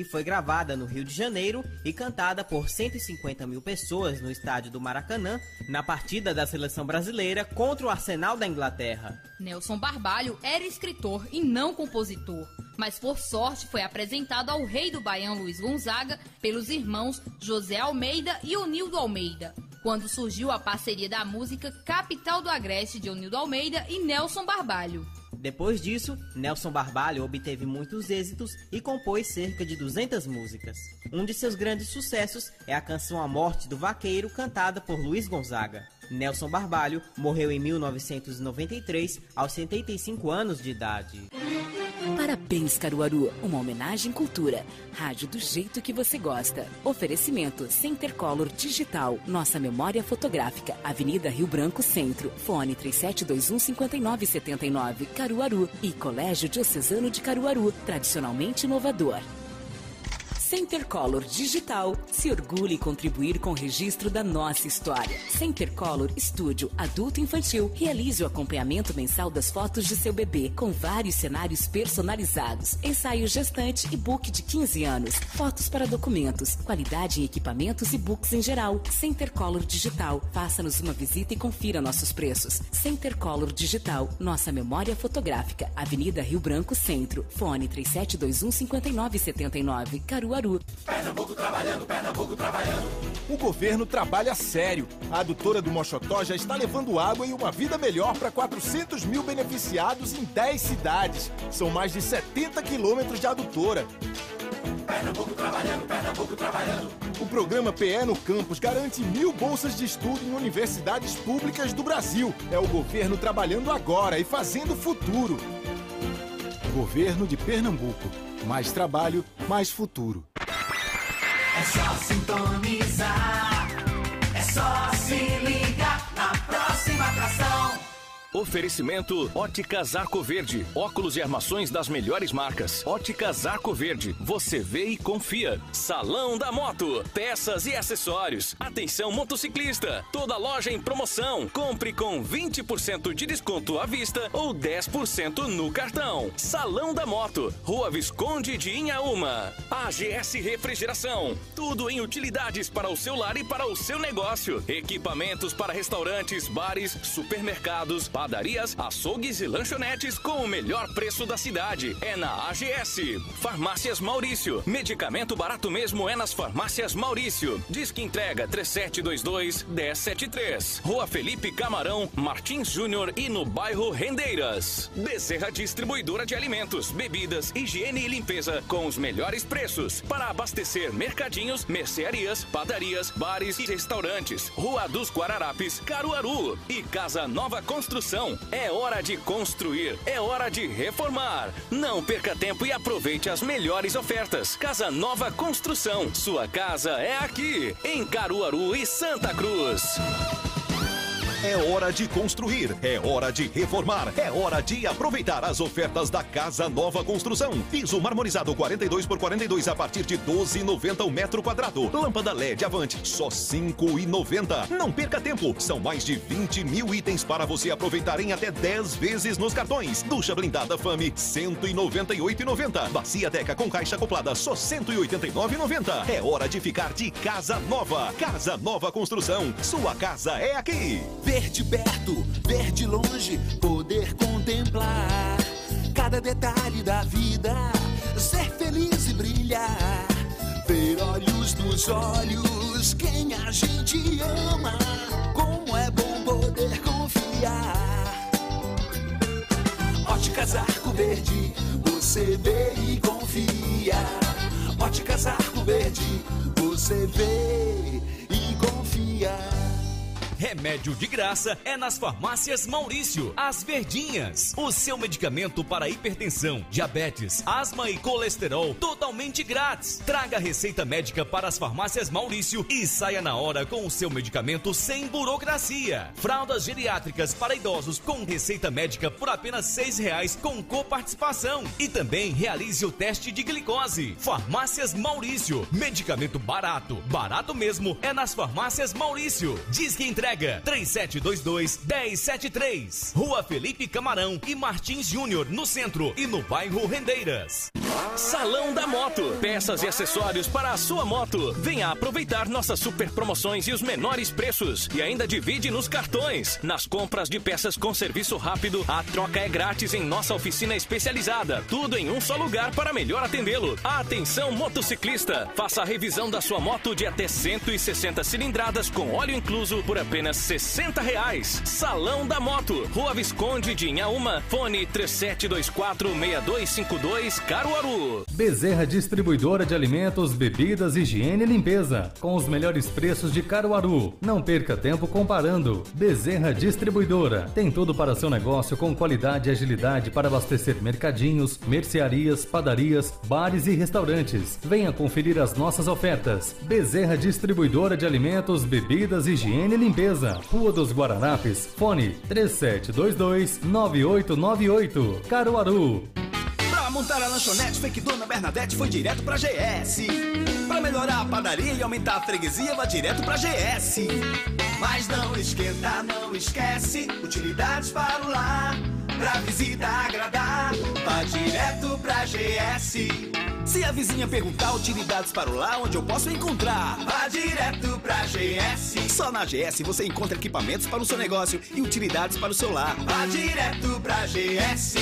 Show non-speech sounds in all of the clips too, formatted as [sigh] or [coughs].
e foi gravada no Rio de Janeiro e cantada por 150 mil pessoas no estádio do Maracanã na partida da seleção brasileira contra o Arsenal da Inglaterra. Nelson Barbalho era escritor e não compositor mas por sorte foi apresentado ao rei do Baião Luiz Gonzaga pelos irmãos José Almeida e Onildo Almeida. Quando surgiu a parceria da música Capital do Agreste de Onildo Almeida e Nelson Barbalho. Depois disso, Nelson Barbalho obteve muitos êxitos e compôs cerca de 200 músicas. Um de seus grandes sucessos é a canção A Morte do Vaqueiro, cantada por Luiz Gonzaga. Nelson Barbalho morreu em 1993, aos 75 anos de idade. Parabéns, Caruaru. Uma homenagem cultura. Rádio do jeito que você gosta. Oferecimento Center Color Digital. Nossa memória fotográfica. Avenida Rio Branco Centro. Fone 37215979. Caruaru. E Colégio Diocesano de Caruaru. Tradicionalmente inovador. Centercolor Digital se orgulha em contribuir com o registro da nossa história. Centercolor Estúdio Adulto Infantil realiza o acompanhamento mensal das fotos de seu bebê, com vários cenários personalizados, ensaio gestante e book de 15 anos, fotos para documentos, qualidade em equipamentos e books em geral. Centercolor Digital, faça-nos uma visita e confira nossos preços. Centercolor Digital, nossa memória fotográfica, Avenida Rio Branco Centro, fone 3721 5979 Caruaru. Caruaru. Pernambuco trabalhando, Pernambuco trabalhando. O governo trabalha sério. A adutora do Mochotó já está levando água e uma vida melhor para 400 mil beneficiados em 10 cidades. São mais de 70 quilômetros de adutora. Pernambuco trabalhando, Pernambuco trabalhando. O programa PE no Campus garante mil bolsas de estudo em universidades públicas do Brasil. É o governo trabalhando agora e fazendo futuro. Governo de Pernambuco. Mais trabalho, mais futuro. É só sintonizar. É só Oferecimento Óticas Arco Verde. Óculos e armações das melhores marcas. Óticas Arco Verde. Você vê e confia. Salão da Moto. Peças e acessórios. Atenção motociclista. Toda loja em promoção. Compre com 20% de desconto à vista ou 10% no cartão. Salão da Moto. Rua Visconde de Inhaúma. AGS Refrigeração. Tudo em utilidades para o seu lar e para o seu negócio. Equipamentos para restaurantes, bares, supermercados, padarias, açougues e lanchonetes com o melhor preço da cidade. É na AGS. Farmácias Maurício. Medicamento barato mesmo é nas farmácias Maurício. Disque entrega 3722 1073. Rua Felipe Camarão, Martins Júnior e no bairro Rendeiras. Bezerra Distribuidora de Alimentos, Bebidas, Higiene e Limpeza com os melhores preços para abastecer mercadinhos, mercearias, padarias, bares e restaurantes. Rua dos Guararapes, Caruaru e Casa Nova Construção construção. É hora de construir, é hora de reformar. Não perca tempo e aproveite as melhores ofertas. Casa Nova Construção. Sua casa é aqui, em Caruaru e Santa Cruz. É hora de construir, é hora de reformar, é hora de aproveitar as ofertas da Casa Nova Construção. Piso marmorizado 42 por 42 a partir de 12,90 o metro quadrado. Lâmpada LED Avante, só 5,90. Não perca tempo, são mais de 20 mil itens para você aproveitar em até 10 vezes nos cartões. Ducha blindada Fame, 198,90. Bacia Deca com caixa acoplada, só 189,90. É hora de ficar de casa nova. Casa Nova Construção, sua casa é aqui. Ver de perto, ver de longe, poder contemplar cada detalhe da vida, ser feliz e brilhar. Ver olhos nos olhos, quem a gente ama, como é bom poder confiar. casar com Verde, você vê e confia. casar com Verde, você vê e confia. Remédio de graça é nas farmácias Maurício, As Verdinhas. O seu medicamento para hipertensão, diabetes, asma e colesterol totalmente grátis. Traga a receita médica para as farmácias Maurício e saia na hora com o seu medicamento sem burocracia. Fraldas geriátricas para idosos com receita médica por apenas seis reais com coparticipação. E também realize o teste de glicose. Farmácias Maurício, medicamento barato, barato mesmo é nas farmácias Maurício. Diz que entrega Pega 3722 1073. Rua Felipe Camarão e Martins Júnior, no centro e no bairro Rendeiras. Salão da Moto. Peças e acessórios para a sua moto. Venha aproveitar nossas super promoções e os menores preços. E ainda divide nos cartões. Nas compras de peças com serviço rápido, a troca é grátis em nossa oficina especializada. Tudo em um só lugar para melhor atendê-lo. Atenção, motociclista. Faça a revisão da sua moto de até 160 cilindradas com óleo incluso por apenas apenas 60 reais. Salão da Moto, Rua Visconde de Inhaúma, fone 37246252, Caruaru. Bezerra Distribuidora de Alimentos, Bebidas, Higiene e Limpeza, com os melhores preços de Caruaru. Não perca tempo comparando. Bezerra Distribuidora, tem tudo para seu negócio com qualidade e agilidade para abastecer mercadinhos, mercearias, padarias, bares e restaurantes. Venha conferir as nossas ofertas. Bezerra Distribuidora de Alimentos, Bebidas, Higiene e Limpeza Fortaleza, Rua dos Guaranapes, fone 3722 9898, Caruaru montar a lanchonete, fake dona Bernadette foi direto pra GS. Pra melhorar a padaria e aumentar a freguesia, vai direto pra GS. Mas não esquenta, não esquece, utilidades para o lar. Pra visita agradar, vai direto pra GS. Se a vizinha perguntar utilidades para o lar, onde eu posso encontrar? Vá direto pra GS. Só na GS você encontra equipamentos para o seu negócio e utilidades para o seu lar. Vá direto pra GS.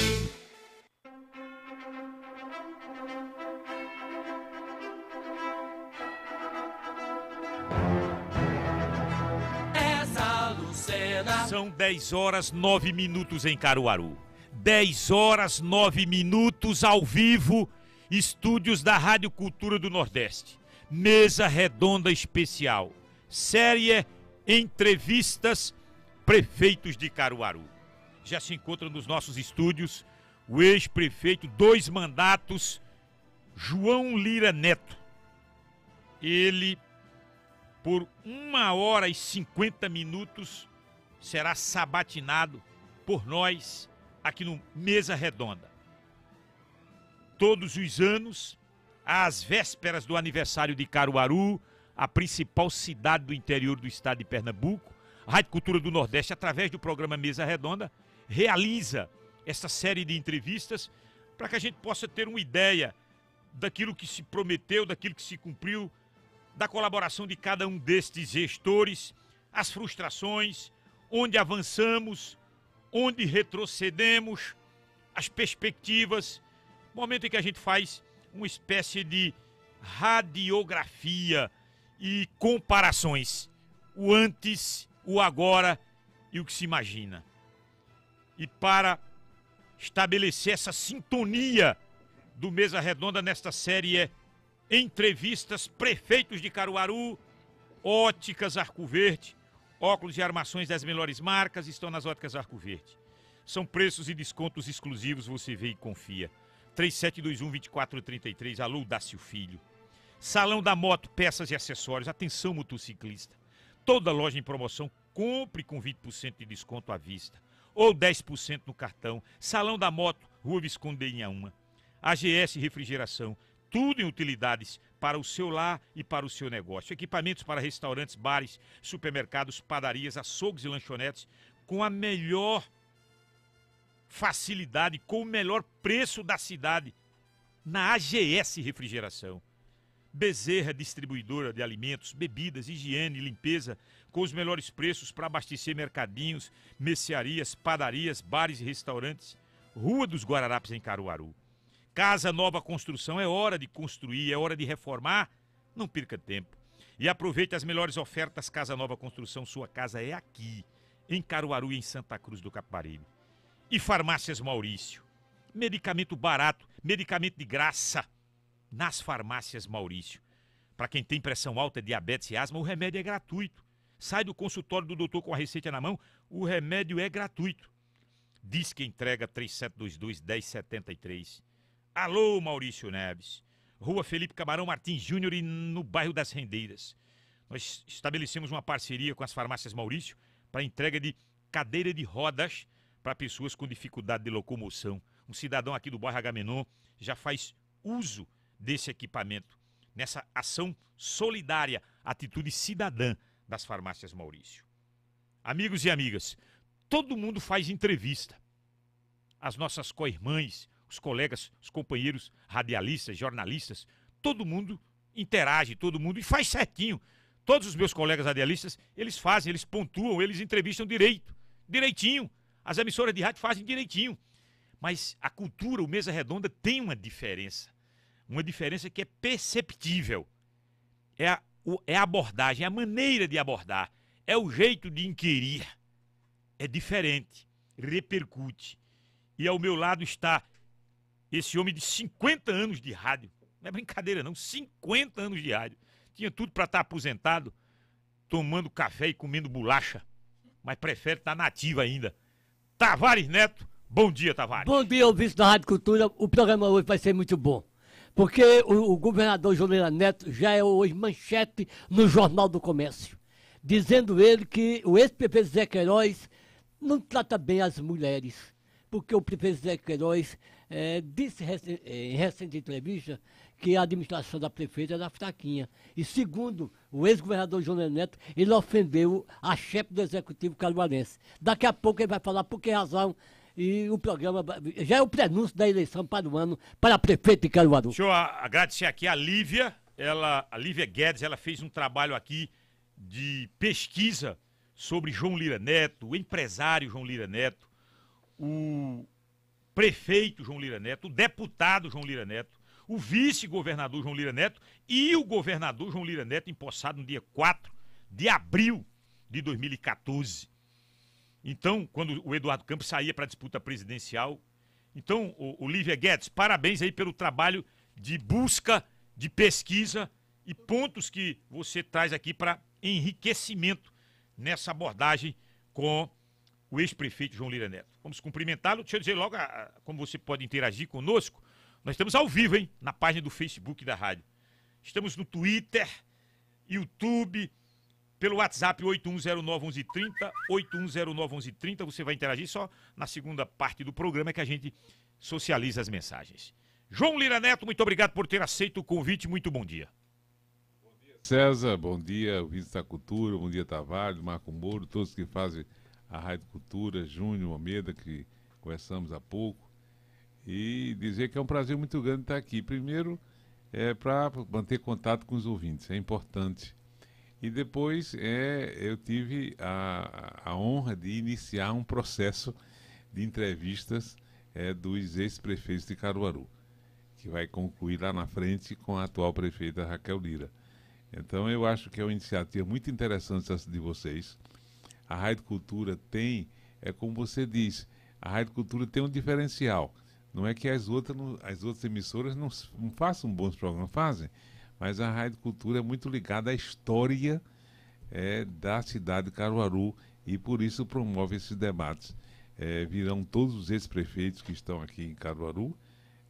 São 10 horas 9 minutos em Caruaru. 10 horas 9 minutos ao vivo, estúdios da Rádio Cultura do Nordeste. Mesa redonda especial. Série Entrevistas Prefeitos de Caruaru. Já se encontra nos nossos estúdios o ex-prefeito, dois mandatos, João Lira Neto. Ele, por uma hora e 50 minutos, será sabatinado por nós aqui no Mesa Redonda. Todos os anos, às vésperas do aniversário de Caruaru, a principal cidade do interior do estado de Pernambuco, a Rádio Cultura do Nordeste, através do programa Mesa Redonda, realiza essa série de entrevistas para que a gente possa ter uma ideia daquilo que se prometeu, daquilo que se cumpriu, da colaboração de cada um destes gestores, as frustrações, onde avançamos, onde retrocedemos, as perspectivas. Momento em que a gente faz uma espécie de radiografia e comparações. O antes, o agora e o que se imagina. E para estabelecer essa sintonia do Mesa Redonda nesta série é entrevistas prefeitos de Caruaru, óticas Arco Verde, Óculos e armações das melhores marcas estão nas óticas Arco Verde. São preços e descontos exclusivos, você vê e confia. 3721-2433, alô Dácio Filho. Salão da Moto, peças e acessórios. Atenção, motociclista. Toda loja em promoção, compre com 20% de desconto à vista. Ou 10% no cartão. Salão da Moto, Rua Visconde 1. AGS Refrigeração, tudo em utilidades para o seu lar e para o seu negócio. Equipamentos para restaurantes, bares, supermercados, padarias, açougues e lanchonetes com a melhor facilidade, com o melhor preço da cidade na AGS Refrigeração. Bezerra distribuidora de alimentos, bebidas, higiene, e limpeza, com os melhores preços para abastecer mercadinhos, mercearias, padarias, bares e restaurantes. Rua dos Guararapes em Caruaru. Casa nova construção, é hora de construir, é hora de reformar. Não perca tempo. E aproveite as melhores ofertas Casa Nova Construção. Sua casa é aqui, em Caruaru, em Santa Cruz do Caparibe. E Farmácias Maurício. Medicamento barato, medicamento de graça. Nas Farmácias Maurício. Para quem tem pressão alta, diabetes e asma, o remédio é gratuito. Sai do consultório do doutor com a receita na mão, o remédio é gratuito. Diz que entrega 3722 1073. Alô, Maurício Neves. Rua Felipe Camarão Martins Júnior e no bairro das Rendeiras. Nós estabelecemos uma parceria com as farmácias Maurício para entrega de cadeira de rodas para pessoas com dificuldade de locomoção. Um cidadão aqui do bairro Agamenon já faz uso desse equipamento nessa ação solidária, atitude cidadã das farmácias Maurício. Amigos e amigas, todo mundo faz entrevista. As nossas co-irmãs, os colegas, os companheiros radialistas, jornalistas, todo mundo interage, todo mundo e faz certinho. Todos os meus colegas radialistas, eles fazem, eles pontuam, eles entrevistam direito, direitinho. As emissoras de rádio fazem direitinho. Mas a cultura, o Mesa Redonda, tem uma diferença. Uma diferença que é perceptível. É a, o, é a abordagem, é a maneira de abordar, é o jeito de inquirir. É diferente, repercute. E ao meu lado está esse homem de 50 anos de rádio, não é brincadeira não, 50 anos de rádio. Tinha tudo para estar tá aposentado, tomando café e comendo bolacha, mas prefere estar tá nativo ainda. Tavares Neto, bom dia, Tavares. Bom dia, ouvinte da Rádio Cultura. O programa hoje vai ser muito bom. Porque o, o governador Joleira Neto já é hoje manchete no Jornal do Comércio, dizendo ele que o ex-prefeito Zé Queiroz não trata bem as mulheres, porque o prefeito Zé Queiroz é, disse é, em recente entrevista que a administração da prefeita era é fraquinha. E segundo o ex-governador João Neto, ele ofendeu a chefe do executivo caruarense. Daqui a pouco ele vai falar por que razão e o programa já é o prenúncio da eleição para o ano para prefeita de Caruaru. Deixa eu agradecer aqui a Lívia, ela, a Lívia Guedes, ela fez um trabalho aqui de pesquisa sobre João Lira Neto, o empresário João Lira Neto, o prefeito João Lira Neto, o deputado João Lira Neto, o vice-governador João Lira Neto e o governador João Lira Neto, empossado no dia 4 de abril de 2014. Então, quando o Eduardo Campos saía para a disputa presidencial. Então, Olivia Guedes, parabéns aí pelo trabalho de busca, de pesquisa e pontos que você traz aqui para enriquecimento nessa abordagem com o ex-prefeito João Lira Neto. Vamos cumprimentá-lo. Deixa eu dizer logo a, a, como você pode interagir conosco. Nós estamos ao vivo, hein? Na página do Facebook da rádio. Estamos no Twitter, YouTube, pelo WhatsApp 81091130, 81091130. Você vai interagir só na segunda parte do programa que a gente socializa as mensagens. João Lira Neto, muito obrigado por ter aceito o convite. Muito bom dia. Bom dia César, bom dia, o Vídeo da Cultura, bom dia Tavares, Marco Moro, todos que fazem a Rádio Cultura, Júnior Almeida, que conversamos há pouco, e dizer que é um prazer muito grande estar aqui. Primeiro, é para manter contato com os ouvintes, é importante. E depois é, eu tive a, a honra de iniciar um processo de entrevistas é, dos ex-prefeitos de Caruaru, que vai concluir lá na frente com a atual prefeita Raquel Lira. Então eu acho que é uma iniciativa muito interessante essa de vocês a Rádio Cultura tem, é como você diz, a Rádio Cultura tem um diferencial. Não é que as outras, as outras emissoras não, não façam bons programas, fazem, mas a Rádio Cultura é muito ligada à história é, da cidade de Caruaru e por isso promove esses debates. É, virão todos os ex-prefeitos que estão aqui em Caruaru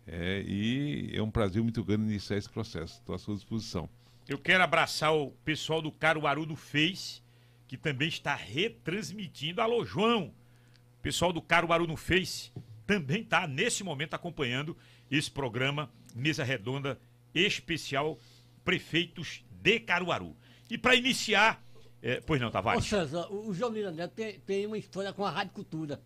é, e é um prazer muito grande iniciar esse processo. Estou à sua disposição. Eu quero abraçar o pessoal do Caruaru do Face que também está retransmitindo. Alô, João! pessoal do Caruaru no Face também está, nesse momento, acompanhando esse programa Mesa Redonda Especial Prefeitos de Caruaru. E para iniciar. É, pois não, Tavares. Ô César, o João Lira Neto né, tem, tem uma história com a Rádio Cultura.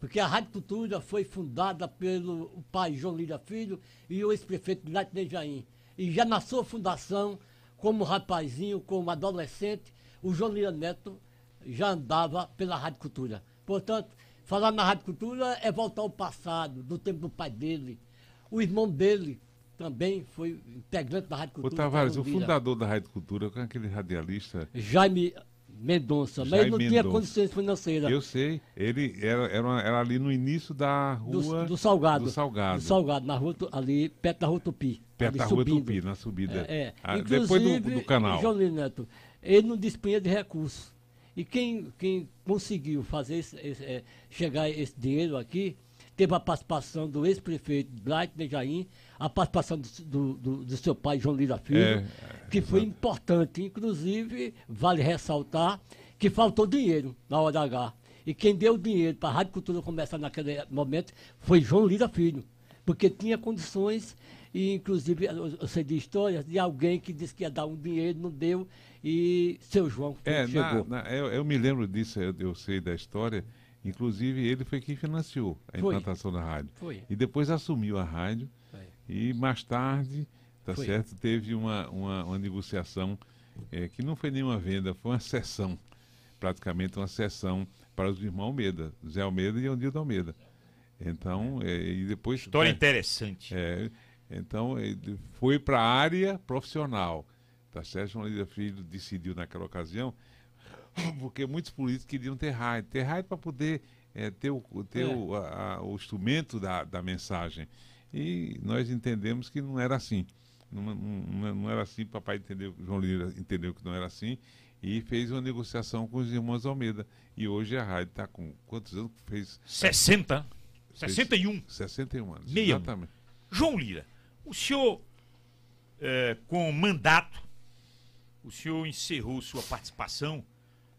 Porque a Rádio Cultura foi fundada pelo pai João Lira Filho e o ex-prefeito Guilherme Jaim. E já na sua fundação, como rapazinho, como adolescente, o João Lira Neto já andava pela Rádio Cultura. Portanto, falar na Rádio Cultura é voltar ao passado, do tempo do pai dele. O irmão dele também foi integrante da Rádio Cultura. O Tavares, o fundador da Rádio Cultura, com é aquele radialista. Jaime Mendonça, mas ele não tinha condições financeiras. Eu sei, ele era, era, era, ali no início da rua. Do, do Salgado. Do Salgado. Do Salgado, na rua, ali perto da rua Tupi. Perto da rua subindo. Tupi, na subida. É, é. Ah, depois do, do canal. João Neto, ele não dispunha de recursos. E quem, quem conseguiu fazer esse, esse, é, chegar esse dinheiro aqui, teve a participação do ex-prefeito Blight Benjaim, a participação do, do, do, do, seu pai, João Lira Filho, é, que exato. foi importante. Inclusive, vale ressaltar que faltou dinheiro na hora H. E quem deu o dinheiro para a Rádio Cultura começar naquele momento foi João Lira Filho, porque tinha condições, e inclusive eu sei de histórias de alguém que disse que ia dar um dinheiro, não deu, e seu João é, chegou. Na, na, eu, eu, me lembro disso, eu, eu, sei da história. Inclusive, ele foi quem financiou a foi. implantação da rádio. Foi. E depois assumiu a rádio. Foi. E mais tarde, tá foi. certo, teve uma, uma, uma negociação é, que não foi nenhuma venda, foi uma sessão, praticamente uma sessão para os irmãos Almeida, Zé Almeida e Ondildo Almeida. Então, é, e depois. História é, interessante. É, então, foi para a área profissional. Tá certo? João Lira Filho decidiu naquela ocasião, [laughs] porque muitos políticos queriam ter raio, ter raio para poder é, ter, o, ter é. o, a, o, instrumento da, da mensagem. E nós entendemos que não era assim. Não, não, não era assim, papai entendeu, João Lira entendeu que não era assim e fez uma negociação com os irmãos Almeida. E hoje a rádio está com quantos anos fez? 60. Fez 61. 61 anos. Meia. Exatamente. João Lira, o senhor, é, com mandato, o senhor encerrou sua participação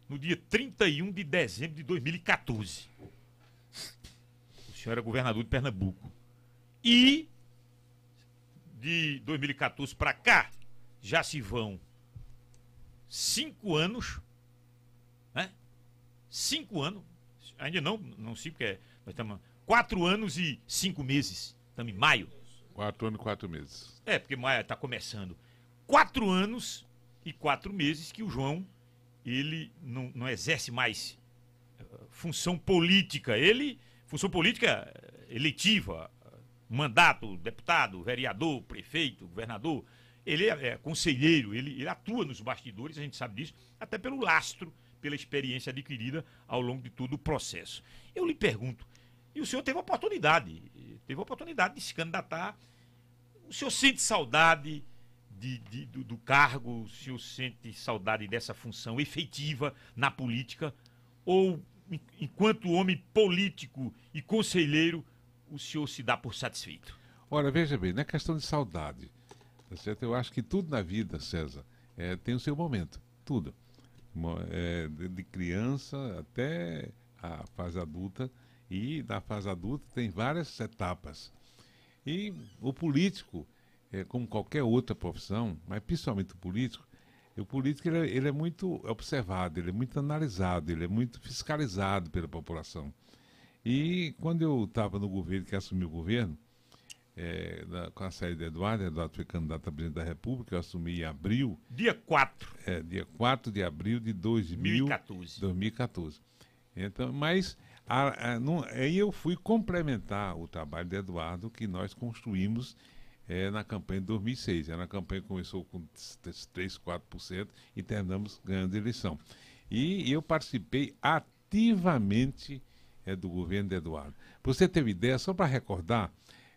no dia 31 de dezembro de 2014. O senhor era governador de Pernambuco. E de 2014 para cá, já se vão cinco anos, né? Cinco anos, ainda não, não sei porque é, nós estamos quatro anos e cinco meses, estamos em maio. Quatro anos e quatro meses. É, porque maio está começando. Quatro anos e quatro meses que o João ele não, não exerce mais eh, função política. Ele, função política eh, eleitiva, eh, mandato, deputado, vereador, prefeito, governador. Ele é, é, conselheiro, ele, ele atua nos bastidores, a gente sabe disso, até pelo lastro, pela experiência adquirida ao longo de todo o processo. Eu lhe pergunto, e o senhor teve a oportunidade, teve a oportunidade de se candidatar, o senhor sente saudade de, de, do, do, cargo, se o sente saudade dessa função efetiva na política, ou enquanto homem político e conselheiro, o senhor se dá por satisfeito? Olha, veja bem, não é questão de saudade, tá certo? Eu acho que tudo na vida, César, é, tem o seu momento, tudo. É, de criança até a fase adulta, e na fase adulta tem várias etapas. E o político, é, como qualquer outra profissão, mas principalmente o político, o político ele, é, ele é muito observado, ele é muito analisado, ele é muito fiscalizado pela população. E quando eu estava no governo, que assumi o governo, é, com a saída de Eduardo, Eduardo foi candidato a presidente da República, eu assumi em abril. Dia 4. É, dia 4 de abril de 2014. 2014. Então, mas a, a, não, aí eu fui complementar o trabalho de Eduardo que nós construímos é, na campanha de 2006. É a campanha começou com 3, 4% e terminamos ganhando eleição. E eu participei ativamente é, do governo de Eduardo. Para você ter uma ideia, só para recordar,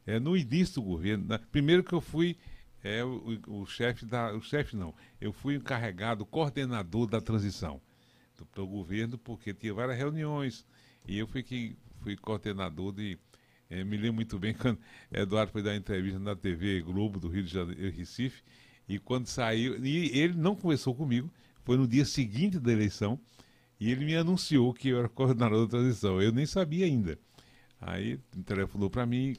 é, no início do governo, na, né, primeiro que eu fui é, o, o chefe da. O chefe não, eu fui encarregado, coordenador da transição do governo, porque tinha várias reuniões. E eu fiquei fui coordenador de, é, me lembro muito bem [laughs] quando Eduardo foi dar entrevista na TV Globo do Rio de Janeiro, eh, Recife, e quando saiu, e ele não conversou comigo, foi no dia seguinte da eleição, e ele me anunciou que eu era [laughs] coordenador da transição. Eu nem sabia ainda. Aí telefonou para mim,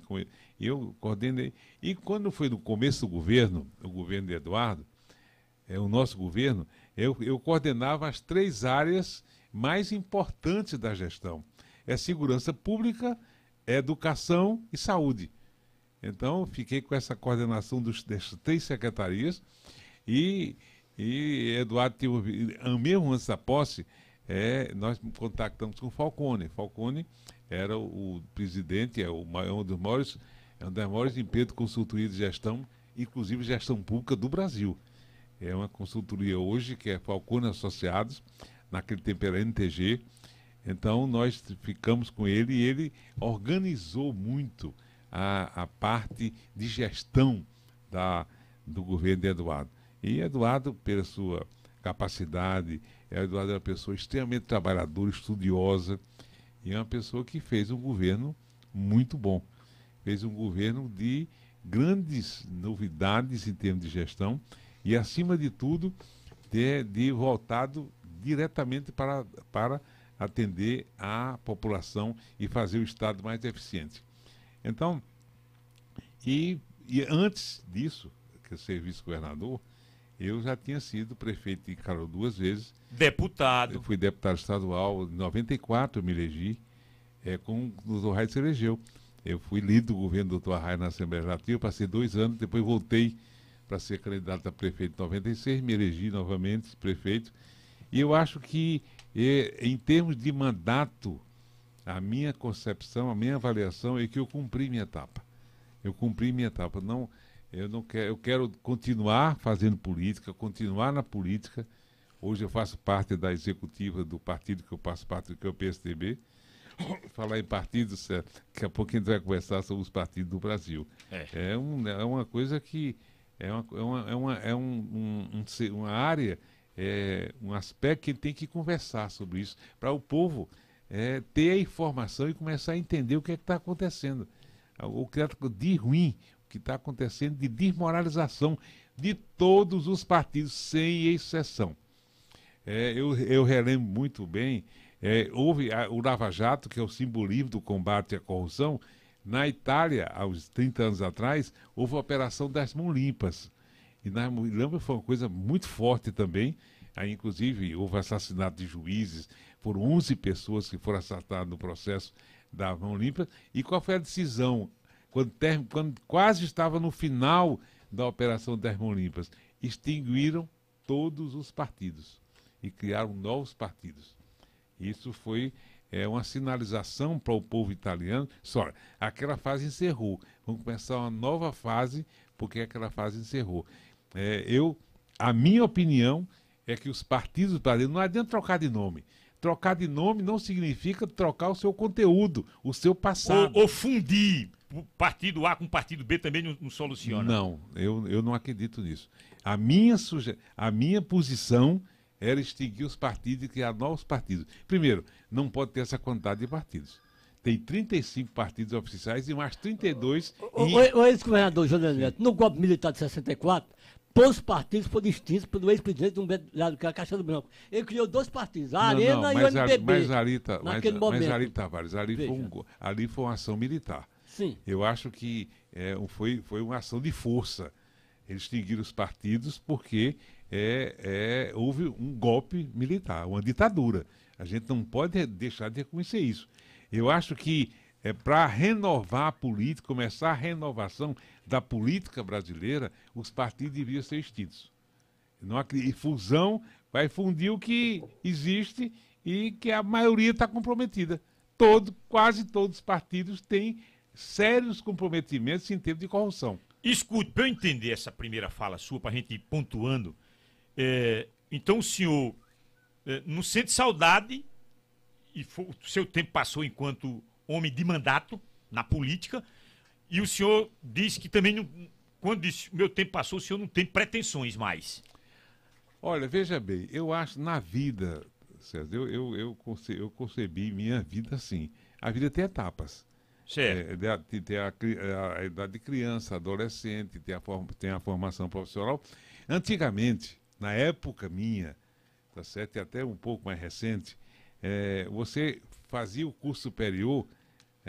eu coordenei. E quando foi no começo do governo, o governo de Eduardo, é, o nosso governo, eu, eu coordenava as três áreas mais importantes da gestão. É segurança pública, educação e saúde. Então, fiquei com essa coordenação dos, dessas três secretarias e, e Eduardo, mesmo antes da posse, é, nós contactamos com Falcone. Falcone era o, presidente, é, o, maior um dos maiores, é um dos maiores empresas de consultoria de gestão, inclusive gestão pública do Brasil. É uma consultoria hoje que é Falcone Associados, naquele tempo era NTG, então nós ficamos com ele e ele organizou muito a, a parte de gestão da, do governo de Eduardo. E Eduardo, pela sua capacidade, Eduardo é uma pessoa extremamente trabalhadora, estudiosa, e é uma pessoa que fez um governo muito bom. Fez um governo de grandes novidades em termos de gestão e, acima de tudo, de, de voltado diretamente para, para atender a população e fazer o Estado mais eficiente. Então, e, e antes disso, que eu ser vice-governador, eu já tinha sido prefeito de Carol duas vezes. Deputado. Eu fui deputado estadual, em 94 eu me elegi, é, com o doutor Raio se elegeu. Eu fui líder do governo do doutor Raio na Assembleia Legislativa, passei dois anos, depois voltei para ser candidato a prefeito em 96, me elegi novamente prefeito. E eu acho que e em termos de mandato, a minha concepção, a minha avaliação é que eu cumpri minha etapa. Eu cumpri minha etapa. Não, eu não quero, eu quero continuar fazendo política, continuar na política. Hoje eu faço parte da executiva do partido que eu faço parte, que é o PSDB. [coughs] Falar em partidos, daqui a pouco a gente vai conversar sobre os partidos do Brasil. É, é, um, é uma coisa que é uma, é uma, é uma, é um, um, um, uma área é, um aspecto que ele tem que conversar sobre isso, para o povo é, ter a informação e começar a entender o que é está acontecendo. O que é de ruim, o que está acontecendo de desmoralização de todos os partidos, sem exceção. É, eu, eu relembro muito bem, é, houve a, o Lava Jato, que é o simbolismo do combate à corrupção, na Itália, há uns 30 anos atrás, houve a Operação das Mão Limpas e na Muirama foi uma coisa muito forte também. Aí, inclusive, houve assassinato de juízes, foram 11 pessoas que foram assassinadas no processo da mão limpa. E qual foi a decisão? Quando, quando quase estava no final da operação das mãos limpas, extinguiram todos os partidos e criaram novos partidos. Isso foi é, uma sinalização para o povo italiano. Só, aquela fase encerrou. Vamos começar uma nova fase, porque aquela fase encerrou. É, eu, a minha opinião é que os partidos brasileiros não adianta trocar de nome. Trocar de nome não significa trocar o seu conteúdo, o seu passado. Ou, ou fundir partido A com o partido B também não, não, soluciona. Não, eu, eu não acredito nisso. A minha, suge... a minha posição era extinguir os partidos e criar novos partidos. Primeiro, não pode ter essa quantidade de partidos. Tem 35 partidos oficiais e mais 32. O, e... o, o ex-governador Júlio Neto, no golpe militar de 64, todos partidos foram extintos pelo ex-presidente Humberto é Caixa do Branco. Ele criou dois partidos, a não, Arena não, e o MPB. Mas ali, tá, naquele mas, momento. mas ali, Tavares, tá, ali, foi um, ali foi uma ação militar. Sim. Eu acho que é, foi, foi uma ação de força. Eles extinguiram os partidos porque é, é, houve um golpe militar, uma ditadura. A gente não pode deixar de reconhecer isso. Eu acho que é para renovar a política, começar a renovação, da política brasileira, os partidos deviam ser extintos. Não, e fusão vai fundir o que existe e que a maioria está comprometida. Todo, quase todos os partidos têm sérios comprometimentos em termos de corrupção. Escute, para eu entender essa primeira fala sua, para a gente ir pontuando, é, então o senhor é, não sente saudade, e o seu tempo passou enquanto homem de mandato na política, e o senhor disse que também, não, quando disse meu tempo passou, o senhor não tem pretensões mais. Olha, veja bem, eu acho na vida, César, eu, eu, eu, conce, eu concebi minha vida assim. A vida tem etapas. Certo. É, tem, a, idade de criança, adolescente, tem a, tem a formação profissional. Antigamente, na época minha, tá certo? E até um pouco mais recente, é, você fazia o curso superior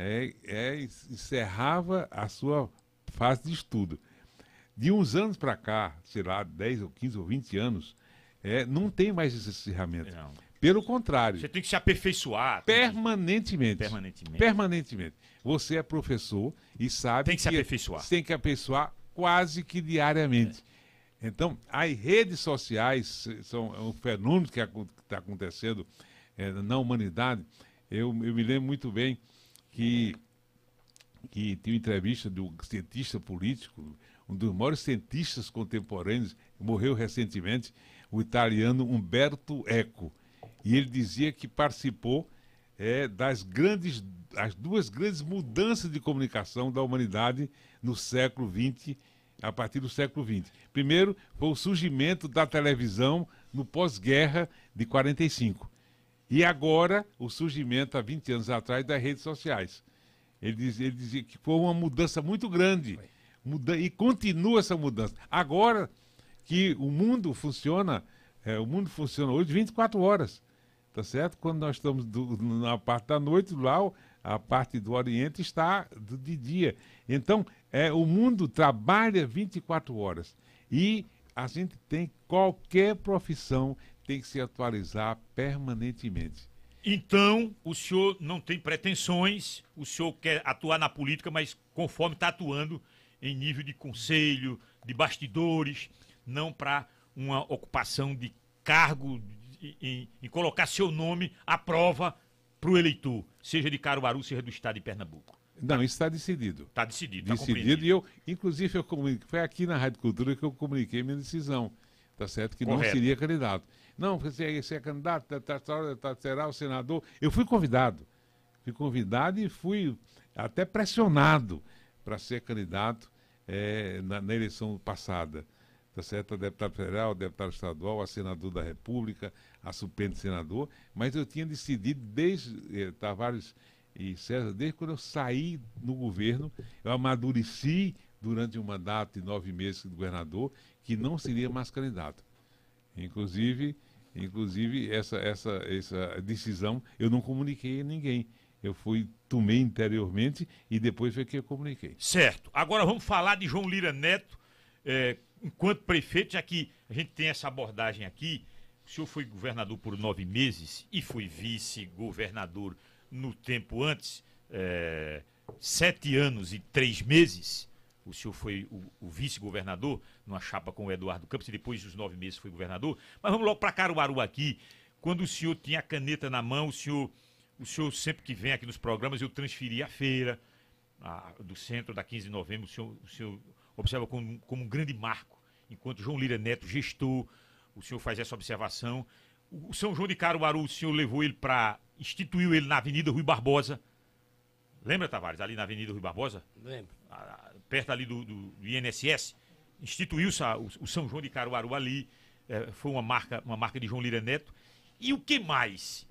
é, é, encerrava a sua fase de estudo. De uns anos para cá, sei lá, 10 ou 15 ou 20 anos, é, não tem mais esse encerramento. Não. Pelo contrário. Você tem que se aperfeiçoar. Permanentemente. Que... Permanentemente. Permanentemente. Você é professor e sabe. Tem que, que se aperfeiçoar. Tem que aperfeiçoar quase que diariamente. É. Então, as redes sociais são é um fenômeno que está acontecendo é, na humanidade. Eu, eu me lembro muito bem que, que tem uma entrevista do cientista político, um dos maiores cientistas contemporâneos, morreu recentemente, o italiano Umberto Eco. E ele dizia que participou é, das grandes, as duas grandes mudanças de comunicação da humanidade no século XX, a partir do século XX. Primeiro foi o surgimento da televisão no pós-guerra de 45. E agora, o surgimento, há 20 anos atrás, das redes sociais. Ele dizia, ele dizia que foi uma mudança muito grande. Muda, e continua essa mudança. Agora que o mundo funciona, é, o mundo funciona hoje 24 horas. Tá certo? Quando nós estamos do, na parte da noite, lá a parte do Oriente está de dia. Então, é, o mundo trabalha 24 horas. E a gente tem qualquer profissão, tem que se atualizar permanentemente. Então, o senhor não tem pretensões, o senhor quer atuar na política, mas conforme está atuando em nível de conselho, de bastidores, não para uma ocupação de cargo, em, em colocar seu nome à prova para o eleitor, seja de Caruaru, seja do estado de Pernambuco. Não, isso está decidido. Está decidido, está Decidido, e eu, inclusive, eu comuniquei, foi aqui na Rádio Cultura que eu comuniquei minha decisão, tá certo? Que Correto. não seria candidato. Não, você é, você é candidato, tá, tá, tá, será o senador. Eu fui convidado. Fui convidado e fui até pressionado para ser candidato é, na, na, eleição passada. Tá certo? A deputado federal, deputado estadual, a senador da República, a suplente senador. Mas eu tinha decidido desde eh, Tavares e César, desde quando eu saí no governo, eu amadureci durante um mandato de nove meses de governador que não seria mais candidato. Inclusive, Inclusive, essa, essa, essa decisão eu não comuniquei a ninguém. Eu fui, tomei interiormente e depois foi que eu comuniquei. Certo. Agora vamos falar de João Lira Neto, é, enquanto prefeito, já que a gente tem essa abordagem aqui. O senhor foi governador por nove meses e foi vice-governador no tempo antes, é, sete anos e três meses o senhor foi o, o vice-governador numa chapa com o Eduardo Campos e depois dos nove meses foi governador. Mas vamos logo para Caruaru aqui. Quando o senhor tinha a caneta na mão, o senhor, o senhor sempre que vem aqui nos programas, eu transferi a feira a, do centro da 15 de novembro. O senhor, o senhor observa como, como um grande marco. Enquanto João Lira Neto, gestor, o senhor faz essa observação. O São João de Caruaru, o senhor levou ele para. instituiu ele na Avenida Rui Barbosa. Lembra, Tavares, ali na Avenida Rui Barbosa? Lembro perto ali do, do, do INSS, instituiu o, o, São João de Caruaru ali, é, foi uma marca, uma marca de João Lira Neto. E o que mais?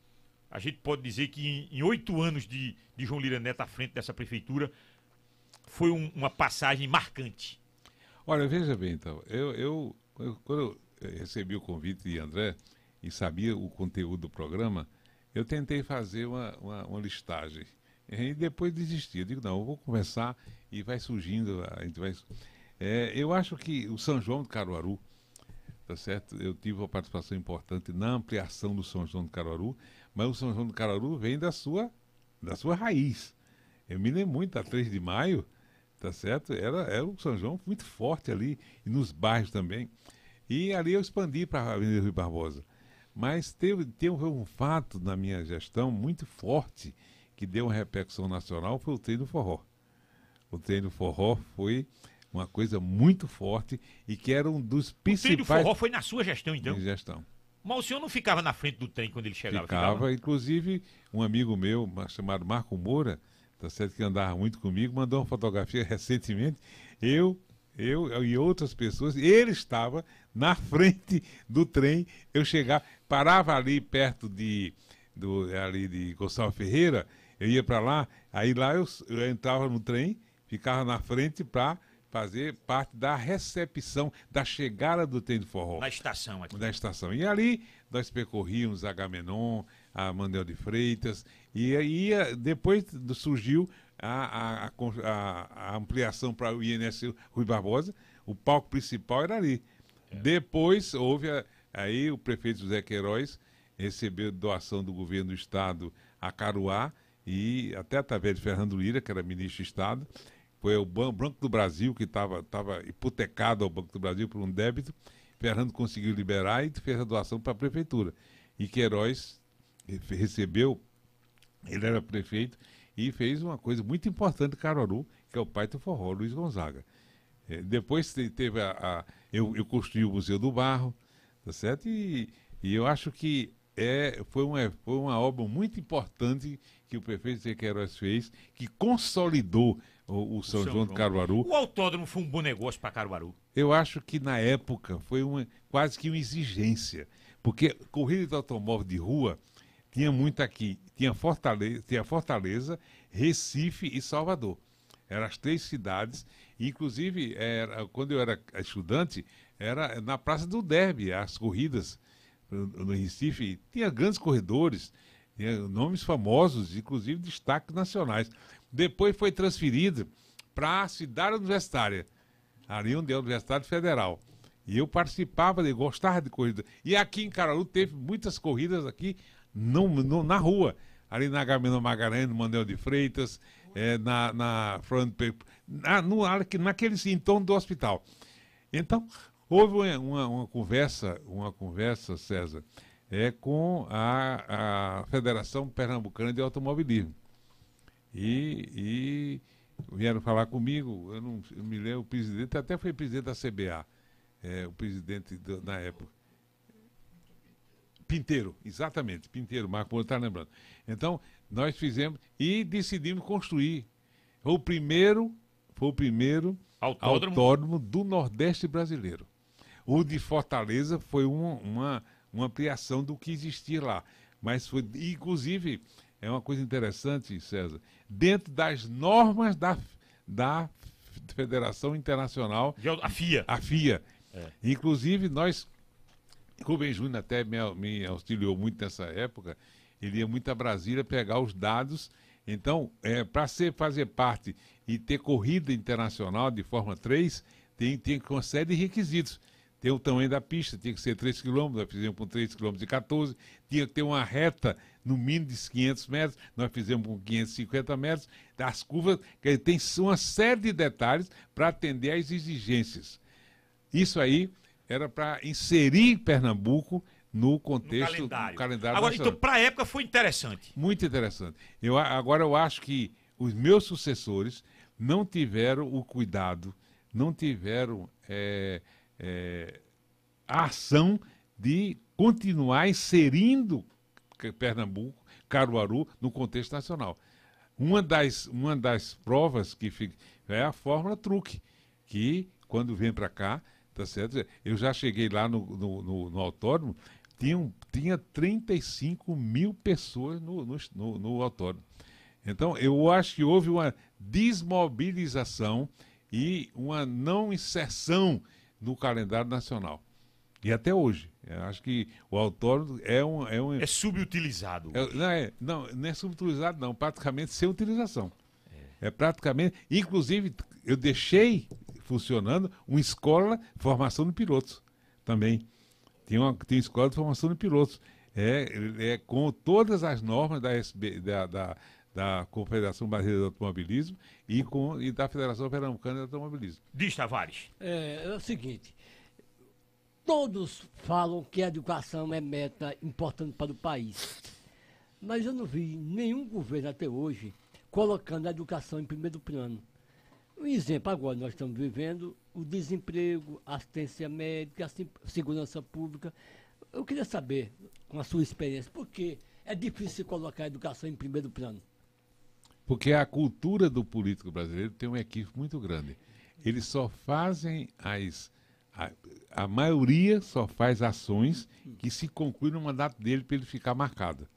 A gente pode dizer que em oito anos de, de, João Lira Neto à frente dessa prefeitura, foi um, uma passagem marcante. Olha, veja bem, então, eu, eu, eu quando eu eh, recebi o convite de André e sabia o conteúdo do programa, eu tentei fazer uma, uma, uma listagem. E depois desisti. Eu digo, não, eu vou começar e vai surgindo, a gente vai. É, eu acho que o São João do Caruaru, tá certo? Eu tive uma participação importante na ampliação do São João do Caruaru, mas o São João do Caruaru vem da sua, da sua raiz. Eu me lembro muito, a 3 de maio, tá certo? Era, era um São João muito forte ali, e nos bairros também. E ali eu expandi para a Avenida Rui Barbosa. Mas teve, teve um fato na minha gestão muito forte que deu uma repercussão nacional, foi o treino do forró o trem do forró foi uma coisa muito forte e que era um dos principais... O trem do forró foi na sua gestão, então? Minha gestão. Mas o senhor não ficava na frente do trem quando ele chegava? Ficava, ficava? inclusive um amigo meu chamado Marco Moura, tá certo que andava muito comigo, mandou uma fotografia [laughs] recentemente, eu, eu e outras pessoas, ele estava na frente do trem, eu chegava, parava ali perto de, do, ali de Gonçalves Ferreira, eu ia para lá, aí lá eu, eu entrava no trem, ficava na frente para fazer parte da recepção, da chegada do trem do forró. Na estação aqui. Na estação. E ali nós percorríamos a Gamenon, a Mandel de Freitas, e aí depois surgiu a, a, a, a ampliação para o INS Rui Barbosa, o palco principal era ali. É. Depois houve, aí o prefeito José Queiroz recebeu doação do governo do estado a Caruá, e até através de Fernando Lira, que era ministro de Estado, foi o Banco do Brasil que estava tava hipotecado ao Banco do Brasil por um débito. Fernando conseguiu liberar e fez a doação para a prefeitura. E Queiroz recebeu, ele era prefeito, e fez uma coisa muito importante em Caruaru, que é o pai do forró, Luiz Gonzaga. É, depois teve a, a eu, eu, construí o Museu do Barro, tá certo? E, e eu acho que é, foi, uma, foi uma obra muito importante que o prefeito Zé Queiroz fez, que consolidou o, o São, São, João, de Caruaru. O autódromo foi um bom negócio para Caruaru. Eu acho que na época foi uma, quase que uma exigência, porque corrida de automóvel de rua tinha muito aqui. Tinha Fortaleza, tinha Fortaleza Recife e Salvador. Eram as três cidades. Inclusive, era, quando eu era estudante, era na Praça do Derby, as corridas no Recife. Tinha grandes corredores, tinha nomes famosos, inclusive destaques nacionais. Depois foi transferido para a cidade universitária, ali onde é a Universidade Federal. E eu participava de, gostava de corrida. E aqui em Caralu teve muitas corridas aqui no, no, na rua. Ali na Gamino Magalhães, no Mandel de Freitas, é, na, na, na, no, naquele entorno do hospital. Então, houve uma, uma, uma conversa, uma conversa, César, é, com a, a Federação Pernambucana de Automobilismo. E, e vieram falar comigo, eu não eu me lembro, o presidente até foi presidente da CBA, é, o presidente do, na época. Pinteiro, exatamente, Pinteiro, Marco Moura está lembrando. Então, nós fizemos e decidimos construir. Foi o primeiro, foi o primeiro autódromo, autódromo do Nordeste brasileiro. O de Fortaleza foi uma, uma, uma ampliação do que existia lá. Mas foi, inclusive, é uma coisa interessante, César, dentro das normas da, da Federação Internacional. A FIA. A FIA. É. Inclusive, nós. O Rubem Júnior até me, me auxiliou muito nessa época. Ele ia muito a Brasília pegar os dados então, é, para fazer parte e ter corrida internacional de Fórmula 3, tem, tem uma série de requisitos. Tem o tamanho da pista, tinha que ser 3 km, nós fizemos com 3 km e 14, tinha que ter uma reta no mínimo de 500 metros, nós fizemos com 550 metros, as curvas, que tem uma série de detalhes para atender às exigências. Isso aí era para inserir Pernambuco no contexto calendário. do calendário agora, nacional. Então, para a época foi interessante. Muito interessante. Eu, agora, eu acho que os meus sucessores não tiveram o cuidado, não tiveram é, é, a ação de continuar inserindo é Pernambuco, Caruaru, no contexto nacional. Uma das, uma das provas que fica, é a fórmula truque, que quando vem para cá, tá certo? Eu já cheguei lá no, no, no, no autódromo, tinha, tinha 35 mil pessoas no, no, no, no autódromo. Então, eu acho que houve uma desmobilização e uma não inserção no calendário nacional. E até hoje. Eu é, acho que o autódromo é um. É, um, é subutilizado. É, não, é, não, não é subutilizado, não. Praticamente sem utilização. É, é praticamente. Inclusive, eu deixei funcionando uma escola de formação de pilotos também. Tem uma, tem uma escola de formação de pilotos. É, é com todas as normas da, SB, da, da, da Confederação Brasileira de Automobilismo e, com, e da Federação Pernambucana do Automobilismo. Diz Tavares. É, é o seguinte. Todos falam que a educação é meta importante para o país. Mas eu não vi nenhum governo até hoje colocando a educação em primeiro plano. Um exemplo, agora nós estamos vivendo o desemprego, assistência médica, a segurança pública. Eu queria saber, com a sua experiência, por que é difícil colocar a educação em primeiro plano? Porque a cultura do político brasileiro tem um equívoco muito grande. Eles só fazem as a, a maioria só faz ações que se concluem no mandato dele para ele ficar marcado.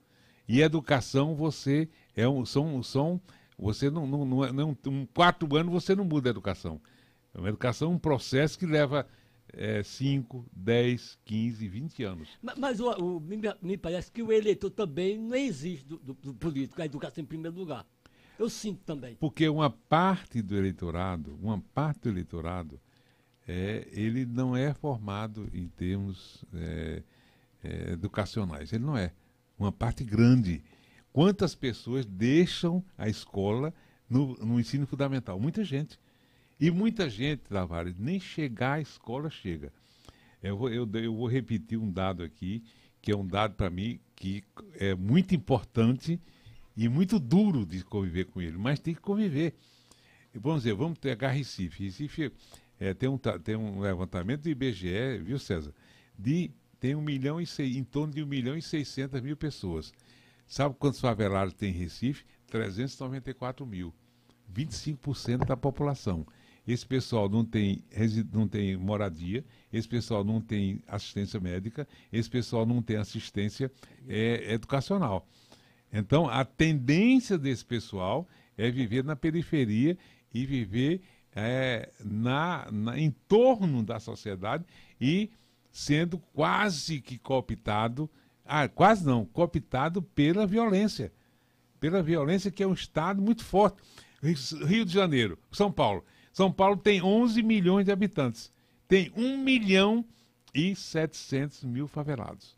E educação, você é um. São, são, você não, não, não, é, não é um, quatro anos você não muda a educação. É uma educação é um processo que leva 5, 10, 15, 20 anos. Mas, mas o, o, me, me, parece que o eleitor também não existe do, do, do, político, a educação em primeiro lugar. Eu sinto também. Porque uma parte do eleitorado, uma parte do eleitorado, é, ele não é formado em termos é, é, educacionais. Ele não é. Uma parte grande. Quantas pessoas deixam a escola no, no ensino fundamental? Muita gente. E muita gente, Tavares, nem chegar à escola chega. Eu vou, eu, eu vou repetir um dado aqui, que é um dado para mim que é muito importante e muito duro de conviver com ele, mas tem que conviver. Vamos dizer, vamos pegar Recife. Recife é, tem, um, tem um levantamento do IBGE, viu, César? De, tem um milhão e seis, em torno de 1 milhão e 600 mil pessoas. Sabe quantos favelados tem em Recife? 394 mil. 25% da população. Esse pessoal não tem, não tem moradia, esse pessoal não tem assistência médica, esse pessoal não tem assistência é, educacional. Então, a tendência desse pessoal é viver na periferia e viver é, na, na, em torno da sociedade e sendo quase que cooptado, ah, quase não, cooptado pela violência. Pela violência que é um Estado muito forte. Rio de Janeiro, São Paulo. São Paulo tem 11 milhões de habitantes. Tem 1 milhão e 700 mil favelados.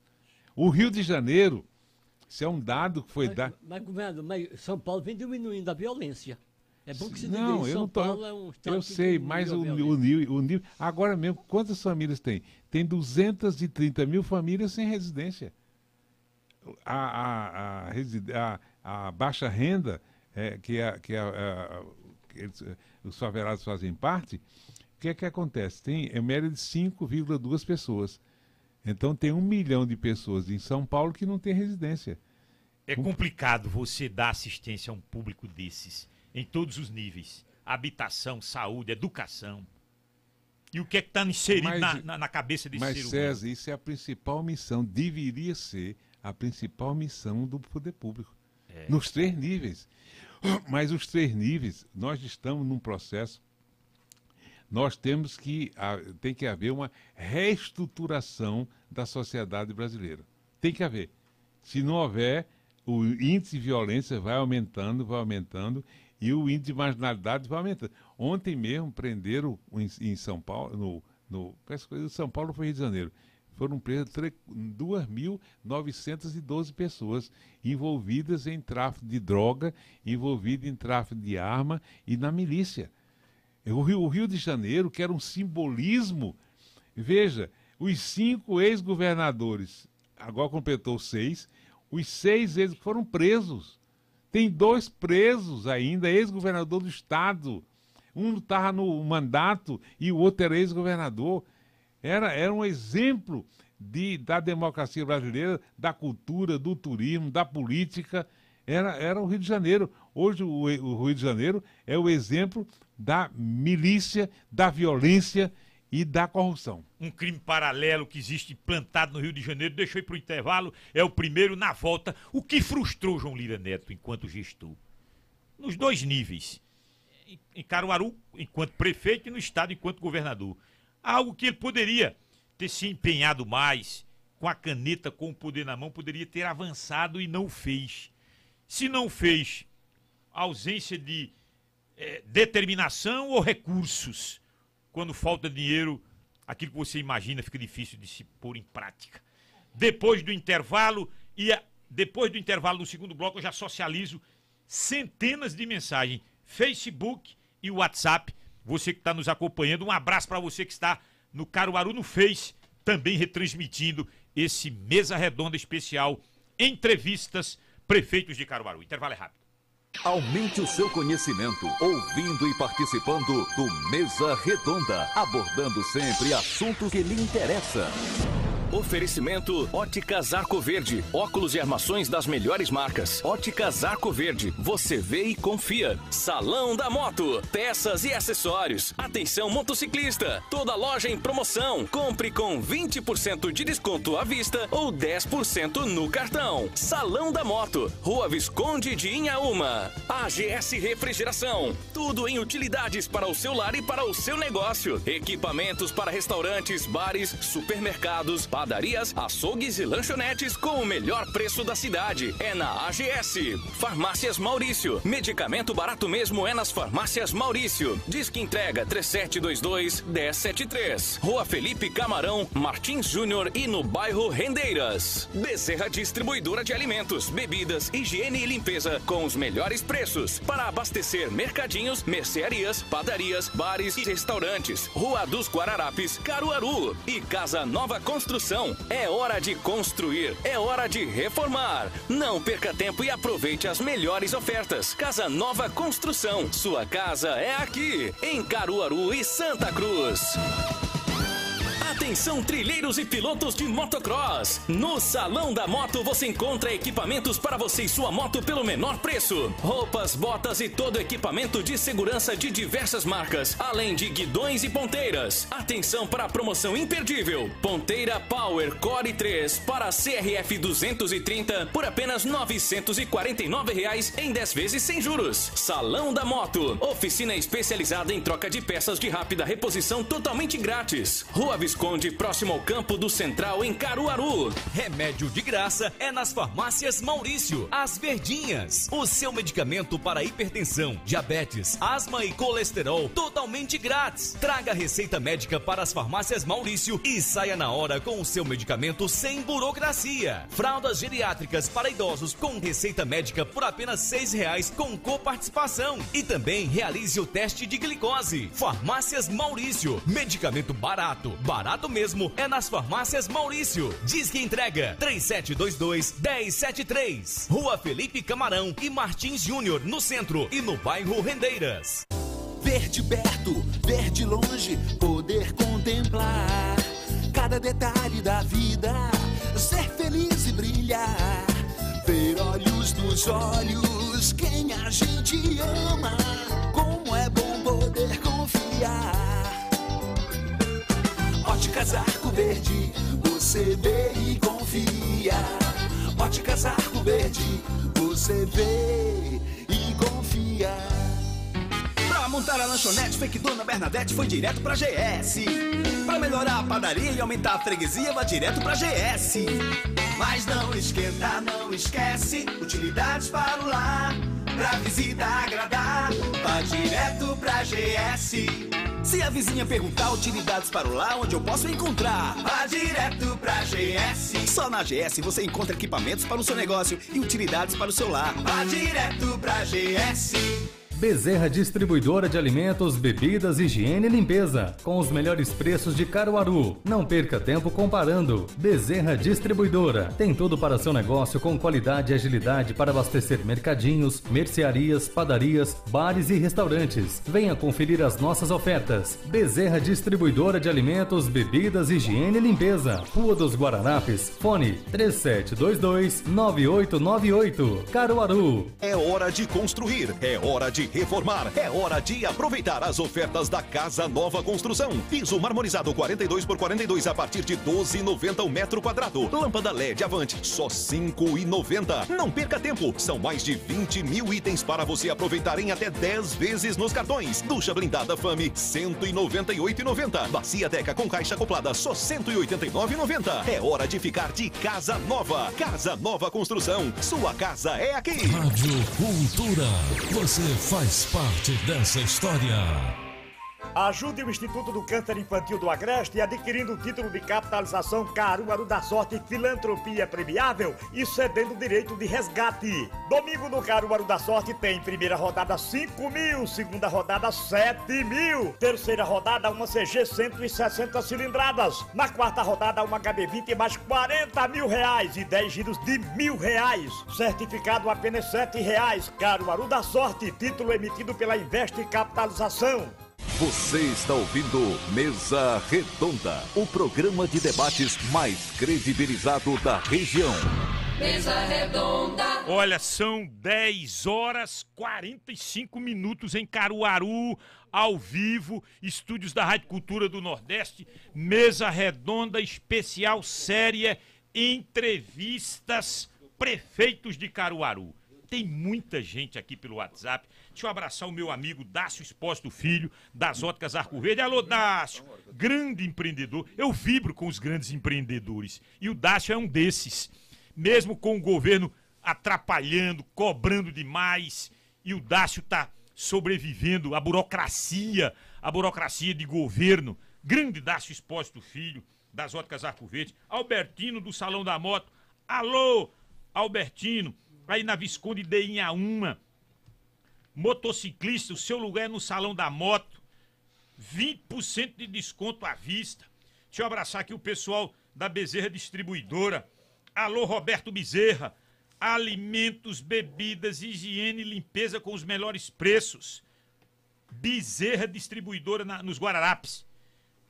O Rio de Janeiro, isso é um dado que foi dado. Mas, governador, São Paulo vem diminuindo a violência. É bom que se não, diga, eu São não tô, Paulo é um estado Eu sei, mas o, o, nível, o nível... Agora mesmo, quantas famílias tem? Tem 230 mil famílias sem residência. A, a, a, a, a baixa renda, é, que, a, é, que, a, é, é, que eles, os favelados fazem parte, o que é que acontece? Tem é média de 5,2 pessoas. Então tem um milhão de pessoas em São Paulo que não tem residência. É complicado você dar assistência a um público desses em todos os níveis: habitação, saúde, educação. E o que é que está inserido mas, na, na, na, cabeça desse mas, ser humano? César, isso é a principal missão, deveria ser a principal missão do poder público. É. Nos três níveis. [clears throat] Mas os três níveis, nós estamos num processo. Nós temos que. tem que haver uma reestruturação da sociedade brasileira. Tem que haver. Se não houver, o índice de violência vai aumentando, vai aumentando, e o índice de marginalidade vai aumentando. Ontem mesmo prenderam em, São Paulo, no, no parece coisa São Paulo foi Rio de Janeiro. Foram presas 2.912 pessoas envolvidas em tráfico de droga, envolvidas em tráfico de arma e na milícia. O Rio, o Rio de Janeiro, que era um simbolismo, veja, os cinco ex-governadores, agora completou seis, os seis eles foram presos tem dois presos ainda, ex-governador do estado. Um estava no mandato e o outro era ex-governador. Era, era um exemplo de, da democracia brasileira, da cultura, do turismo, da política. Era, era o Rio de Janeiro. Hoje o, o Rio de Janeiro é o exemplo da milícia, da violência e da corrupção. Um crime paralelo que existe plantado no Rio de Janeiro, deixei para o intervalo, é o primeiro na volta. O que frustrou João Lira Neto enquanto gestor? Nos dois níveis. Em Caruaru, enquanto prefeito, e no Estado, enquanto governador. Algo que ele poderia ter se empenhado mais, com a caneta, com o poder na mão, poderia ter avançado e não fez. Se não fez, ausência de é, determinação ou recursos quando falta dinheiro, aquilo que você imagina fica difícil de se pôr em prática. Depois do intervalo, e a, depois do intervalo do segundo bloco, eu já socializo centenas de mensagens, Facebook e WhatsApp. Você que está nos acompanhando, um abraço para você que está no Caruaru no Face, também retransmitindo esse mesa redonda especial entrevistas prefeitos de Caruaru. Intervalo é rápido. Aumente o seu conhecimento ouvindo e participando do Mesa Redonda, abordando sempre assuntos que lhe interessam. Oferecimento Óticas Arco Verde. Óculos e armações das melhores marcas. Óticas Arco Verde. Você vê e confia. Salão da Moto. Peças e acessórios. Atenção motociclista. Toda loja em promoção. Compre com 20% de desconto à vista ou 10% no cartão. Salão da Moto. Rua Visconde de Inhaúma. AGS Refrigeração. Tudo em utilidades para o seu lar e para o seu negócio. Equipamentos para restaurantes, bares, supermercados, bar padarias, açougues e lanchonetes com o melhor preço da cidade. É na AGS. Farmácias Maurício. Medicamento barato mesmo é nas Farmácias Maurício. Disque entrega 3722 1073. Rua Felipe Camarão, Martins Júnior e no bairro Rendeiras. Bezerra Distribuidora de Alimentos, Bebidas, Higiene e Limpeza com os melhores preços para abastecer mercadinhos, mercearias, padarias, bares e restaurantes. Rua dos Guararapes, Caruaru e Casa Nova Construção construção. É hora de construir, é hora de reformar. Não perca tempo e aproveite as melhores ofertas. Casa Nova Construção. Sua casa é aqui, em Caruaru e Santa Cruz. Atenção trilheiros e pilotos de motocross! No Salão da Moto você encontra equipamentos para você e sua moto pelo menor preço. Roupas, botas e todo equipamento de segurança de diversas marcas, além de guidões e ponteiras. Atenção para a promoção imperdível. Ponteira Power Core 3 para CRF 230 por apenas R$ 949 reais em 10 vezes sem juros. Salão da Moto, oficina especializada em troca de peças de rápida reposição totalmente grátis. Rua Vic esconde próximo ao campo do Central em Caruaru. Remédio de graça é nas farmácias Maurício, As Verdinhas. O seu medicamento para hipertensão, diabetes, asma e colesterol totalmente grátis. Traga a receita médica para as farmácias Maurício e saia na hora com o seu medicamento sem burocracia. Fraldas geriátricas para idosos com receita médica por apenas R$ 6,00 com coparticipação. E também realize o teste de glicose. Farmácias Maurício, medicamento barato barato mesmo é nas farmácias Maurício. Diz que entrega 3722 1073. Rua Felipe Camarão e Martins Júnior, no centro e no bairro Rendeiras. Verde perto, verde longe, poder contemplar cada detalhe da vida, ser feliz e brilhar, ver olhos nos olhos quem a gente ama, como é bom poder confiar. Pode casar com Verde, você vê e confia. Pode casar com Verde, você vê e confia. Pra montar a lanchonete, fake dona Bernadette foi direto pra GS. Pra melhorar a padaria e aumentar a freguesia, vai direto pra GS. Mas não esquenta, não esquece, utilidades para o lar pra visita agradar, vá direto pra GS. Se a vizinha perguntar utilidades para o lar, onde eu posso encontrar? Vá direto pra GS. Só na GS você encontra equipamentos para o seu negócio e utilidades para o seu lar. Vá direto pra GS. Bezerra Distribuidora de Alimentos, Bebidas, Higiene e Limpeza, com os melhores preços de Caruaru. Não perca tempo comparando. Bezerra Distribuidora tem tudo para seu negócio com qualidade e agilidade para abastecer mercadinhos, mercearias, padarias, bares e restaurantes. Venha conferir as nossas ofertas. Bezerra Distribuidora de Alimentos, Bebidas, Higiene e Limpeza. Rua dos Guaranapes, fone 3722 9898. Caruaru. É hora de construir, é hora de reformar. É hora de aproveitar as ofertas da Casa Nova Construção. Piso marmorizado 42 por 42 a partir de 12,90 o metro quadrado. Lâmpada LED Avante, só 5,90. Não perca tempo, são mais de 20 mil itens para você aproveitar em até 10 vezes nos cartões. Ducha blindada Fame, 198,90. Bacia Deca com caixa acoplada, só 189,90. É hora de ficar de casa nova. Casa Nova Construção, sua casa é aqui. Rádio Cultura, você faz faz parte dessa história. Ajude o Instituto do Câncer Infantil do Agreste adquirindo o título de capitalização Caruaru da Sorte Filantropia Premiável e cedendo o direito de resgate. Domingo no Caruaru da Sorte tem primeira rodada 5 mil, segunda rodada 7 mil, terceira rodada uma CG 160 cilindradas, na quarta rodada uma HB20 mais 40 mil reais e 10 giros de mil reais. Certificado apenas 7 reais. Caruaru da Sorte, título emitido pela Investe Capitalização. Você está ouvindo Mesa Redonda, o programa de debates mais credibilizado da região. Mesa Redonda. Olha, são 10 horas 45 minutos em Caruaru, ao vivo, estúdios da Rádio Cultura do Nordeste, Mesa Redonda especial série entrevistas prefeitos de Caruaru. Tem muita gente aqui pelo WhatsApp Deixa eu abraçar o meu amigo Dácio Esposto Filho, das Óticas Arco Verde. Alô, Dácio! Grande empreendedor. Eu vibro com os grandes empreendedores. E o Dácio é um desses. Mesmo com o governo atrapalhando, cobrando demais, e o Dácio está sobrevivendo à burocracia, a burocracia de governo. Grande Dácio Esposto Filho, das Óticas Arco Verde. Albertino, do Salão da Moto. Alô, Albertino! Aí na Visconde de Inhaúma Motociclista, o seu lugar é no Salão da Moto. 20% de desconto à vista. Deixa eu abraçar aqui o pessoal da Bezerra Distribuidora. Alô, Roberto Bezerra. Alimentos, bebidas, higiene e limpeza com os melhores preços. Bezerra Distribuidora na, nos Guararapes.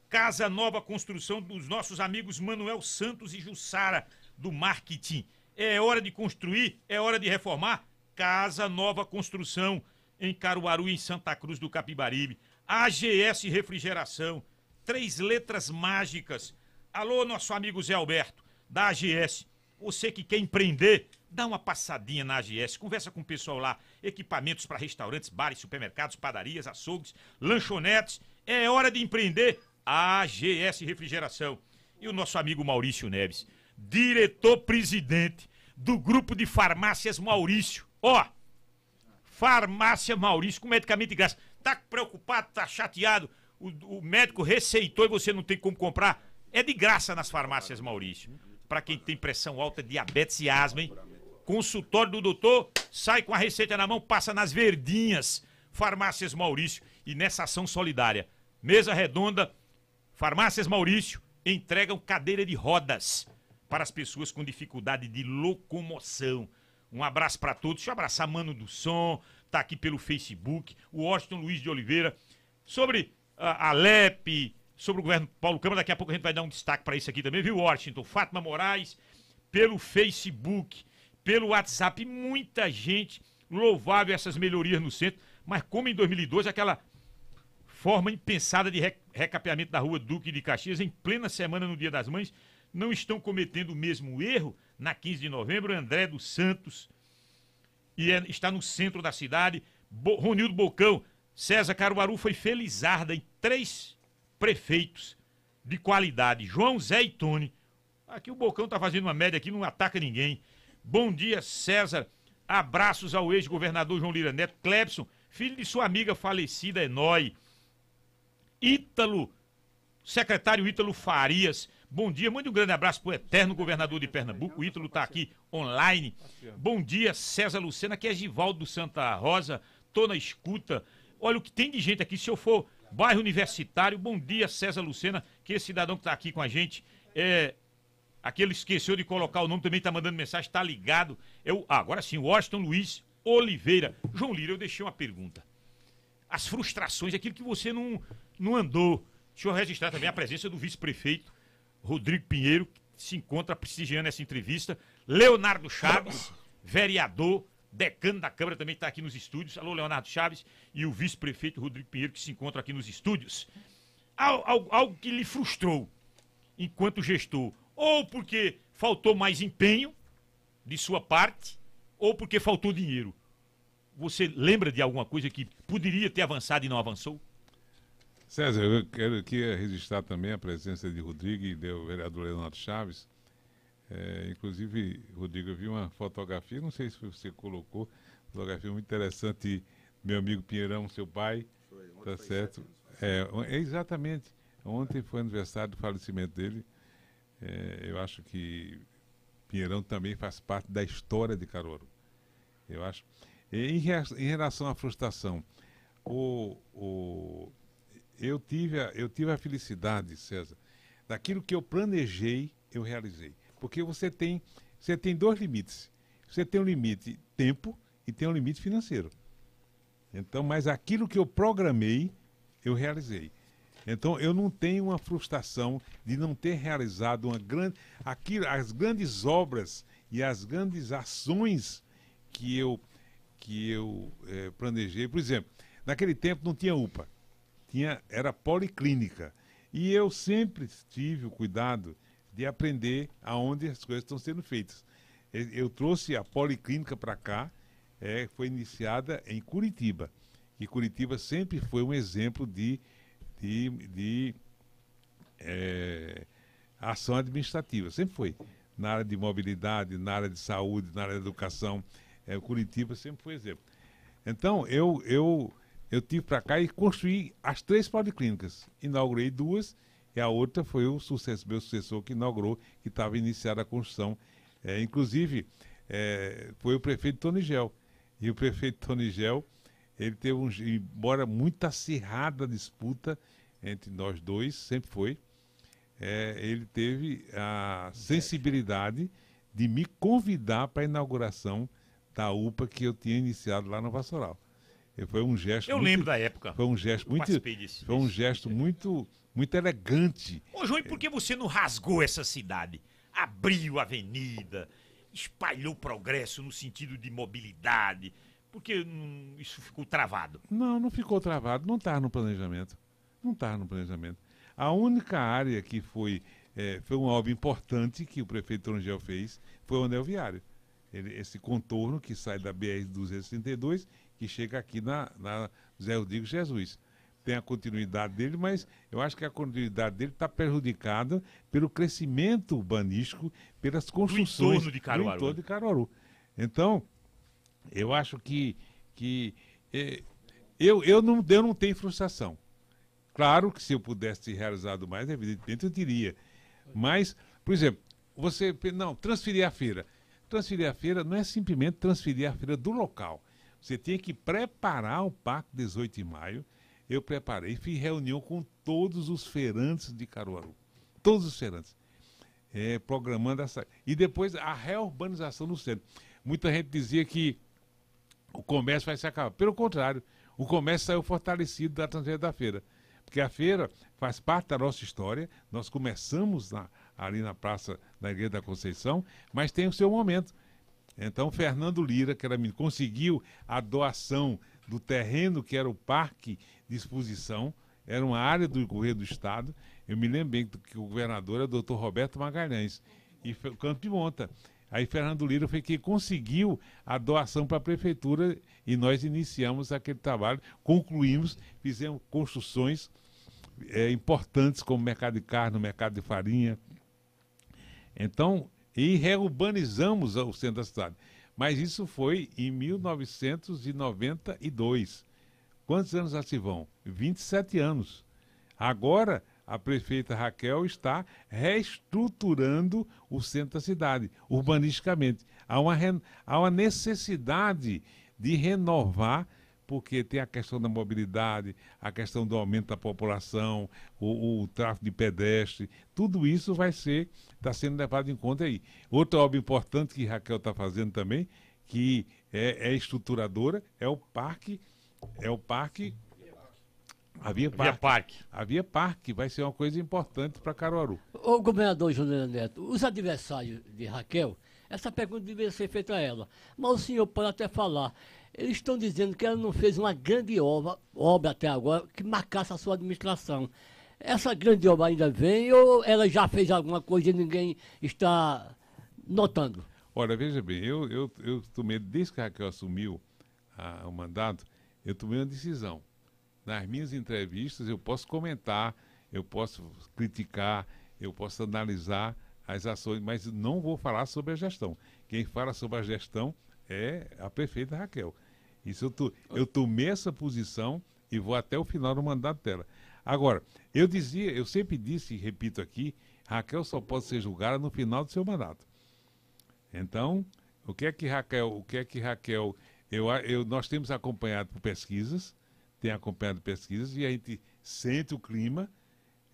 Casa Nova Construção dos nossos amigos Manuel Santos e Jussara, do Marketing. É hora de construir, é hora de reformar, Casa Nova Construção, em Caruaru, em Santa Cruz do Capibaribe. AGS Refrigeração, três letras mágicas. Alô, nosso amigo Zé Alberto, da AGS. Você que quer empreender, dá uma passadinha na AGS, conversa com o pessoal lá. Equipamentos para restaurantes, bares, supermercados, padarias, açougues, lanchonetes. É hora de empreender. AGS Refrigeração. E o nosso amigo Maurício Neves, diretor-presidente do Grupo de Farmácias Maurício. Ó, farmácia Maurício com medicamento de graça. Tá preocupado, tá chateado, o, o médico receitou e você não tem como comprar? É de graça nas farmácias Maurício. Para quem tem pressão alta, diabetes e asma, hein? Consultório do doutor, sai com a receita na mão, passa nas verdinhas. Farmácias Maurício e nessa ação solidária. Mesa redonda, Farmácias Maurício entregam cadeira de rodas para as pessoas com dificuldade de locomoção. Um abraço para todos. Deixa eu abraçar Mano do Som, tá aqui pelo Facebook, o Washington Luiz de Oliveira. Sobre a, Alep, sobre o governo Paulo Câmara, daqui a pouco a gente vai dar um destaque para isso aqui também, viu, Washington? Fátima Moraes, pelo Facebook, pelo WhatsApp, muita gente louvável essas melhorias no centro, mas como em 2002 aquela forma impensada de recapeamento da rua Duque de Caxias em plena semana no Dia das Mães, não estão cometendo o mesmo erro na 15 de novembro, André dos Santos, e é, está no centro da cidade. Bo, Ronildo Bocão, César Caruaru foi felizarda em três prefeitos de qualidade: João, Zé e Tony. Aqui o Bocão está fazendo uma média aqui, não ataca ninguém. Bom dia, César. Abraços ao ex-governador João Lira Neto, Clebson, filho de sua amiga falecida Enói. Ítalo, secretário Ítalo Farias, Bom dia, muito um grande abraço para o eterno governador de Pernambuco. O Ítalo está aqui online. Bom dia, César Lucena, que é Givaldo Santa Rosa. Estou na escuta. Olha o que tem de gente aqui. Se eu for bairro universitário, bom dia, César Lucena, que esse cidadão que está aqui com a gente é. Aquele esqueceu de colocar o nome, também está mandando mensagem, está ligado. Eu, ah, agora sim, Washington Luiz Oliveira. João Lira, eu deixei uma pergunta. As frustrações, aquilo que você não, não andou. Deixa eu registrar também a presença do vice-prefeito Rodrigo Pinheiro, que se encontra prestigiando essa entrevista. Leonardo Chaves, vereador, decano da Câmara, também está aqui nos estúdios. Alô, Leonardo Chaves. E o vice-prefeito Rodrigo Pinheiro, que se encontra aqui nos estúdios. Al, algo que lhe frustrou enquanto gestor. Ou porque faltou mais empenho de sua parte, ou porque faltou dinheiro. Você lembra de alguma coisa que poderia ter avançado e não avançou? César, eu quero aqui registrar também a presença de Rodrigo e do vereador Leonardo Chaves. É, inclusive, Rodrigo, eu vi uma fotografia, não sei se você colocou, fotografia muito interessante, meu amigo Pinheirão, seu pai. Foi, tá certo? É, é, exatamente. Ontem foi aniversário do falecimento dele. É, eu acho que Pinheirão também faz parte da história de Caruaru. Eu acho. E em, em relação à frustração, o, o eu tive a, eu tive a felicidade, César, daquilo que eu planejei, eu realizei. Porque você tem, você tem dois limites. Você tem um limite tempo e tem um limite financeiro. Então, mas aquilo que eu programei, eu realizei. Então, eu não tenho uma frustração de não ter realizado uma grande, aquilo, as grandes obras e as grandes ações que eu, que eu é, planejei. Por exemplo, naquele tempo não tinha UPA tinha era policlínica. E eu sempre tive o cuidado de aprender aonde as coisas estão sendo feitas. Eu trouxe a policlínica para cá, é, foi iniciada em Curitiba. E Curitiba sempre foi um exemplo de, de, de é, ação administrativa, sempre foi. Na área de mobilidade, na área de saúde, na área de educação, é, Curitiba sempre foi exemplo. Então, eu, eu eu tive para cá e construí as três policlínicas. Inaugurei duas e a outra foi o sucesso, meu sucessor que inaugurou, que estava iniciada a construção. É, inclusive, é, foi o prefeito Tonigel. E o prefeito Tonigel, ele teve, um, embora muito acirrada disputa entre nós dois, sempre foi, é, ele teve a sensibilidade de me convidar para a inauguração da UPA que eu tinha iniciado lá no Vassoural. Foi um gesto. Eu muito, lembro da época. Foi um gesto muito. foi um gesto muito, muito elegante. Ô, João, e por que você não rasgou essa cidade? Abriu a avenida, espalhou progresso no sentido de mobilidade. Por que isso ficou travado? Não, não ficou travado. Não está no planejamento. Não está no planejamento. A única área que foi, é, foi um alvo importante que o prefeito Rangel fez foi o anel viário. Ele, esse contorno que sai da BR-232 que chega aqui na, na Zé Rodrigo Jesus. Tem a continuidade dele, mas eu acho que a continuidade dele está prejudicada pelo crescimento urbanístico, pelas construções. Do entorno de Caruaru. Do entorno de Caruaru. Então, eu acho que. que é, eu, eu, não, eu não tenho frustração. Claro que se eu pudesse ter realizado mais, evidentemente eu diria. Mas, por exemplo, você. Não, transferir a feira. Transferir a feira não é simplesmente transferir a feira do local. Você tinha que preparar o Pacto 18 de maio. Eu preparei, fiz reunião com todos os feirantes de Caruaru. Todos os feirantes. É, programando essa. E depois a reurbanização do centro. Muita gente dizia que o comércio vai se acabar. Pelo contrário, o comércio saiu fortalecido da transferência da feira. Porque a feira faz parte da nossa história. Nós começamos na, ali na Praça da Igreja da Conceição, mas tem o seu momento. Então, Fernando Lira, que era conseguiu a doação do terreno que era o parque de exposição, era uma área do governo do estado. Eu me lembro bem que o governador era o doutor Roberto Magalhães, e foi o Campo de Monta. Aí Fernando Lira foi quem conseguiu a doação para a prefeitura e nós iniciamos aquele trabalho, concluímos, fizemos construções é, importantes como mercado de carne, mercado de farinha. Então, e reurbanizamos o centro da cidade. Mas isso foi em 1992. Quantos anos já se vão? 27 anos. Agora, a prefeita Raquel está reestruturando o centro da cidade, urbanisticamente. Há uma, há uma necessidade de renovar porque tem a questão da mobilidade, a questão do aumento da população, o, o tráfego de pedestre, tudo isso vai ser, está sendo levado em conta aí. Outra obra importante que Raquel está fazendo também, que é, é, estruturadora, é o parque, é o parque. A Via Parque. Via Parque. A Via Parque vai ser uma coisa importante para Caruaru. Ô, governador Juliano Neto, os adversários de Raquel, essa pergunta deveria ser feita a ela. Mas o senhor pode até falar. Eles estão dizendo que ela não fez uma grande obra, obra até agora que marcasse a sua administração. Essa grande obra ainda vem ou ela já fez alguma coisa e ninguém está notando? Olha, veja bem, eu, eu, eu tomei, desde que a Raquel assumiu a, o mandato, eu tomei uma decisão. Nas minhas entrevistas, eu posso comentar, eu posso criticar, eu posso analisar as ações, mas não vou falar sobre a gestão. Quem fala sobre a gestão é a prefeita Raquel. Isso eu, to, eu tomei essa posição e vou até o final do mandato dela. Agora, eu dizia, eu sempre disse e repito aqui, Raquel só pode ser julgada no final do seu mandato. Então, o que é que Raquel, o que é que Raquel, eu, eu nós temos acompanhado por pesquisas, tem acompanhado pesquisas e a gente sente o clima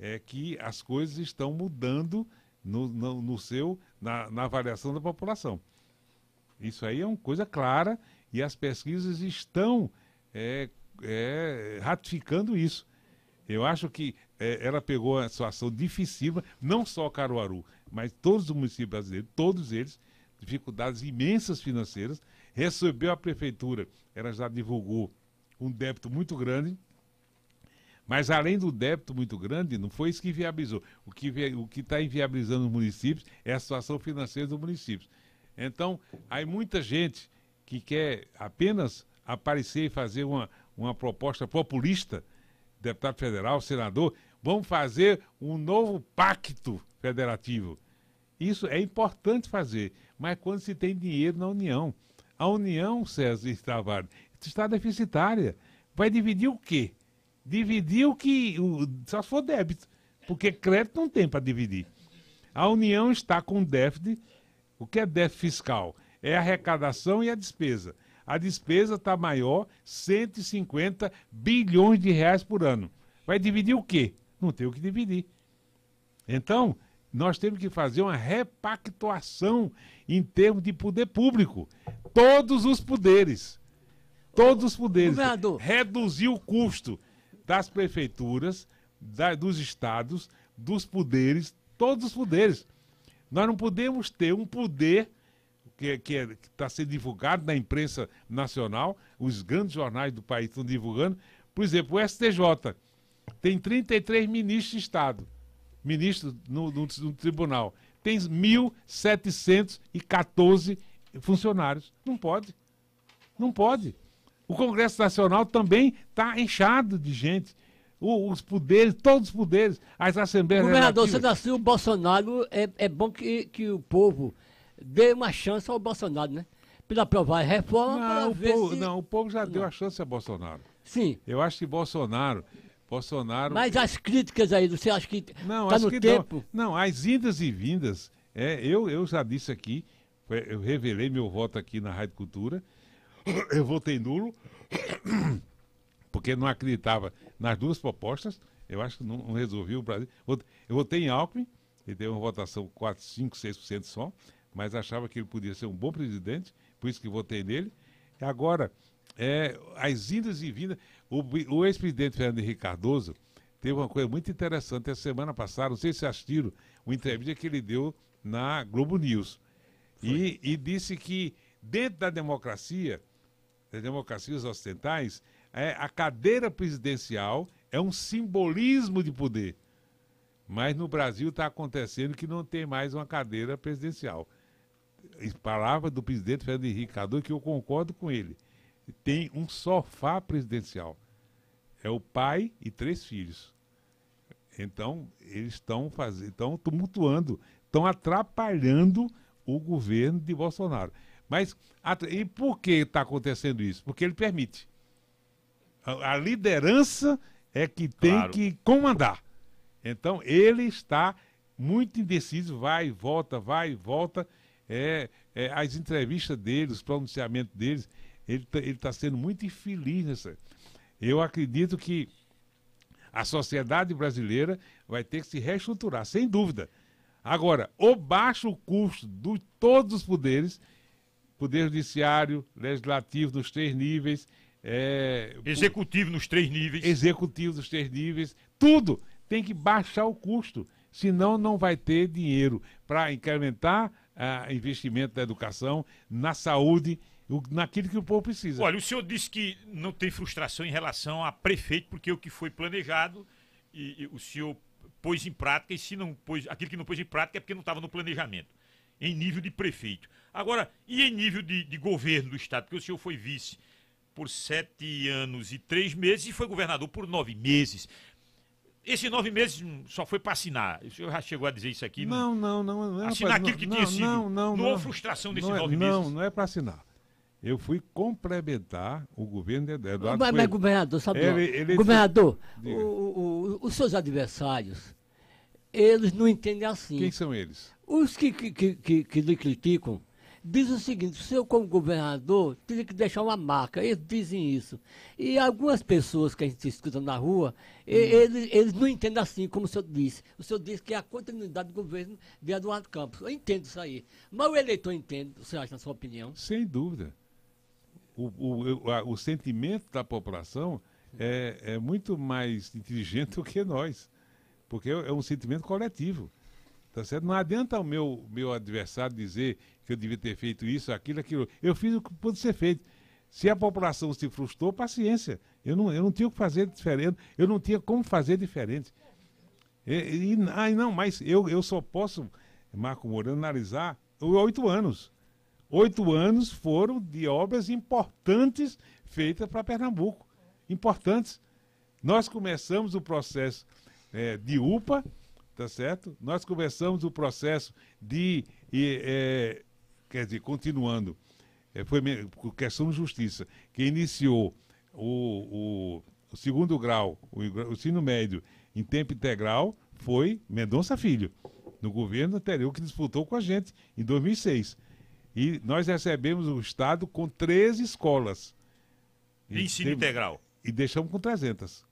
é que as coisas estão mudando no, no, no seu na, na avaliação da população. Isso aí é uma coisa clara e as pesquisas estão é, é, ratificando isso. Eu acho que é, ela pegou a situação dificílima, não só Caruaru, mas todos os municípios brasileiros, todos eles, dificuldades imensas financeiras. Recebeu a prefeitura, ela já divulgou um débito muito grande. Mas além do débito muito grande, não foi isso que viabilizou. O que está inviabilizando os municípios é a situação financeira dos municípios. Então, aí muita gente que quer apenas aparecer e fazer uma, uma proposta populista, deputado federal, senador, vamos fazer um novo pacto federativo. Isso é importante fazer, mas quando se tem dinheiro na União. A União, César Tavares, está deficitária. Vai dividir o quê? Dividir o que. O, só se for débito, porque crédito não tem para dividir. A União está com déficit. O que é déficit fiscal? é a arrecadação e a despesa. A despesa está maior, 150 bilhões de reais por ano. Vai dividir o quê? Não tem o que dividir. Então, nós temos que fazer uma repactuação em termos de poder público. Todos os poderes. Todos os poderes. Governador. Reduzir o custo das prefeituras, da, dos estados, dos poderes, todos os poderes. Nós não podemos ter um poder que está que, que é, tá sendo divulgado na imprensa nacional, os grandes jornais do país estão divulgando. Por exemplo, o STJ tem 33 ministros de Estado, ministros no, no, no tribunal. Tem 1.714 funcionários. Não pode. Não pode. O Congresso Nacional também está inchado de gente. O, os poderes, todos os poderes, as assembleias. Governador, sendo assim, o Bolsonaro, é, é bom que, que o povo dê uma chance ao Bolsonaro, né? Para aprovar a reforma. Não, o povo, se... não o povo já não. deu a chance ao Bolsonaro. Sim. Eu acho que Bolsonaro. Bolsonaro. Mas as críticas aí, você acha que não, tá no tempo? Não. não, as indas e vindas, é, eu, eu já disse aqui, eu revelei meu voto aqui na Rádio Cultura, [coughs] eu votei nulo, [coughs] porque não acreditava nas duas propostas, eu acho que não, não resolvi o Brasil. Eu votei em Alckmin, ele teve uma votação 4, 5, 6% só mas achava que ele podia ser um bom presidente, por isso que votei nele. E agora, é, as indas e vindas. O, o ex-presidente Fernando Henrique Cardoso teve uma coisa muito interessante essa semana passada, não sei se assistiram, uma entrevista que ele deu na Globo News. E, e, disse que dentro da democracia, das democracias ocidentais, é, a cadeira presidencial é um simbolismo de poder. Mas no Brasil está acontecendo que não tem mais uma cadeira presidencial palavra do presidente Fernando Henrique Cardoso, que eu concordo com ele. Tem um sofá presidencial. É o pai e três filhos. Então, eles estão fazendo, estão tumultuando, estão atrapalhando o governo de Bolsonaro. Mas, e por que está acontecendo isso? Porque ele permite. A, a liderança é que tem claro. que comandar. Então, ele está muito indeciso, vai e volta, vai e volta, é, é as entrevistas dele, os pronunciamentos deles, ele está tá sendo muito infeliz nessa. Eu acredito que a sociedade brasileira vai ter que se reestruturar, sem dúvida. Agora, o baixo custo de todos os poderes, poder judiciário, legislativo nos três níveis, é, executivo nos três níveis, executivo nos três níveis, tudo tem que baixar o custo, senão não vai ter dinheiro para incrementar ah, investimento na educação, na saúde, o, naquilo que o povo precisa. Olha, o senhor disse que não tem frustração em relação a prefeito, porque o que foi planejado e, e o senhor pôs em prática, e se não pôs, aquilo que não pôs em prática é porque não estava no planejamento, em nível de prefeito. Agora, e em nível de, de governo do Estado, porque o senhor foi vice por sete anos e três meses e foi governador por nove meses. Esses nove meses hum, só foi para assinar. O senhor já chegou a dizer isso aqui? Não, não, não. não, não é assinar aquilo não, que tinha sido. Não, não, não. houve frustração desses é, nove meses? Não, não é para assinar. Eu fui complementar o governo de Eduardo Mas, mas governador, sabe ele, ele Governador, o, o, os seus adversários, eles não entendem assim. Quem são eles? Os que, que, que, que, que lhe criticam diz o seguinte: se eu, como governador, teria que deixar uma marca. Eles dizem isso. E algumas pessoas que a gente escuta na rua, hum. eles, eles não entendem assim, como o senhor disse. O senhor disse que é a continuidade do governo de Eduardo Campos. Eu entendo isso aí. Mas o eleitor entende, o senhor acha, na sua opinião? Sem dúvida. O, o, o, o sentimento da população é, é muito mais inteligente do que nós. Porque é, é um sentimento coletivo. Tá certo? Não adianta o meu, meu adversário dizer que eu devia ter feito isso, aquilo, aquilo. Eu fiz o que pôde ser feito. Se a população se frustrou, paciência. Eu não, eu não tinha o que fazer diferente, eu não tinha como fazer diferente. E, e, ai, ah, não, mas eu, eu só posso, Marco Moreno, analisar oito anos. Oito anos foram de obras importantes feitas para Pernambuco. Importantes. Nós começamos o processo é, de UPA, tá certo? Nós começamos o processo de, é, quer dizer, continuando, eh, foi questão de justiça, que iniciou o, o, o segundo grau, o, o, ensino médio em tempo integral, foi Mendonça Filho, no governo anterior que disputou com a gente em 2006. E nós recebemos o Estado com 13 escolas. E ensino teve, integral. E deixamos com 300.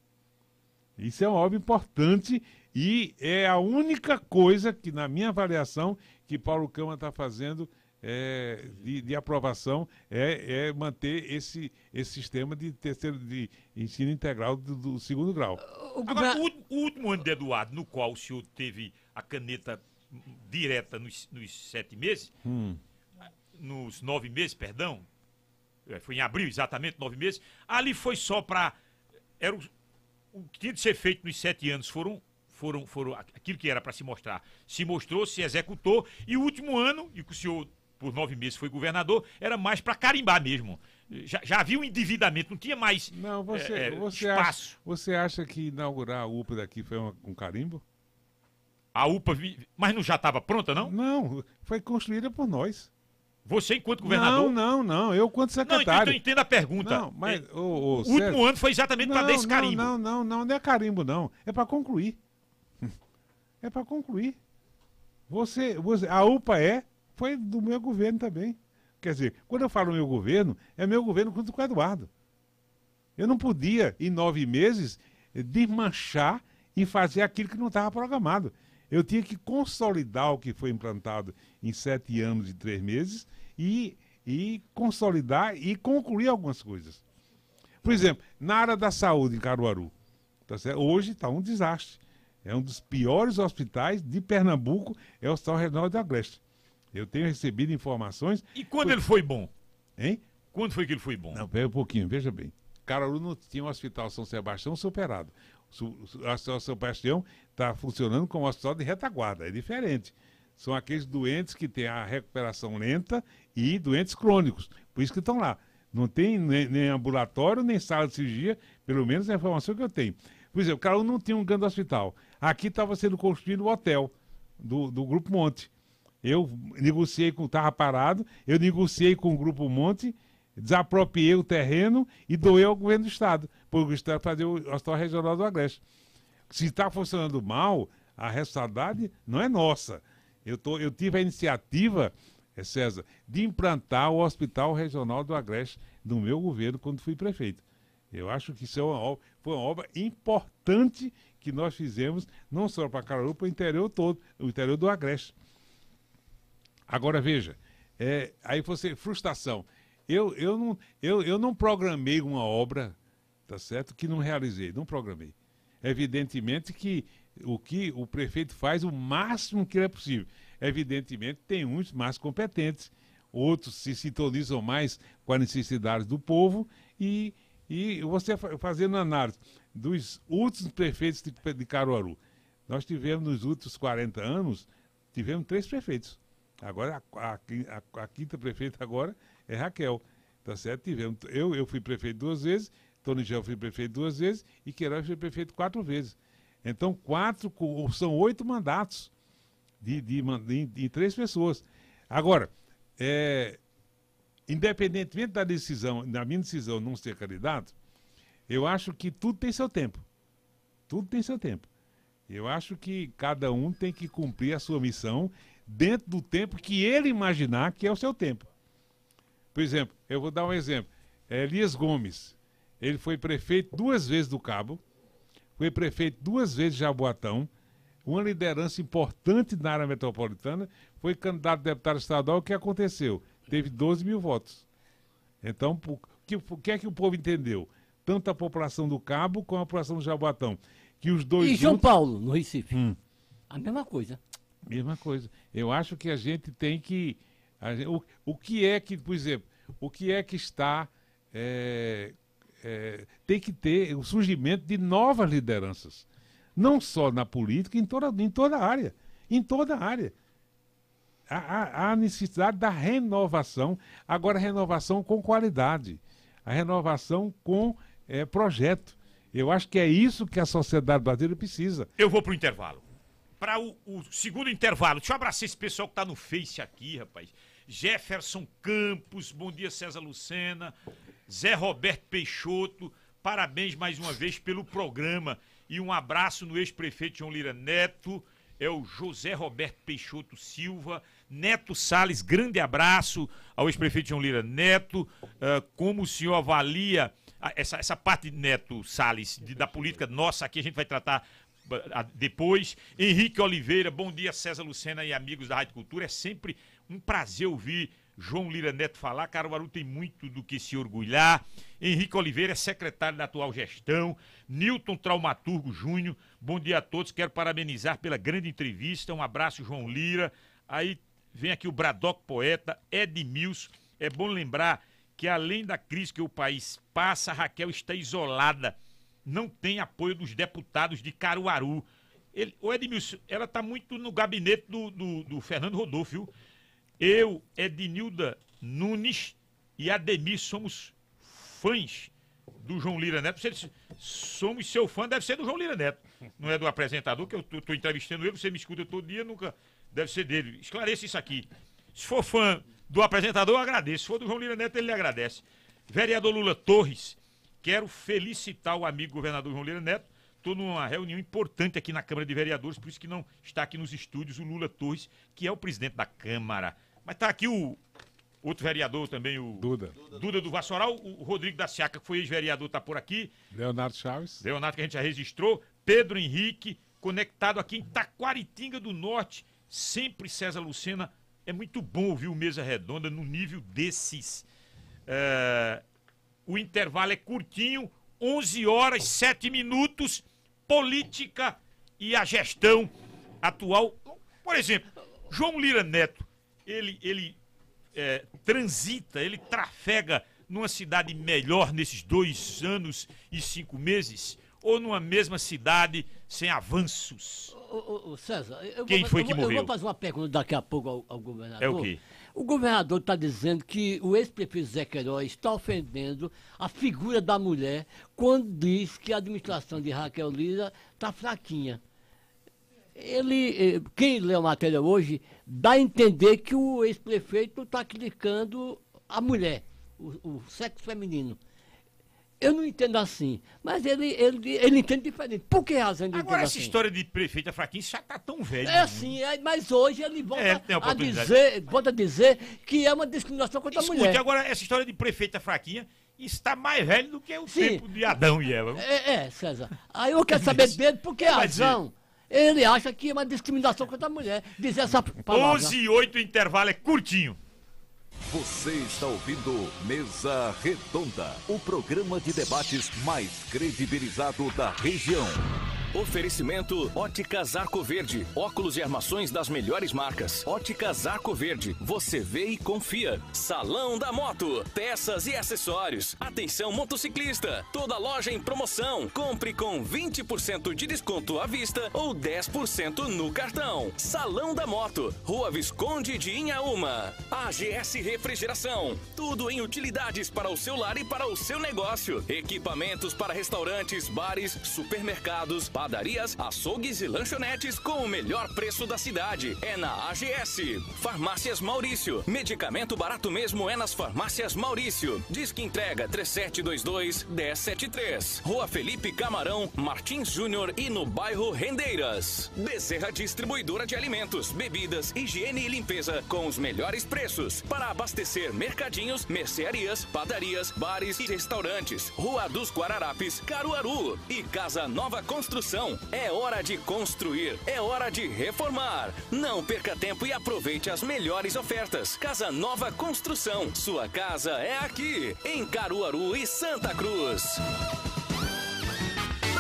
Isso é uma obra importante e é a única coisa que, na minha avaliação, que Paulo Câmara está fazendo é, de, de, aprovação é, é, manter esse, esse sistema de terceiro de ensino integral do, do segundo grau. Agora, o, o, último ano de Eduardo, no qual o senhor teve a caneta direta nos, nos sete meses, hum. nos nove meses, perdão, é, foi em abril exatamente, nove meses, ali foi só para. Era o, o que tinha de ser feito nos sete anos foram foram, foram aquilo que era para se mostrar se mostrou, se executou, e o último ano, e que o senhor por nove meses foi governador, era mais para carimbar mesmo. Já, já, havia um endividamento, não tinha mais não, você, é, você espaço. Acha, você acha que inaugurar a UPA daqui foi uma, um carimbo? A UPA, mas não já estava pronta, não? Não, foi construída por nós. Você enquanto governador? Não, não, não. Eu quanto então, secretário. Não, então, entenda a pergunta. Não, mas, é, ô, ô, o último ano foi exatamente para dar esse carimbo. Não, não, não, não é carimbo, não. É para concluir. [laughs] É para concluir. Você, você, a UPA é foi do meu governo também. Quer dizer, quando eu falo meu governo, é meu governo junto com o Eduardo. Eu não podia, em nove meses, eh, desmanchar e fazer aquilo que não estava programado. Eu tinha que consolidar o que foi implantado em sete anos e três meses e, e consolidar e concluir algumas coisas. Por exemplo, na área da saúde em Caruaru, tá hoje está um desastre. É um dos piores hospitais de Pernambuco, é o Hospital Regional de Agreste. Eu tenho recebido informações. E quando foi... ele foi bom? Hein? Quando foi que ele foi bom? Não, pera um pouquinho, veja bem. não tinha um hospital São Sebastião superado. O Hospital São Sebastião está funcionando como hospital de retaguarda, é diferente. São aqueles doentes que têm a recuperação lenta e doentes crônicos. Por isso que estão lá. Não tem nem, nem, ambulatório, nem sala de cirurgia, pelo menos é a informação que eu tenho. Por exemplo, o Carol não tinha um grande hospital. Aqui estava sendo construído o um hotel do, do Grupo Monte. Eu negociei com, estava parado, eu negociei com o Grupo Monte, desapropriei o terreno e doei ao governo do Estado, para o Estado fazer o Hospital Regional do Agreste. Se está funcionando mal, a responsabilidade não é nossa. Eu, tô, eu tive a iniciativa, eh, César, de implantar o Hospital Regional do Agreste no meu governo quando fui prefeito. Eu acho que isso é uma foi uma obra importante que nós fizemos, não só para Caruaru, para o interior todo, o interior do Agreste. Agora veja, é, aí você, frustração. Eu, eu, não, eu, eu não programei uma obra, tá certo? Que não realizei, não programei. Evidentemente que o que o prefeito faz o máximo que é possível. Evidentemente tem uns mais competentes, outros se sintonizam mais com as necessidades do povo e, e você fazendo análise dos últimos prefeitos de, de Caruaru. Nós tivemos nos últimos 40 anos, tivemos três prefeitos. Agora, a, a, a quinta prefeita agora é Raquel, tá certo? eu, eu fui prefeito duas vezes, Tony Gel foi prefeito duas vezes e Queiroz foi prefeito quatro vezes. Então, quatro, são oito mandatos de, de, de, de três pessoas. Agora, é, independentemente da decisão, da minha decisão não ser candidato, eu acho que tudo tem seu tempo. Tudo tem seu tempo. Eu acho que cada um tem que cumprir a sua missão dentro do tempo que ele imaginar que é o seu tempo. Por exemplo, eu vou dar um exemplo. É, Elias Gomes, ele foi prefeito duas vezes do Cabo, foi prefeito duas vezes de Jaboatão, uma liderança importante na área metropolitana, foi candidato a deputado estadual, o que aconteceu? Teve 12 mil votos. Então, o que, que, é que o povo entendeu? Tanto a população do Cabo como a população do Jaboatão. Que os dois e juntos... João Paulo, no Recife. Hum. A mesma coisa. Mesma coisa. Eu acho que a gente tem que. o, o que é que, por exemplo, o que é que está. É, é, tem que ter o surgimento de novas lideranças. Não só na política, em toda, em toda a área. Em toda a área. Há, há, há necessidade da renovação, agora renovação com qualidade, a renovação com é, projeto. Eu acho que é isso que a sociedade brasileira precisa. Eu vou para o intervalo para o, o, segundo intervalo. Deixa eu abraçar esse pessoal que está no Face aqui, rapaz. Jefferson Campos, bom dia César Lucena, Zé Roberto Peixoto, parabéns mais uma vez pelo programa e um abraço no ex-prefeito João Lira Neto, é o José Roberto Peixoto Silva, Neto Sales, grande abraço ao ex-prefeito João Lira Neto, uh, como o senhor avalia essa, essa parte, Neto Sales, de, da política nossa aqui, a gente vai tratar depois. Henrique Oliveira, bom dia, César Lucena e amigos da Rádio Cultura. É sempre um prazer ouvir João Lira Neto falar. Caruaru tem muito do que se orgulhar. Henrique Oliveira é secretário da atual gestão. Newton Traumaturgo Júnior, bom dia a todos. Quero parabenizar pela grande entrevista. Um abraço, João Lira. Aí vem aqui o Bradock Poeta, Edmilson. É bom lembrar que além da crise que o país passa, Raquel está isolada não tem apoio dos deputados de Caruaru. Ele, o Edmilson, ela está muito no gabinete do, do, do Fernando Rodolfo, viu? Eu, Ednilda Nunes e Ademir somos fãs do João Lira Neto. Se somos seu fã, deve ser do João Lira Neto. Não é do apresentador, que eu estou entrevistando ele, você me escuta todo dia, nunca deve ser dele. Esclareça isso aqui. Se for fã do apresentador, eu agradeço. Se for do João Lira Neto, ele lhe agradece. Vereador Lula Torres, quero felicitar o amigo governador João Leira Neto. Estou numa reunião importante aqui na Câmara de Vereadores, por isso que não está aqui nos estúdios o Lula Torres, que é o presidente da Câmara. Mas está aqui o outro vereador também, o Duda, Duda do Vassoural, o Rodrigo da Siaca, que foi ex-vereador, está por aqui. Leonardo Chaves. Leonardo, que a gente já registrou. Pedro Henrique, conectado aqui em Taquaritinga do Norte. Sempre César Lucena. É muito bom ouvir o Mesa Redonda no nível desses. É, o intervalo é curtinho, 11 horas, 7 minutos. Política e a gestão atual. Por exemplo, João Lira Neto, ele, ele é, transita, ele trafega numa cidade melhor nesses dois anos e cinco meses? Ou numa mesma cidade sem avanços? O César, eu Quem vou, foi que morreu? Eu vou fazer uma pergunta daqui a pouco ao, ao governador. É o quê? O governador está dizendo que o ex-prefeito Zé Queiroz está ofendendo a figura da mulher quando diz que a administração de Raquel Lira está fraquinha. Ele, eh, quem lê a matéria hoje, dá a entender que o ex-prefeito está criticando a mulher, o, o sexo feminino. Eu não entendo assim. Mas ele, ele, ele entende diferente. Por que razão ele Agora, essa assim? história de prefeita fraquinha já está tão velha? É né? assim, é, mas hoje ele volta, é, a dizer, volta a dizer que é uma discriminação contra Escute, a mulher. agora essa história de prefeita fraquinha está mais velha do que o Sim. tempo de Adão e Eva. É, é César. Aí eu quero saber dele por que razão. Ele acha que é uma discriminação contra a mulher. Dizer essa palavra. 11 e 8, o intervalo é curtinho. Você está ouvindo Mesa Redonda, o programa de debates mais credibilizado da região. Oferecimento Óticas Arco Verde. Óculos e armações das melhores marcas. Óticas Arco Verde. Você vê e confia. Salão da Moto. Peças e acessórios. Atenção motociclista. Toda loja em promoção. Compre com 20% de desconto à vista ou 10% no cartão. Salão da Moto. Rua Visconde de Inhaúma. AGS Refrigeração. Tudo em utilidades para o seu lar e para o seu negócio. Equipamentos para restaurantes, bares, supermercados, padarias, açougues e lanchonetes com o melhor preço da cidade. É na AGS. Farmácias Maurício. Medicamento barato mesmo é nas Farmácias Maurício. Diz que entrega 3722 1073. Rua Felipe Camarão, Martins Júnior e no bairro Rendeiras. Bezerra Distribuidora de Alimentos, Bebidas, Higiene e Limpeza com os melhores preços para abastecer mercadinhos, mercearias, padarias, bares e restaurantes. Rua dos Guararapes, Caruaru e Casa Nova Construção construção. É hora de construir, é hora de reformar. Não perca tempo e aproveite as melhores ofertas. Casa Nova Construção. Sua casa é aqui, em Caruaru e Santa Cruz.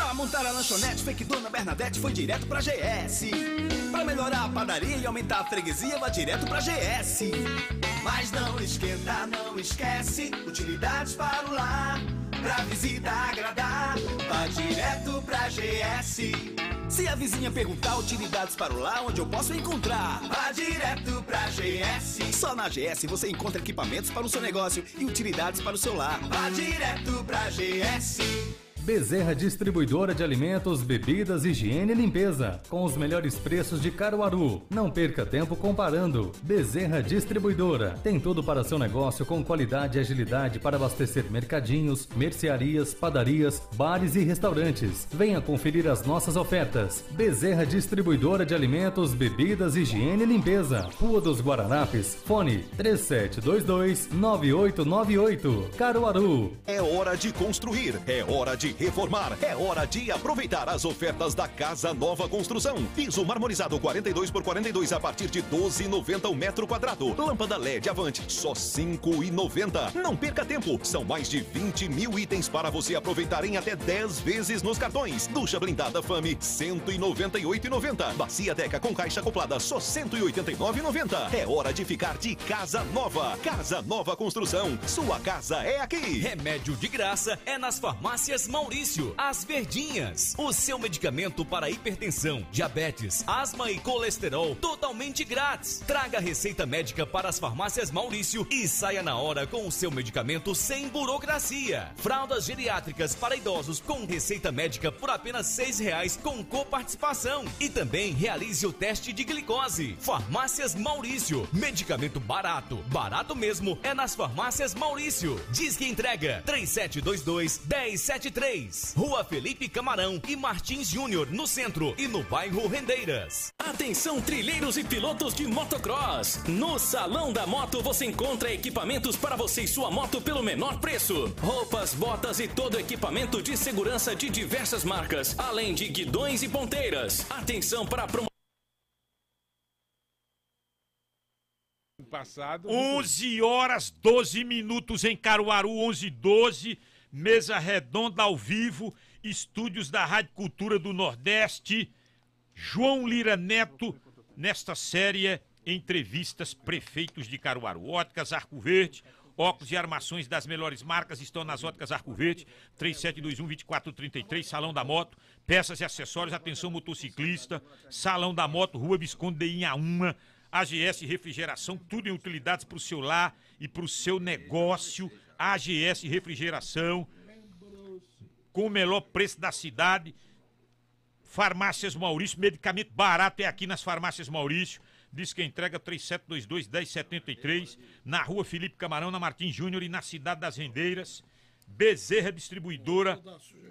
Pra montar a lanchonete, fake dona Bernadette foi direto pra GS. Pra melhorar a padaria e aumentar a freguesia, vai direto pra GS. Mas não esquenta, não esquece, utilidades para o lar. Pra visita agradar, vai direto pra GS. Se a vizinha perguntar utilidades para o lar, onde eu posso encontrar? Vá direto pra GS. Só na GS você encontra equipamentos para o seu negócio e utilidades para o seu lar. Vá direto pra GS. Bezerra Distribuidora de Alimentos, Bebidas, Higiene e Limpeza, com os melhores preços de Caruaru. Não perca tempo comparando. Bezerra Distribuidora tem tudo para seu negócio com qualidade e agilidade para abastecer mercadinhos, mercearias, padarias, bares e restaurantes. Venha conferir as nossas ofertas. Bezerra Distribuidora de Alimentos, Bebidas, Higiene e Limpeza, Rua dos Guaranapes, fone 3722 9898. Caruaru. É hora de construir, é hora de reformar. É hora de aproveitar as ofertas da Casa Nova Construção. Piso marmorizado 42 por 42 a partir de 12,90 o metro quadrado. Lâmpada LED Avante, só 5,90. Não perca tempo, são mais de 20 mil itens para você aproveitar em até 10 vezes nos cartões. Ducha blindada Fami 198,90. Bacia Deca com caixa acoplada, só 189,90. É hora de ficar de casa nova. Casa Nova Construção, sua casa é aqui. Remédio de graça é nas farmácias Mão Maurício, as Verdinhas. O seu medicamento para hipertensão, diabetes, asma e colesterol totalmente grátis. Traga a receita médica para as farmácias Maurício e saia na hora com o seu medicamento sem burocracia. Fraldas geriátricas para idosos com receita médica por apenas seis reais com coparticipação. E também realize o teste de glicose. Farmácias Maurício, medicamento barato, barato mesmo é nas farmácias Maurício. Diz que entrega 3722 1073 3. Rua Felipe Camarão e Martins Júnior, no centro e no bairro Rendeiras. Atenção, trilheiros e pilotos de motocross. No Salão da Moto você encontra equipamentos para você e sua moto pelo menor preço. Roupas, botas e todo equipamento de segurança de diversas marcas, além de guidões e ponteiras. Atenção para a promoção. passado. 11 horas 12 minutos em Caruaru, 11 12 mesa redonda ao vivo, estúdios da Rádio Cultura do Nordeste. João Lira Neto, nesta série é Entrevistas Prefeitos de Caruaru. Óticas Arco Verde, óculos e armações das melhores marcas estão nas Óticas Arco Verde, 3721-2433, Salão da Moto, peças e acessórios, atenção motociclista, Salão da Moto, Rua Visconde de Inhaúma, AGS Refrigeração, tudo em utilidades para o seu lar e para o seu negócio. AGS Refrigeração, com o melhor preço da cidade. Farmácias Maurício, medicamento barato é aqui nas Farmácias Maurício. Diz que entrega 3722-1073, na rua Felipe Camarão, na Martins Júnior e na Cidade das Rendeiras. Bezerra Distribuidora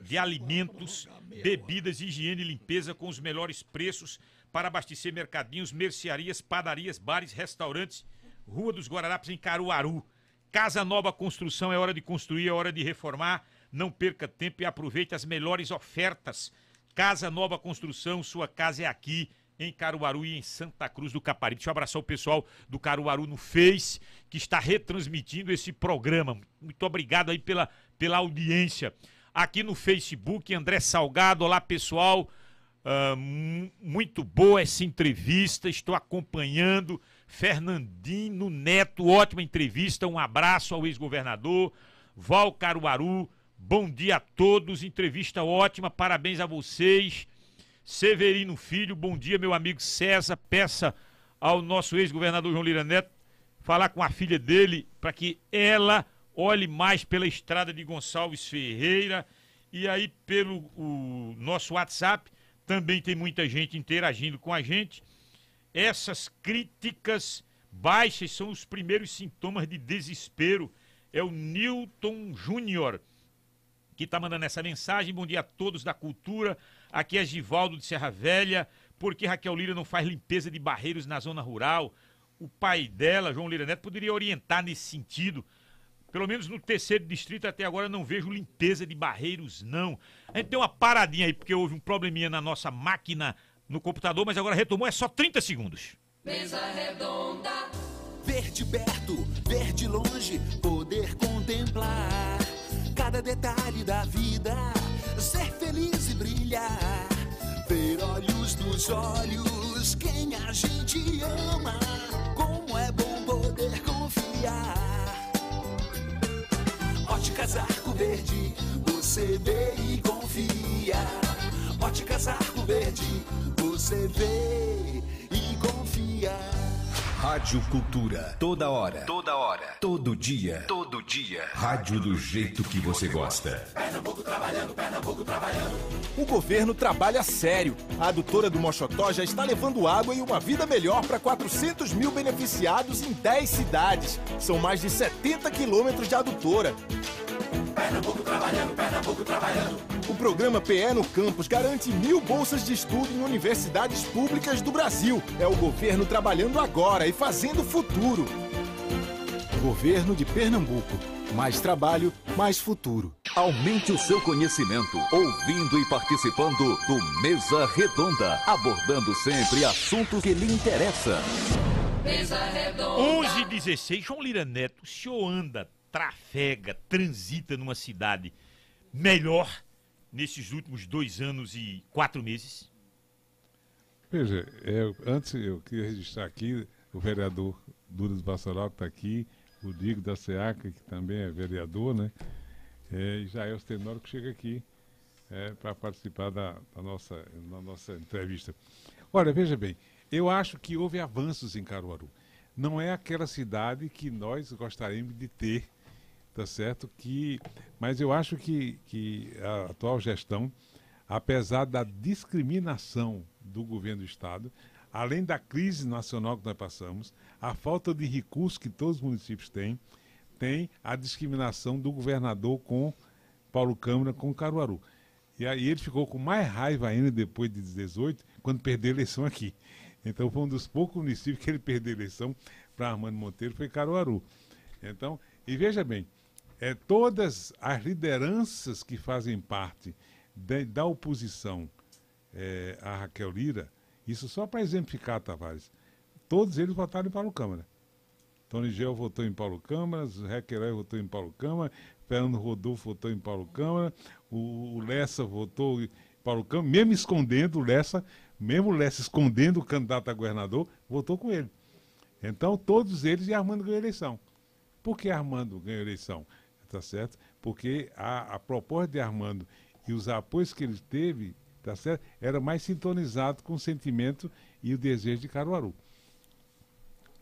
de Alimentos, Bebidas, Higiene e Limpeza com os melhores preços para abastecer mercadinhos, mercearias, padarias, bares, restaurantes. Rua dos Guararapes, em Caruaru. Casa Nova Construção é hora de construir, é hora de reformar. Não perca tempo e aproveite as melhores ofertas. Casa Nova Construção, sua casa é aqui em Caruaru e em Santa Cruz do Caparibe. Deixa eu abraçar o pessoal do Caruaru no Face, que está retransmitindo esse programa. Muito obrigado aí pela, pela audiência. Aqui no Facebook, André Salgado, olá pessoal. Uh, muito boa essa entrevista, estou acompanhando. Fernandino Neto, ótima entrevista, um abraço ao ex-governador, Val Caruaru, bom dia a todos, entrevista ótima, parabéns a vocês. Severino Filho, bom dia, meu amigo César, peça ao nosso ex-governador João Lira Neto falar com a filha dele para que ela olhe mais pela estrada de Gonçalves Ferreira e aí pelo o nosso WhatsApp também tem muita gente interagindo com a gente essas críticas baixas são os primeiros sintomas de desespero. É o Newton Júnior que está mandando essa mensagem. Bom dia a todos da cultura. Aqui é Givaldo de Serra Velha. Por que Raquel Lira não faz limpeza de barreiros na zona rural? O pai dela, João Lira Neto, poderia orientar nesse sentido. Pelo menos no terceiro distrito até agora não vejo limpeza de barreiros, não. A gente deu uma paradinha aí, porque houve um probleminha na nossa máquina no computador, mas agora retomou, é só 30 segundos. Mesa redonda. Verde perto, verde longe, poder contemplar cada detalhe da vida, ser feliz e brilhar, ver olhos nos olhos quem a gente ama, como é bom poder confiar. Óticas Arco Verde, você vê e confia. Óticas Arco Verde, você vê e confia. Rádio Cultura, toda hora, toda hora, todo dia, todo dia. Rádio do jeito que você gosta. Pernambuco trabalhando, Pernambuco trabalhando. O governo trabalha sério. A adutora do Mochotó já está levando água e uma vida melhor para 400 mil beneficiados em 10 cidades. São mais de 70 quilômetros de adutora. Pernambuco trabalhando, Pernambuco trabalhando. O programa PE no Campus garante mil bolsas de estudo em universidades públicas do Brasil. É o governo trabalhando agora e fazendo futuro. Governo de Pernambuco. Mais trabalho, mais futuro. Aumente o seu conhecimento, ouvindo e participando do Mesa Redonda, abordando sempre assuntos que lhe interessam. Mesa Redonda. 11 16 João Lira Neto, o senhor anda trafega, transita numa cidade melhor nesses últimos dois anos e quatro meses? Veja, eu, é, é, antes eu queria registrar aqui o vereador Duras Bacelar, que está aqui, o Digo da SEACA, que também é vereador, né? É, é o Jael Tenório, que chega aqui é, para participar da, da, nossa, da nossa entrevista. Olha, veja bem, eu acho que houve avanços em Caruaru. Não é aquela cidade que nós gostaríamos de ter tá certo? Que, mas eu acho que, que a atual gestão, apesar da discriminação do governo do Estado, além da crise nacional que nós passamos, a falta de recursos que todos os municípios têm, tem a discriminação do governador com Paulo Câmara, com Caruaru. E aí ele ficou com mais raiva ainda depois de 18, quando perdeu a eleição aqui. Então foi um dos poucos municípios que ele perdeu a eleição para Armando Monteiro, foi Caruaru. Então, e veja bem, é, todas as lideranças que fazem parte de, da oposição é, a Raquel Lira, isso só para exemplificar, Tavares, todos eles votaram em Paulo Câmara. Tony Gel votou em Paulo Câmara, Requeré votou em Paulo Câmara, Fernando Rodolfo votou em Paulo Câmara, o, o Lessa votou em Paulo Câmara, mesmo escondendo o Lessa, mesmo o Lessa escondendo o candidato a governador, votou com ele. Então, todos eles e Armando ganhou eleição. Por que Armando ganhou eleição? tá certo? Porque a, a proposta de Armando e os apoios que ele teve, tá certo? Era mais sintonizado com o sentimento e o desejo de Caruaru.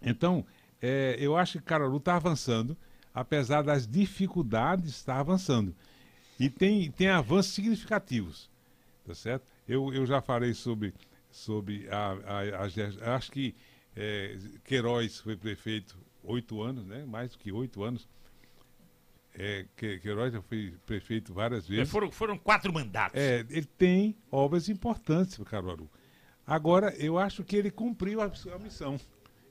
Então, é, eu acho que Caruaru está avançando, apesar das dificuldades, está avançando. E tem, tem avanços significativos, tá certo? Eu, eu já falei sobre, sobre a, a, a Acho que é, Queiroz foi prefeito oito anos, né? Mais do que oito anos é, que Queiroz já foi prefeito várias vezes. É, foram, foram quatro mandatos. É, ele tem obras importantes para Caruaru. Agora, eu acho que ele cumpriu a, a missão.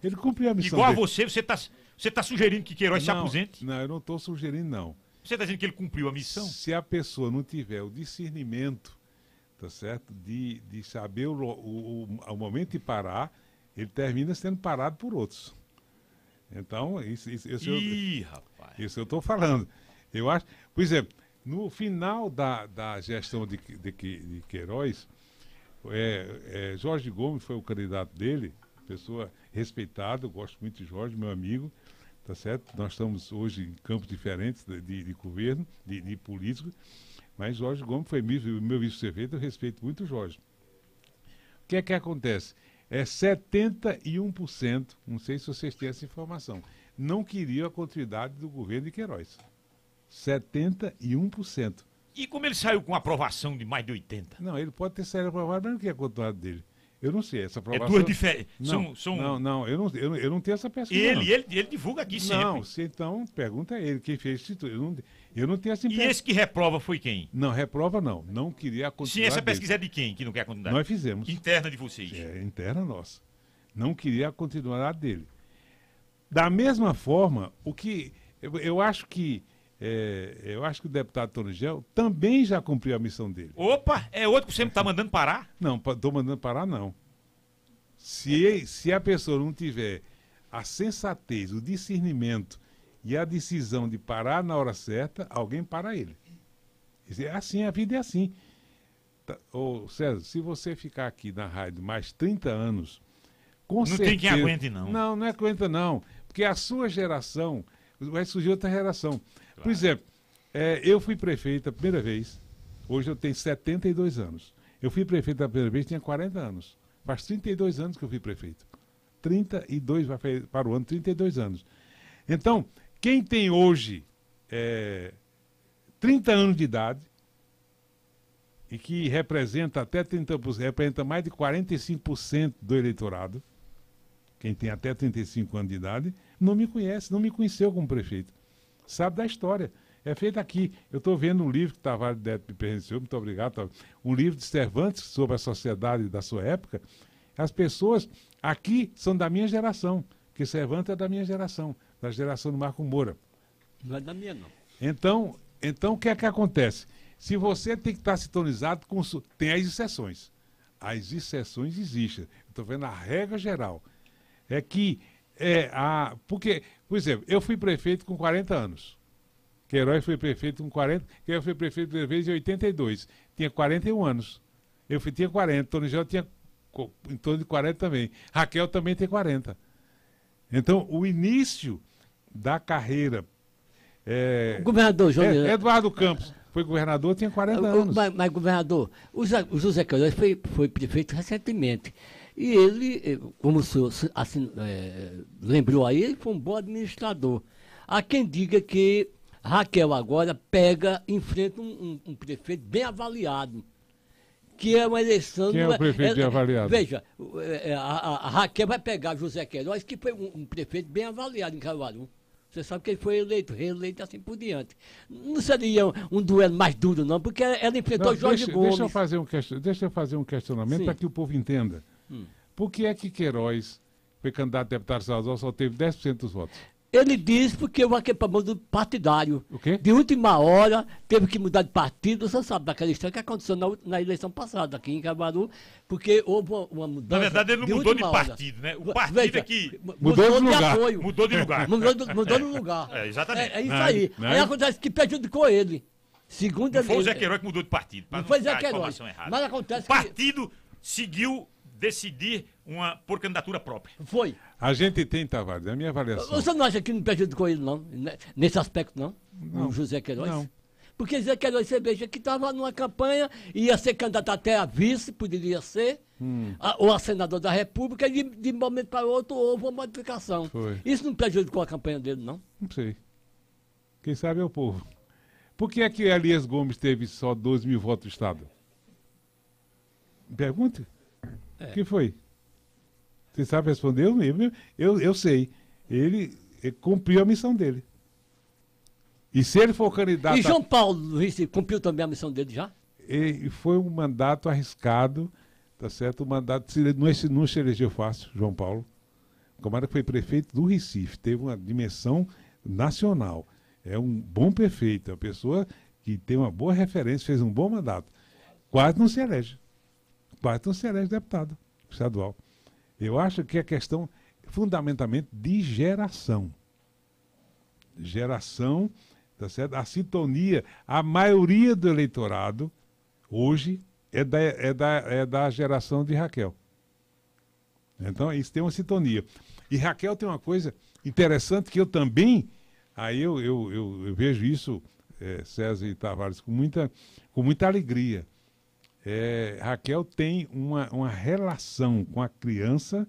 Ele cumpriu a missão. Igual dele. a você, você está você tá sugerindo que Queiroz não, se aposente? Não, eu não estou sugerindo, não. Você está dizendo que ele cumpriu a missão? Se a pessoa não tiver o discernimento, tá certo? De, de saber o, o, o, o momento de parar, ele termina sendo parado por outros. Então, isso, isso, isso Ih, eu... rapaz. Isso eu estou falando. Eu acho, por exemplo, no final da, da gestão de, de, de Queiroz, é, é, Jorge Gomes foi o candidato dele, pessoa respeitada, eu gosto muito de Jorge, meu amigo, tá certo? Nós estamos hoje em campos diferentes de, de, de governo, de, de, político, mas Jorge Gomes foi meu, meu vice-prefeito, eu respeito muito Jorge. O que é que acontece? É 71%, não sei se vocês têm essa informação, não queriam a continuidade do governo de Queiroz. 71%. E como ele saiu com aprovação de mais de 80%? Não, ele pode ter saído aprovado, mas não quer a continuidade dele. Eu não sei, essa aprovação... É duas diferentes. são... Não, não, eu não, eu, eu não tenho essa pesquisa. Ele, ele, ele, divulga aqui sempre. Não, se, então pergunta a ele, quem fez isso. Eu não, eu não tenho essa impressão. E esse que reprova foi quem? Não, reprova não. Não queria a continuidade. Sim, essa pesquisa dele. é de quem que não quer a continuidade? Nós fizemos. Interna de vocês? É, interna nossa. Não queria a continuidade dele. Da mesma forma, o que eu, eu acho que é, eu acho que o deputado Torugel também já cumpriu a missão dele. Opa, é outro que você está mandando parar? Não, estou mandando parar não. Se, é. se a pessoa não tiver a sensatez, o discernimento e a decisão de parar na hora certa, alguém para ele. É assim, a vida é assim. Tá, ô, César, se você ficar aqui na rádio mais 30 anos, com não certeza... Não tem quem aguente, não. Não, não é aguenta, não. Porque a sua geração, vai surgir outra geração. Claro. Por exemplo, é, eu fui prefeito a primeira vez, hoje eu tenho 72 anos. Eu fui prefeito a primeira vez, tinha 40 anos. Faz 32 anos que eu fui prefeito. 32, vai para o ano, 32 anos. Então, quem tem hoje é, 30 anos de idade, e que representa até 30%, representa mais de 45% do eleitorado, quem tem até 35 anos de idade, não me conhece, não me conheceu como prefeito. Sabe da história. É feito aqui. Eu estou vendo um livro que Tavares Neto me presenteou, muito obrigado, Tavares. Um livro de Cervantes sobre a sociedade da sua época. As pessoas aqui são da minha geração, porque Cervantes é da minha geração, da geração do Marco Moura. Não é da minha, não. Então, então o que é que acontece? Se você tem que estar sintonizado com. Tem as exceções. As exceções existem. Estou vendo a regra geral é que é, a, porque, por exemplo, eu fui prefeito com 40 anos. Queiroz foi prefeito com 40, Queiroz foi prefeito primeira vez em 82, tinha 41 anos. Eu fui, tinha 40, Tony Jó tinha em torno de 40 também. Raquel também tem 40. Então, o início da carreira. É, governador João é, Eduardo Campos foi governador, tinha 40 anos. Mas, mas governador, o, o José Queiroz foi, foi prefeito recentemente. E ele, eh, como o senhor assim, é, lembrou aí, ele foi um bom administrador. Há quem diga que Raquel agora pega, enfrenta um, um, um prefeito bem avaliado que é uma eleição. Quem é o prefeito é, é, avaliado? Veja, eh, a, a, Raquel vai pegar José Queiroz, que foi um, um, prefeito bem avaliado em Caruaru. Você sabe que ele foi eleito, reeleito assim por diante. Não seria um, um duelo mais duro, não, porque ela enfrentou não, Jorge deixa, Gomes. Deixa eu fazer um, question, deixa eu fazer um questionamento para que o povo entenda. Por que é que Queiroz foi candidato a deputado estadual só teve 10% dos votos? Ele diz porque é é o acampamento partidário. O quê? De última hora, teve que mudar de partido. Você sabe daquela história que aconteceu na, na eleição passada aqui em Cabaru, porque houve uma, uma, mudança. Na verdade, ele não de mudou de partido, hora. né? O partido Veja, é que. Mudou, mudou de, de, apoio. Mudou de lugar. Mudou, de, mudou de lugar. É, exatamente. É, é isso é aí. Não. Aí acontece que prejudicou ele. Segundo não ele, foi o Zé Queiroz que mudou de partido. Não, foi Zé Queiroz. Mas acontece o partido seguiu decidir uma, por candidatura própria. Foi. A gente tem, Tavares, é a minha avaliação. Você não acha que não prejudicou ele, não? Né? Nesse aspecto, não? não. O José Queiroz? Não. Porque José Queiroz veja que estava numa campanha, ia ser candidato até a vice, poderia ser, hum. a, ou a senador da República, e de, de um momento para outro houve uma modificação. Foi. Isso não prejudicou a campanha dele, não? Não sei. Quem sabe é o povo. Por que é que Elias Gomes teve só 12 mil votos do Estado? Pergunta. O é. que foi? Você sabe responder? Eu, eu, eu sei. Ele, ele cumpriu a missão dele. E se ele for candidato. E João Paulo Recife cumpriu também a missão dele já? E foi um mandato arriscado, tá certo? O mandato não se, não se elegeu fácil, João Paulo. Comara que foi prefeito do Recife, teve uma dimensão nacional. É um bom prefeito, É uma pessoa que tem uma boa referência, fez um bom mandato. Quase não se elege. Claro, então elege é deputado estadual. Eu acho que a é questão fundamentalmente de geração. Geração, tá certo? A sintonia, a maioria do eleitorado hoje é da, é da, é da geração de Raquel. Então, isso tem uma sintonia. E Raquel tem uma coisa interessante que eu também, aí eu, eu, eu, eu vejo isso, é, César e Tavares, com muita, com muita alegria é, Raquel tem uma, uma relação com a criança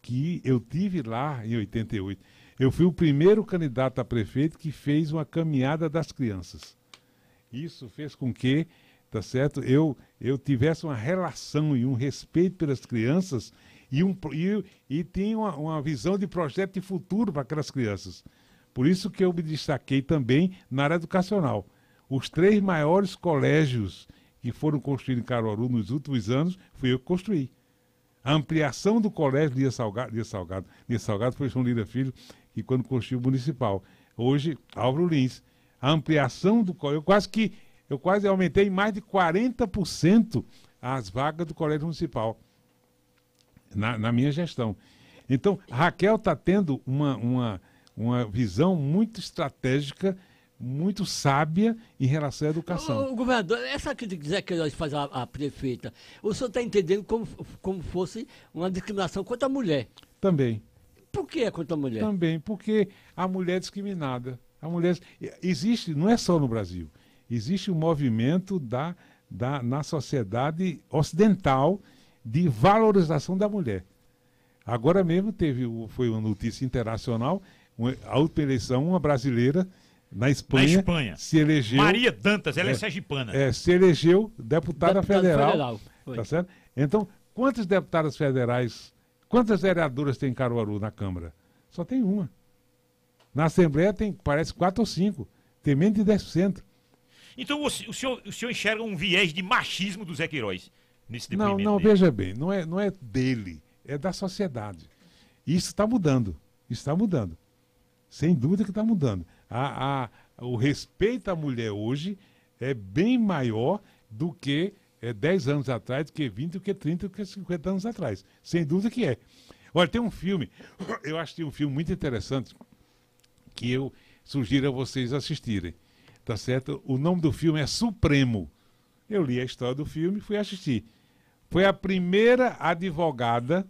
que eu tive lá em 88. Eu fui o primeiro candidato a prefeito que fez uma caminhada das crianças. Isso fez com que, tá certo, eu, eu tivesse uma relação e um respeito pelas crianças e, um, e, e tinha uma, uma visão de projeto de futuro para aquelas crianças. Por isso que eu me destaquei também na área educacional. Os três maiores colégios que foram construídos em Caruaru nos últimos anos, fui eu que construí. A ampliação do colégio Lia Salgado, Lia Salgado, Lia Salgado foi João Lira Filho, que quando construiu o municipal. Hoje, Álvaro Lins. A ampliação do colégio, eu quase que, eu quase aumentei mais de 40% as vagas do colégio municipal na, na minha gestão. Então, Raquel está tendo uma, uma, uma visão muito estratégica muito sábia em relação à educação. O, o governador, essa é quiser que nós faz a, a prefeita, o senhor está entendendo como, como fosse uma discriminação contra a mulher? Também. Por que é contra a mulher? Também, porque a mulher é discriminada. A mulher existe, não é só no Brasil. Existe um movimento da, da, na sociedade ocidental de valorização da mulher. Agora mesmo teve, foi uma notícia internacional, uma, a outra eleição, uma brasileira na Espanha, na Espanha. se elegeu. Maria Dantas, ela é, é sergipana. É, se elegeu deputada, deputada federal. federal tá certo? Então, quantas deputadas federais, quantas vereadoras tem Caruaru na Câmara? Só tem uma. Na Assembleia tem, parece, quatro ou cinco. Tem menos de 10%. Então o senhor, o senhor enxerga um viés de machismo do Zé Queiroz nesse depoimento? Não, não, dele. veja bem, não é, não é dele, é da sociedade. Isso está mudando, está mudando. Sem dúvida que está mudando a, a, o respeito à mulher hoje é bem maior do que é, 10 anos atrás, do que 20, do que 30, do que 50 anos atrás. Sem dúvida que é. Olha, tem um filme, [coughs] eu acho que tem um filme muito interessante que eu sugiro a vocês assistirem. Tá certo? O nome do filme é Supremo. Eu li a história do filme e fui assistir. Foi a primeira advogada,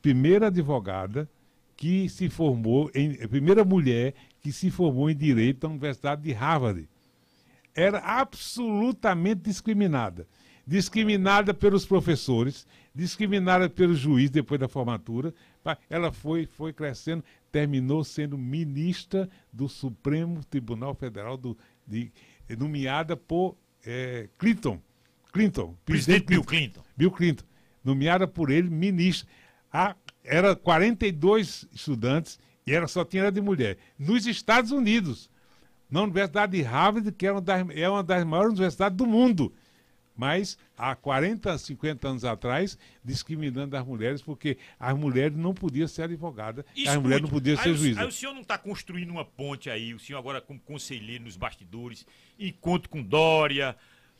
primeira advogada que se formou, em, a primeira mulher que se formou em Direito na Universidade de Harvard. Era absolutamente discriminada. Discriminada pelos professores, discriminada pelo juiz depois da formatura. Ela foi, foi crescendo, terminou sendo ministra do Supremo Tribunal Federal, do, de, nomeada por é, Clinton. Clinton. Presidente, Bill Clinton. Clinton. Bill Clinton. Nomeada por ele ministra. A, era 42 estudantes e era só tinha de mulher. Nos Estados Unidos, na Universidade de Harvard, que é uma das, é uma das maiores universidades do mundo. Mas há 40, 50 anos atrás, discriminando as mulheres, porque as mulheres não podiam ser advogadas, as mulheres não podiam ser juízes. o senhor não está construindo uma ponte aí, o senhor agora como conselheiro nos bastidores, encontro com Dória,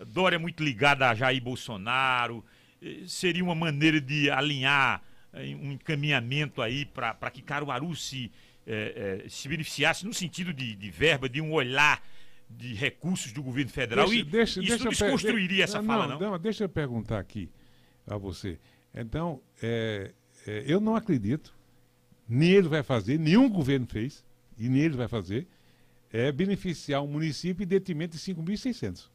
Dória é muito ligada a Jair Bolsonaro, eh, seria uma maneira de alinhar é, um encaminhamento aí para que Caruaru se, é, é, se beneficiasse no sentido de, de, verba, de um olhar de recursos do governo federal? Deixa, e deixa, isso deixa não desconstruiria essa não, fala, não? não? Deixa eu perguntar aqui a você. Então, é, é, eu não acredito, nem ele vai fazer, nenhum governo fez, e nem ele vai fazer, é beneficiar o município em detrimento de 5.600.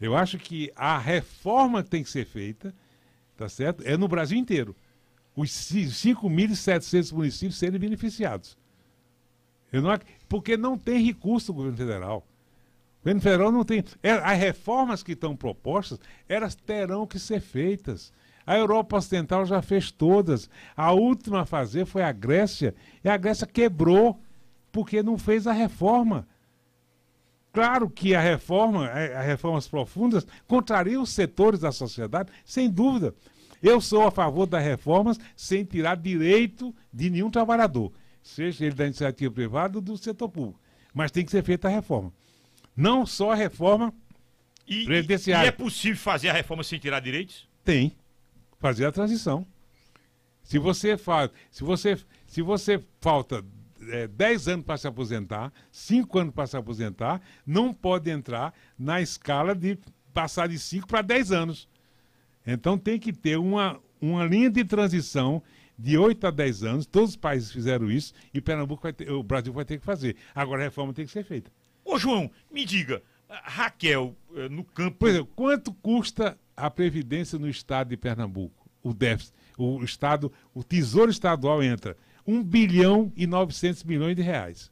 Eu acho que a reforma que tem que ser feita, tá certo? É no Brasil inteiro os 5.700 municípios serem beneficiados. Não, porque não tem recurso o governo federal. O governo federal não tem. É, as reformas que estão propostas, elas terão que ser feitas. A Europa Ocidental já fez todas. A última a fazer foi a Grécia. E a Grécia quebrou porque não fez a reforma. Claro que a reforma, é, as reformas profundas, contrariam os setores da sociedade, sem dúvida. Eu sou a favor das reformas sem tirar direito de nenhum trabalhador, seja ele da iniciativa privada ou do setor público. Mas tem que ser feita a reforma. Não só a reforma e, previdenciária. E, é possível fazer a reforma sem tirar direitos? Tem. Fazer a transição. Se você faz, se você, se você falta é, 10 anos para se aposentar, 5 anos para se aposentar, não pode entrar na escala de passar de 5 para 10 anos. Então tem que ter uma, uma linha de transição de 8 a 10 anos, todos os países fizeram isso, e Pernambuco vai ter, o Brasil vai ter que fazer. Agora a reforma tem que ser feita. Ô João, me diga, Raquel, eh, no campo. Por exemplo, é, quanto custa a Previdência no Estado de Pernambuco? O déficit. O Estado, o Tesouro Estadual entra. 1 bilhão e 900 milhões de reais.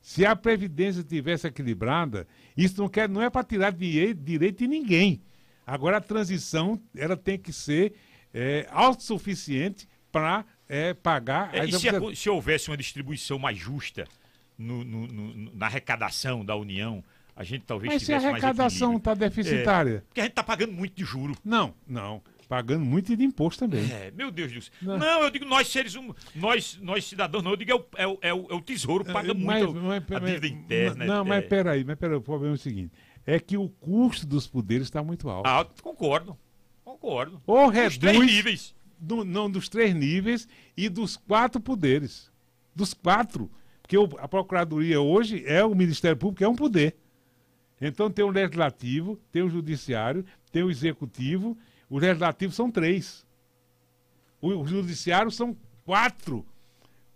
Se a Previdência tivesse equilibrada, isso não, quer, não é para tirar dinheiro, direito de ninguém. Agora a transição ela tem que ser é, autossuficiente para é, pagar. É, e se, a, se, houvesse uma distribuição mais justa no, no, no, na arrecadação da União, a gente talvez Mas tivesse mais. Mas se a arrecadação está é, deficitária. porque a gente está pagando muito de juro. Não, não pagando muito de imposto também. É, meu Deus do céu. Não. não, eu digo nós seres humanos, nós, nós cidadãos, não, eu digo é o, é, é, é o tesouro, é, paga muito mas, mas, a dívida interna. Não, é, mas peraí, mas peraí, o problema é o seguinte é que o custo dos poderes está muito alto. Alto, ah, concordo. Concordo. Ou reduz. Dos três níveis. Do, não, dos três níveis e dos quatro poderes. Dos quatro. Porque o, a Procuradoria hoje é o Ministério Público, é um poder. Então tem o Legislativo, tem o Judiciário, tem o Executivo. O Legislativo são três. O, o Judiciário são quatro.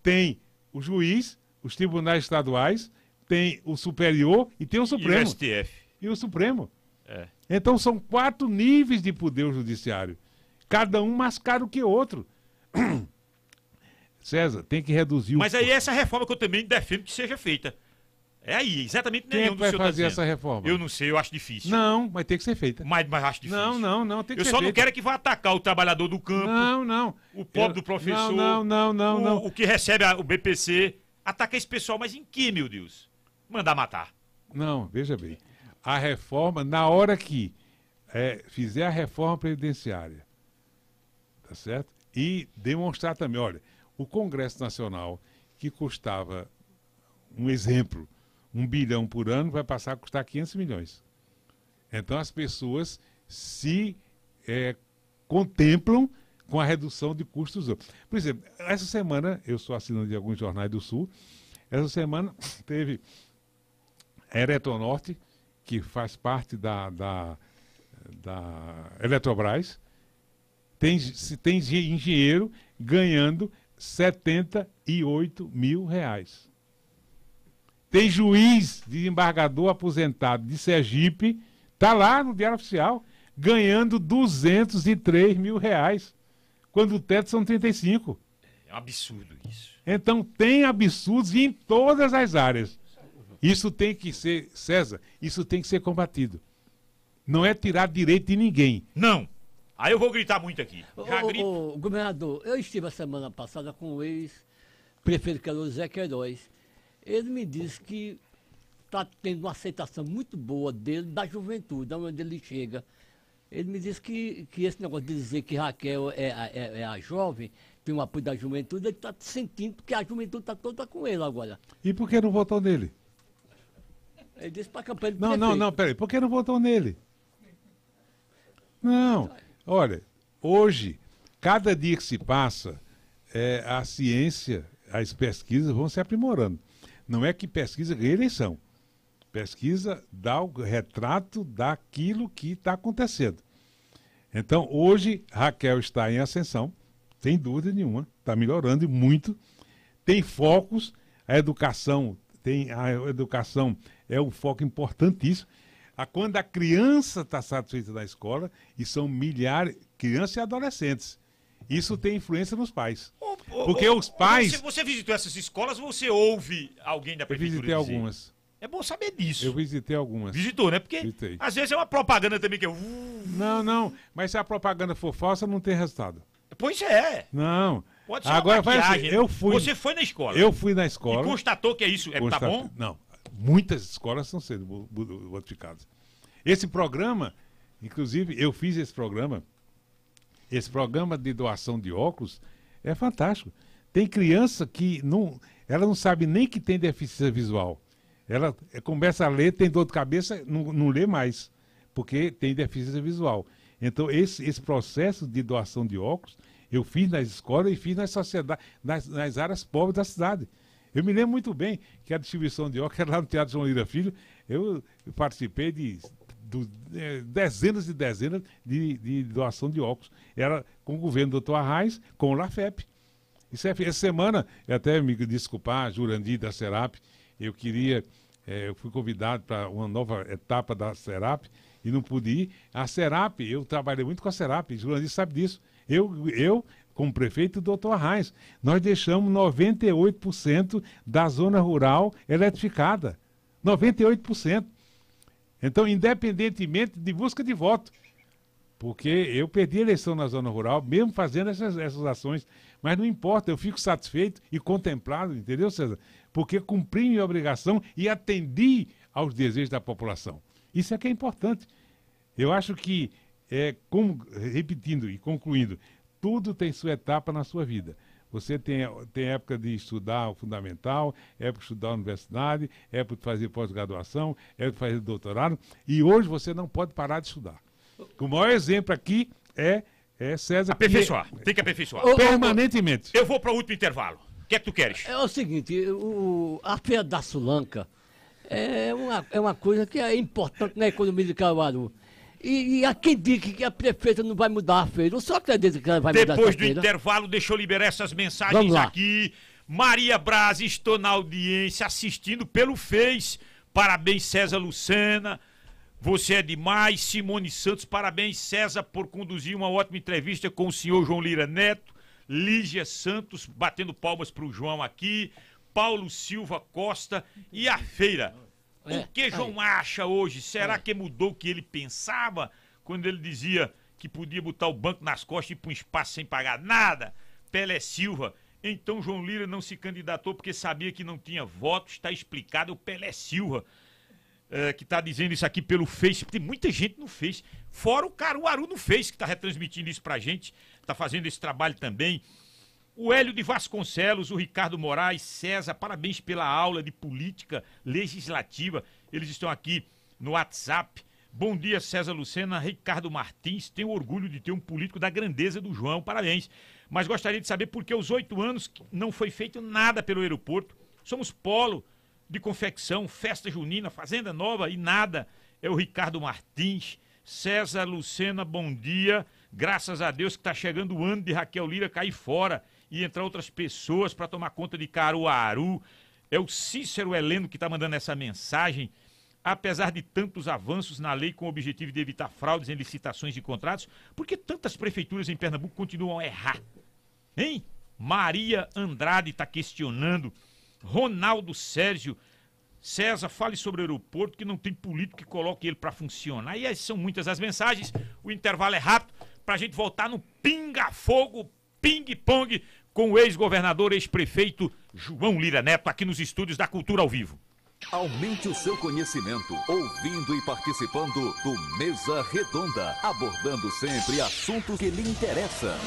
Tem o juiz, os tribunais estaduais, tem o Superior e tem o Supremo. E o STF e o Supremo. É. Então são quatro níveis de poder judiciário, cada um mais caro que outro. [clears throat] César, tem que reduzir Mas o... aí essa reforma que eu também defendo que seja feita. É aí, exatamente Quem é que vai tá fazer tá essa reforma? Eu não sei, eu acho difícil. Não, mas tem que ser feita. Mas, mas acho difícil. Não, não, não, tem que eu ser Eu só não quero é que vá atacar o trabalhador do campo. Não, não. O pobre eu... do professor. Não, não, não, o, não. O que recebe a, o BPC. Ataca esse pessoal, mas em que, meu Deus? Mandar matar. Não, veja bem a reforma, na hora que é, fizer a reforma previdenciária, tá certo? E demonstrar também, olha, o Congresso Nacional, que custava, um exemplo, um bilhão por ano, vai passar a custar 500 milhões. Então as pessoas se é, contemplam com a redução de custos. Por exemplo, essa semana, eu sou assinante de alguns jornais do Sul, essa semana teve Eretronorte que faz parte da, da, da Eletrobras, tem, se tem engenheiro ganhando 78 mil reais. Tem juiz desembargador aposentado de Sergipe, está lá no Diário Oficial, ganhando 203 mil reais, quando o teto são 35. É absurdo isso. Então tem absurdos em todas as áreas. Isso tem que ser, César, isso tem que ser combatido. Não é tirar direito de ninguém. Não. Aí eu vou gritar muito aqui. Já governador, eu estive a semana passada com o ex-prefeito Carlos Zé Queiroz. Ele me disse que está tendo uma aceitação muito boa dele, da juventude, da onde ele chega. Ele me disse que, que esse negócio de dizer que Raquel é, é, é a jovem, tem um apoio da juventude, ele está sentindo que a juventude está toda com ele agora. E por que não votou nele? Ele disse para a campanha do Não, prefeito. não, não, peraí. Por que não votou nele? Não. Olha, hoje, cada dia que se passa, é, a ciência, as pesquisas vão se aprimorando. Não é que pesquisa ganha eleição. Pesquisa dá o retrato daquilo que está acontecendo. Então, hoje, Raquel está em ascensão, sem dúvida nenhuma, está melhorando e muito. Tem focos, a educação, tem a educação é um foco importantíssimo. A quando a criança está satisfeita da escola, e são milhares, crianças e adolescentes. Isso tem influência nos pais. Porque os pais. Se você visitou essas escolas, você ouve alguém da prefeitura? Eu visitei dizer. algumas. É bom saber disso. Eu visitei algumas. Visitou, né? Porque visitei. às vezes é uma propaganda também que eu. Uh". Não, não. Mas se a propaganda for falsa, não tem resultado. Pois é. Não. Pode ser Agora vai assim, eu fui. Você foi na escola. Eu fui na escola. E constatou que é isso. É, tá bom? Não. Muitas escolas estão sendo modificadas. Esse programa, inclusive, eu fiz esse programa. Esse programa de doação de óculos é fantástico. Tem criança que não, ela não sabe nem que tem deficiência visual. Ela eh, começa a ler, tem dor de cabeça, não, não lê mais, porque tem deficiência visual. Então, esse, esse processo de doação de óculos eu fiz nas escolas e fiz na sociedade, nas, nas áreas pobres da cidade. Eu me lembro muito bem que a distribuição de óculos era lá no Teatro João Lira Filho. Eu participei de, de é, dezenas e dezenas de, de, doação de óculos. Era com o governo do Dr. Arraes, com o LAFEP. Isso é, essa semana, eu até me desculpar, Jurandir da Serap, eu queria, é, eu fui convidado para uma nova etapa da Serap e não pude ir. A Serap, eu trabalhei muito com a Serap, Jurandir sabe disso. Eu, eu como prefeito, o doutor Reis. Nós deixamos 98% da zona rural eletrificada. 98%. Então, independentemente de busca de voto. Porque eu perdi a eleição na zona rural, mesmo fazendo essas, essas ações. Mas não importa, eu fico satisfeito e contemplado, entendeu, César? Porque cumpri minha obrigação e atendi aos desejos da população. Isso é que é importante. Eu acho que, é, como, repetindo e concluindo, tudo tem sua etapa na sua vida. Você tem, tem época de estudar o fundamental, época de estudar a universidade, época de fazer pós-graduação, época de fazer doutorado, e hoje você não pode parar de estudar. O maior exemplo aqui é, é César. Aperfeiçoar, que é, tem que aperfeiçoar. Permanentemente. Eu vou para o último intervalo. O que é que tu queres? É o seguinte, o, a fé da Sulanca é uma, é uma coisa que é importante na economia de Caruaru. E, e a quem diz que a prefeita não vai mudar a feira? O só acredito que ela vai Depois mudar a feira. Depois do intervalo, deixa eu liberar essas mensagens aqui. Maria Braz, estou na audiência assistindo pelo Face. Parabéns, César Lucena. Você é demais. Simone Santos, parabéns, César, por conduzir uma ótima entrevista com o senhor João Lira Neto. Lígia Santos, batendo palmas para o João aqui. Paulo Silva Costa e a feira. É, o que João acha hoje? Será que mudou o que ele pensava quando ele dizia que podia botar o banco nas costas e ir para um espaço sem pagar nada? Pelé Silva. Então João Lira não se candidatou porque sabia que não tinha voto. Está explicado. O Pelé Silva. É, que está dizendo isso aqui pelo Face. Tem muita gente no Face. Fora o Caruaru no Face, que está retransmitindo isso pra gente. Está fazendo esse trabalho também. O Hélio de Vasconcelos, o Ricardo Moraes, César, parabéns pela aula de política legislativa. Eles estão aqui no WhatsApp. Bom dia, César Lucena, Ricardo Martins. Tenho orgulho de ter um político da grandeza do João, parabéns. Mas gostaria de saber por que aos oito anos não foi feito nada pelo aeroporto. Somos polo de confecção, festa junina, fazenda nova e nada. É o Ricardo Martins. César Lucena, bom dia. Graças a Deus que está chegando o ano de Raquel Lira cair fora e entrar outras pessoas para tomar conta de Caruaru. É o Cícero Heleno que está mandando essa mensagem. Apesar de tantos avanços na lei com o objetivo de evitar fraudes em licitações de contratos, por que tantas prefeituras em Pernambuco continuam a errar? Hein? Maria Andrade está questionando. Ronaldo Sérgio. César, fale sobre o aeroporto, que não tem político que coloque ele para funcionar. E aí são muitas as mensagens. O intervalo é rápido para a gente voltar no pinga-fogo, ping-pong com o ex-governador, ex-prefeito João Lira Neto, aqui nos estúdios da Cultura ao Vivo. Aumente o seu conhecimento ouvindo e participando do Mesa Redonda, abordando sempre assuntos que lhe interessam.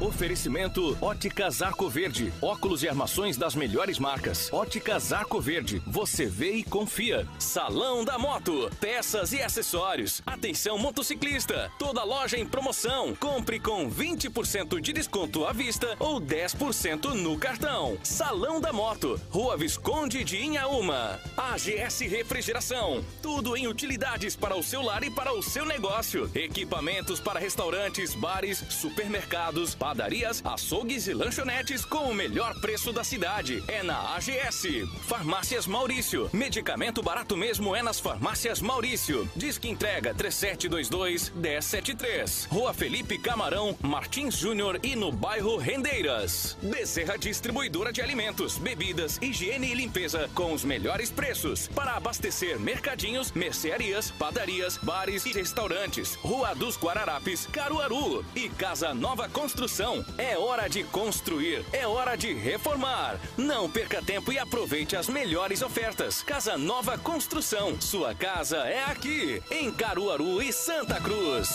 Oferecimento Óticas Arco Verde. Óculos e armações das melhores marcas. Óticas Arco Verde. Você vê e confia. Salão da Moto. Peças e acessórios. Atenção motociclista. Toda loja em promoção. Compre com 20% de desconto à vista ou 10% no cartão. Salão da Moto. Rua Visconde de Inhaúma. AGS Refrigeração. Tudo em utilidades para o seu lar e para o seu negócio. Equipamentos para restaurantes, bares, supermercados, padarias, açougues e lanchonetes com o melhor preço da cidade. É na AGS. Farmácias Maurício. Medicamento barato mesmo é nas farmácias Maurício. Disque entrega 3722 1073. Rua Felipe Camarão, Martins Júnior e no bairro Rendeiras. Bezerra Distribuidora de Alimentos, Bebidas, Higiene e Limpeza com os melhores preços para abastecer mercadinhos, mercearias, padarias, bares e restaurantes. Rua dos Guararapes, Caruaru e Casa Nova Construção construção. É hora de construir, é hora de reformar. Não perca tempo e aproveite as melhores ofertas. Casa Nova Construção. Sua casa é aqui, em Caruaru e Santa Cruz.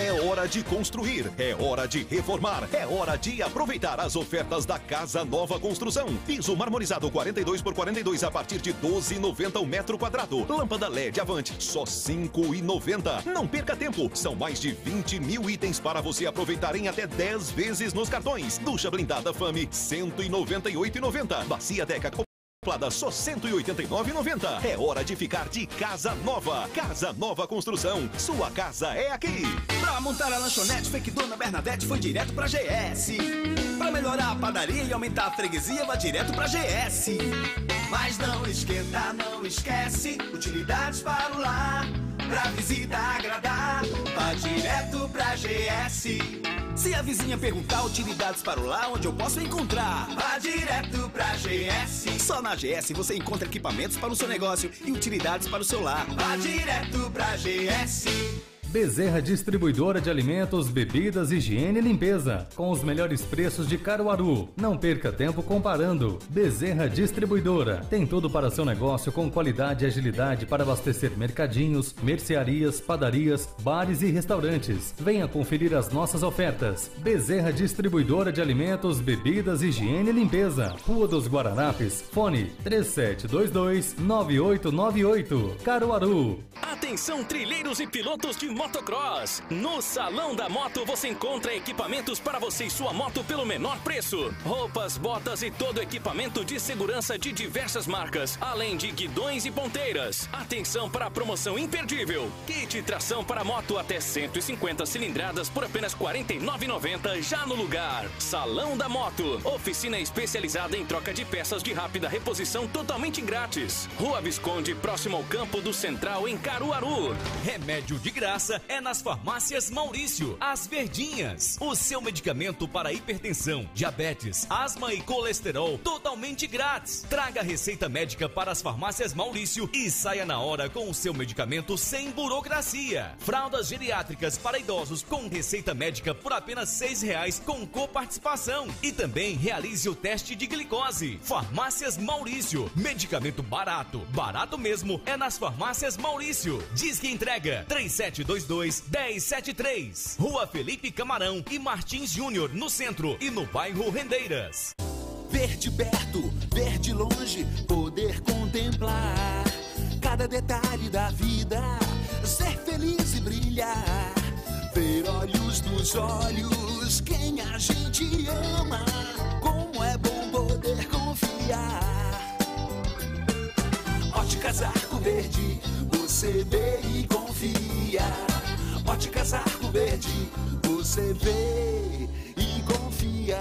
É hora de construir, é hora de reformar, é hora de aproveitar as ofertas da Casa Nova Construção. Piso marmorizado 42 por 42 a partir de 12,90 o metro quadrado. Lâmpada LED Avante, só 5,90. Não perca tempo, são mais de 20 mil itens para você aproveitar em até 10 vezes nos cartões. Ducha blindada Fami, 198,90. Bacia Deca Plada só 189,90. É hora de ficar de casa nova. Casa Nova Construção. Sua casa é aqui. Pra montar a lanchonete, fake dona Bernadette foi direto pra GS. Pra melhorar a padaria e aumentar a freguesia, vá direto pra GS. Mas não esquenta, não esquece, utilidades para o lar. Pra visita agradar, vá direto pra GS. Se a vizinha perguntar utilidades para o lar, onde eu posso encontrar? Vá direto pra GS. Só na GS você encontra equipamentos para o seu negócio e utilidades para o seu lar. Vá direto pra GS. Bezerra Distribuidora de Alimentos, Bebidas, Higiene e Limpeza, com os melhores preços de Caruaru. Não perca tempo comparando. Bezerra Distribuidora tem tudo para seu negócio com qualidade e agilidade para abastecer mercadinhos, mercearias, padarias, bares e restaurantes. Venha conferir as nossas ofertas. Bezerra Distribuidora de Alimentos, Bebidas, Higiene e Limpeza. Rua dos Guaranapes, fone 3722 9898. Caruaru. Atenção trilheiros e pilotos de motocross. No Salão da Moto você encontra equipamentos para você e sua moto pelo menor preço. Roupas, botas e todo equipamento de segurança de diversas marcas, além de guidões e ponteiras. Atenção para a promoção imperdível. Kit tração para moto até 150 cilindradas por apenas R$ 49,90 já no lugar. Salão da Moto, oficina especializada em troca de peças de rápida reposição totalmente grátis. Rua Visconde, próximo ao campo do Central em Caruaru. Remédio de graça é nas farmácias Maurício, As Verdinhas. O seu medicamento para hipertensão, diabetes, asma e colesterol totalmente grátis. Traga a receita médica para as farmácias Maurício e saia na hora com o seu medicamento sem burocracia. Fraldas geriátricas para idosos com receita médica por apenas R$ 6,00 com coparticipação. E também realize o teste de glicose. Farmácias Maurício, medicamento barato. Barato mesmo é nas farmácias Maurício. Diz que entrega 372 sete 1073. Rua Felipe Camarão e Martins Júnior, no centro e no bairro Rendeiras. Verde perto, verde longe, poder contemplar cada detalhe da vida, ser feliz e brilhar, ver olhos nos olhos quem a gente ama. Como é bom poder confiar. Óticas casaco Verde, você vê e confia. pode Óticas com Verde, você vê e confia.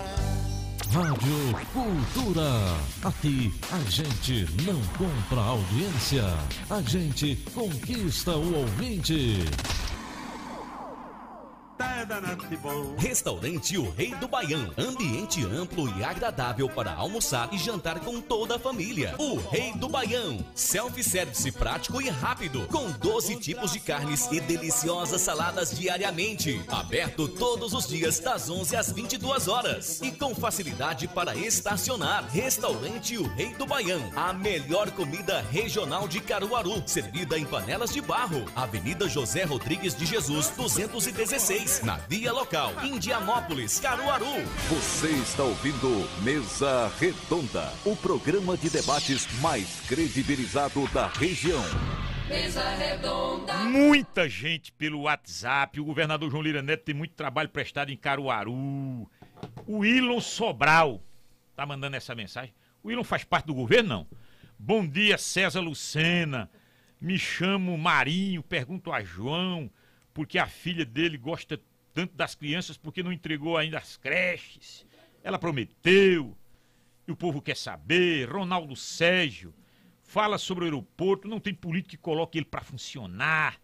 Rádio Cultura. Aqui a gente não compra audiência, a gente conquista o ouvinte. Restaurante O Rei do Baião. Ambiente amplo e agradável para almoçar e jantar com toda a família. O Rei do Baião. Self-service prático e rápido. Com 12 tipos de carnes e deliciosas saladas diariamente. Aberto todos os dias, das 11 às 22 horas. E com facilidade para estacionar. Restaurante O Rei do Baião. A melhor comida regional de Caruaru. Servida em panelas de barro. Avenida José Rodrigues de Jesus, 216 na Via Local, Indianópolis, Caruaru. Você está ouvindo Mesa Redonda, o programa de debates mais credibilizado da região. Mesa Redonda. Muita gente pelo WhatsApp. O governador João Lira Neto tem muito trabalho prestado em Caruaru. O Ilon Sobral tá mandando essa mensagem. O Ilon faz parte do governo, não? Bom dia, César Lucena. Me chamo Marinho, pergunto a João porque a filha dele gosta tanto das crianças porque não entregou ainda as creches. Ela prometeu. E o povo quer saber. Ronaldo Sérgio fala sobre o aeroporto, não tem político que coloque ele para funcionar.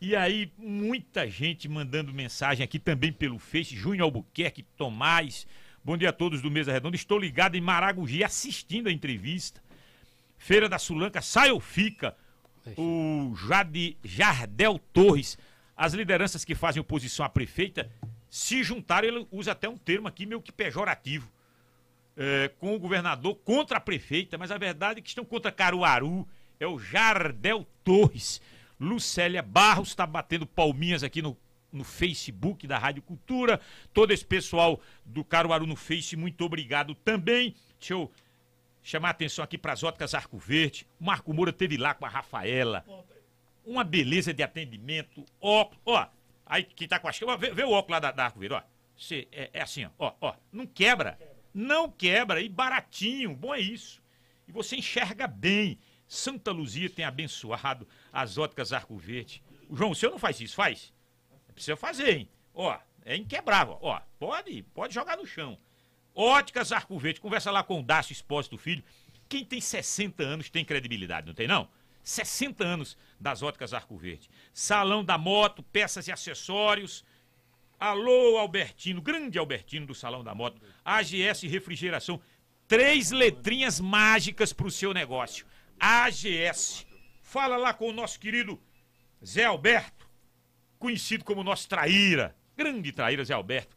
E aí, muita gente mandando mensagem aqui também pelo Face. Júnior Albuquerque, Tomás. Bom dia a todos do Mesa Redonda. Estou ligado em Maragogi assistindo a entrevista. Feira da Sulanca, sai ou fica? O Jardel Torres as lideranças que fazem oposição à prefeita se juntaram, ele usa até um termo aqui meio que pejorativo, é, com o governador contra a prefeita, mas a verdade é que estão contra Caruaru, é o Jardel Torres. Lucélia Barros está batendo palminhas aqui no, no Facebook da Rádio Cultura. Todo esse pessoal do Caruaru no Face, muito obrigado também. Deixa eu chamar a atenção aqui para as óticas Arco Verde. O Marco Moura teve lá com a Rafaela uma beleza de atendimento, óculos, ó. Aí quem tá com a chama, vê, vê, o óculos lá da, da Arco Verde, ó. Cê, é, é, assim, ó, ó, não quebra. Não quebra e baratinho, bom é isso. E você enxerga bem. Santa Luzia tem abençoado as óticas Arco Verde. O João, o senhor não faz isso, faz? Precisa fazer, hein? Ó, é inquebrável, ó. Pode, pode jogar no chão. Óticas Arco Verde, conversa lá com o Dácio do Filho. Quem tem 60 anos tem credibilidade, não tem não? 60 anos das óticas Arco Verde. Salão da moto, peças e acessórios. Alô, Albertino, grande Albertino do Salão da Moto. AGS Refrigeração. Três letrinhas mágicas para o seu negócio. AGS. Fala lá com o nosso querido Zé Alberto, conhecido como nosso traíra. Grande traíra, Zé Alberto.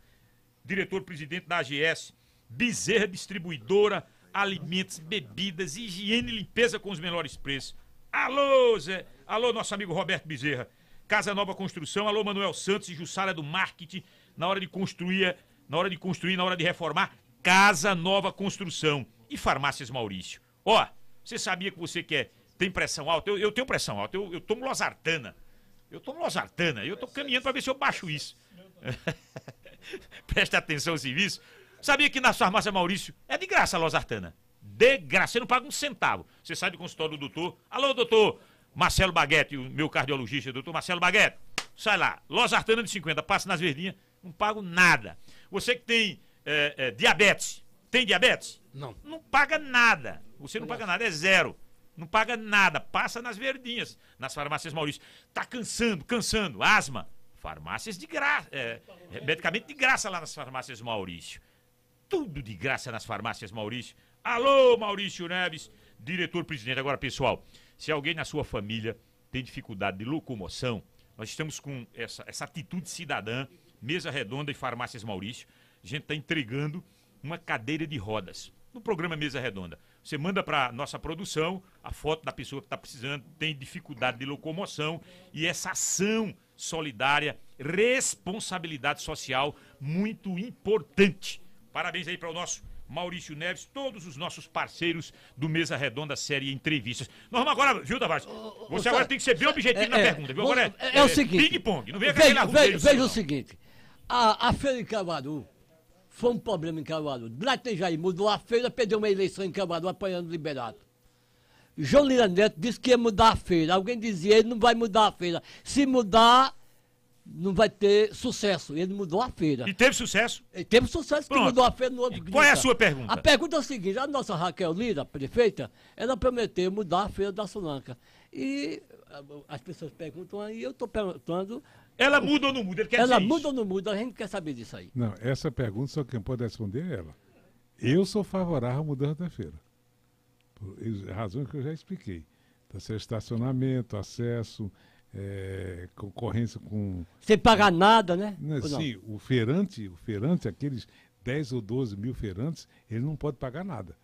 Diretor-presidente da AGS. Bezerra Distribuidora, Alimentos, Bebidas, Higiene e Limpeza com os melhores preços. Alô, Zé. Alô, nosso amigo Roberto Bezerra. Casa Nova Construção. Alô, Manuel Santos e Jussara do Marketing. Na hora de construir, na hora de construir, na hora de reformar. Casa Nova Construção. E Farmácias Maurício. Ó, você sabia que você quer... Tem pressão alta? Eu, eu tenho pressão alta. Eu, eu tomo losartana. Eu tomo losartana. Eu tô caminhando para ver se eu baixo isso. [laughs] Presta atenção, serviço. Sabia que na farmácia Maurício é de graça a losartana de graça. Você não paga um centavo. Você sai do consultório do doutor. Alô, doutor Marcelo Baguete, o meu cardiologista, doutor Marcelo Baguete. Sai lá, losartana de 50, passa nas verdinhas, não pago nada. Você que tem é, é, diabetes, tem diabetes? Não. Não paga nada. Você não paga nada, é zero. Não paga nada, passa nas verdinhas, nas farmácias Maurício. Tá cansando, cansando, asma. Farmácias de graça, é, eh, medicamento de graça lá nas farmácias Maurício. Tudo de graça nas farmácias Maurício. Alô, Maurício Neves, diretor-presidente. Agora, pessoal, se alguém na sua família tem dificuldade de locomoção, nós estamos com essa, essa atitude cidadã, mesa redonda e farmácias Maurício. A gente está entregando uma cadeira de rodas no programa Mesa Redonda. Você manda para nossa produção a foto da pessoa que está precisando, tem dificuldade de locomoção e essa ação solidária, responsabilidade social muito importante. Parabéns aí para o nosso Maurício Neves, todos os nossos parceiros do Mesa Redonda Série Entrevistas. Nós vamos agora, viu, Tavares? Você agora tem que ser bem é, objetivo na é, é, pergunta, viu? Agora é, o seguinte. Ping-pong, não venha veja, veja, veja o seguinte: a, a feira em Caruaru foi um problema em Caruaru. Blatten mudou a feira, perdeu uma eleição em Caruaru apanhando o Liberato. João Lira Neto disse que ia mudar a feira. Alguém dizia, ele não vai mudar a feira. Se mudar, não vai ter sucesso. Ele mudou a feira. E teve sucesso? E teve sucesso que mudou a feira no outro Qual é a sua pergunta? A pergunta é a seguinte: a nossa Raquel Lira, prefeita, ela prometeu mudar a feira da Solanca. E as pessoas perguntam aí, eu estou perguntando. Ela muda ou não muda? ela muda ou não muda? A gente quer saber disso aí. Não, essa pergunta só quem pode responder é ela. Eu sou favorável à mudança da feira. Por razões que eu já expliquei. então, tá, seu é estacionamento, acesso, é, concorrência com. Sem pagar nada, né? né sim, o feirante, o feirante, aqueles 10 ou 12 mil feirantes, ele não pode pagar nada.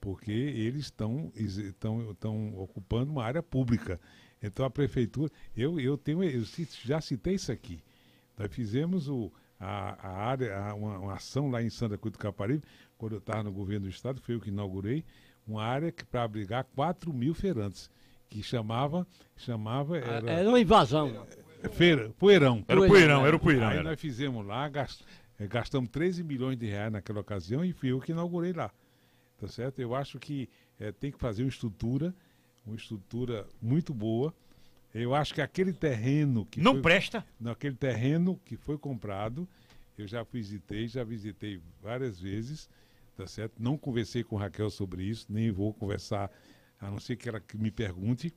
Porque eles estão ocupando uma área pública. Então a prefeitura. Eu, eu tenho. Eu já citei isso aqui. Nós fizemos o, a, a área, a, uma, uma, ação lá em Santa Cruz do Caparibe, quando eu estava no governo do estado, foi eu que inaugurei, uma área que para abrigar 4 mil feirantes que chamava, chamava ah, era, era uma invasão. Feira, Poeirão. Era o Poeirão, era o né? Poeirão. Aí era. nós fizemos lá, gast, eh, gastamos 13 milhões de reais naquela ocasião e fui eu que inaugurei lá. Tá certo? Eu acho que é, tem que fazer uma estrutura, uma estrutura muito boa. Eu acho que aquele terreno que. Não foi, presta? Naquele terreno que foi comprado, eu já visitei, já visitei várias vezes, tá certo? Não conversei com Raquel sobre isso, nem vou conversar a não ser que ela me pergunte,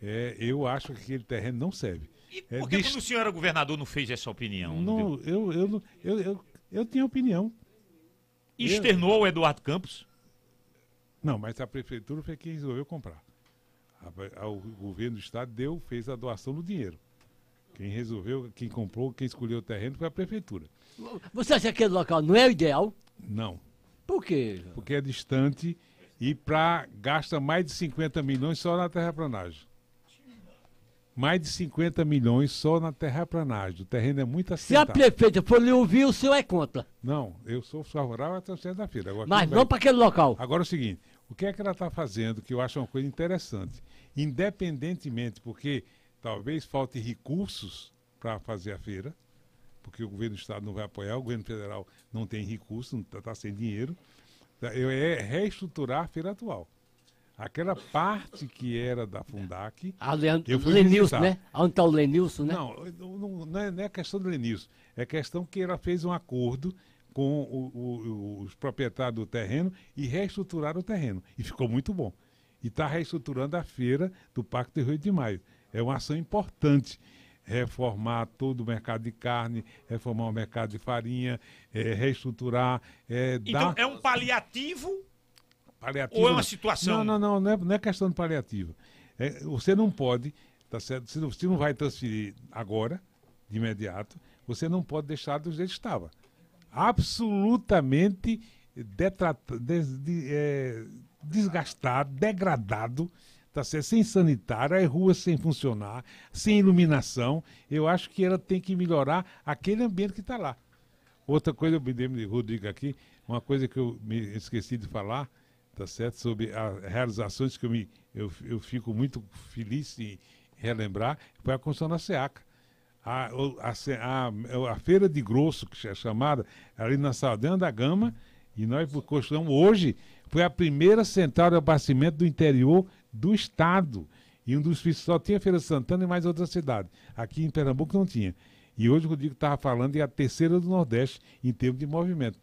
é, eu acho que aquele terreno não serve. E é por que dist... quando o senhor era governador não fez essa opinião? Não, não eu, eu, eu, eu, eu tinha opinião. Externou eu... o Eduardo Campos? Não, mas a prefeitura foi quem resolveu comprar. A, a, o governo do estado deu, fez a doação do dinheiro. Quem resolveu, quem comprou, quem escolheu o terreno foi a prefeitura. Você acha que aquele local não é o ideal? Não. Por quê? Porque é distante e pra gasta mais de 50 milhões só na terraplanagem. Mais de 50 milhões só na terraplanagem. O terreno é muito acertado. Se a prefeita for lhe ouvir, o senhor é contra. Não, eu sou favorável o centro da feira. Agora, Mas não para aquele local. Agora é o seguinte, o que é que ela está fazendo que eu acho uma coisa interessante? Independentemente, porque talvez falte recursos para fazer a feira, porque o governo do estado não vai apoiar, o governo federal não tem recursos, está tá sem dinheiro. Tá, eu é reestruturar a feira atual. Aquela parte que era da Fundac. A Leand Lenilson, né? Onde está o Lenilson, né? Não, não, não, é, não é questão do Lenilson. É questão que ela fez um acordo com o, o, os proprietários do terreno e reestruturaram o terreno. E ficou muito bom. E está reestruturando a feira do Parque do Rio de Maio. É uma ação importante reformar todo o mercado de carne, reformar o mercado de farinha, é, reestruturar. É, então, dar... é um paliativo, paliativo? Ou é uma situação? Não, não, não, não é, não é questão de paliativo. É, você não pode, tá certo? Se você não vai transferir agora, de imediato, você não pode deixar do jeito que estava. Absolutamente des... de, é, desgastado, degradado tá certo? Sem sanitário, as é ruas sem funcionar, sem iluminação. Eu acho que ela tem que melhorar aquele ambiente que está lá. Outra coisa, eu me lembro de Rodrigo aqui, uma coisa que eu me esqueci de falar, tá certo? Sobre as realizações que eu, me, eu, eu fico muito feliz em relembrar, foi a construção da SEACA. A, a, a, é a, feira de grosso, que é chamada, ali na Saldanha da Gama, e nós construímos hoje, foi a primeira central de abastecimento do interior do Estado. E um dos serviços só tinha Feira Santana e mais outra cidade. Aqui em Pernambuco não tinha. E hoje o Rodrigo estava falando é a terceira do Nordeste em termos de movimento.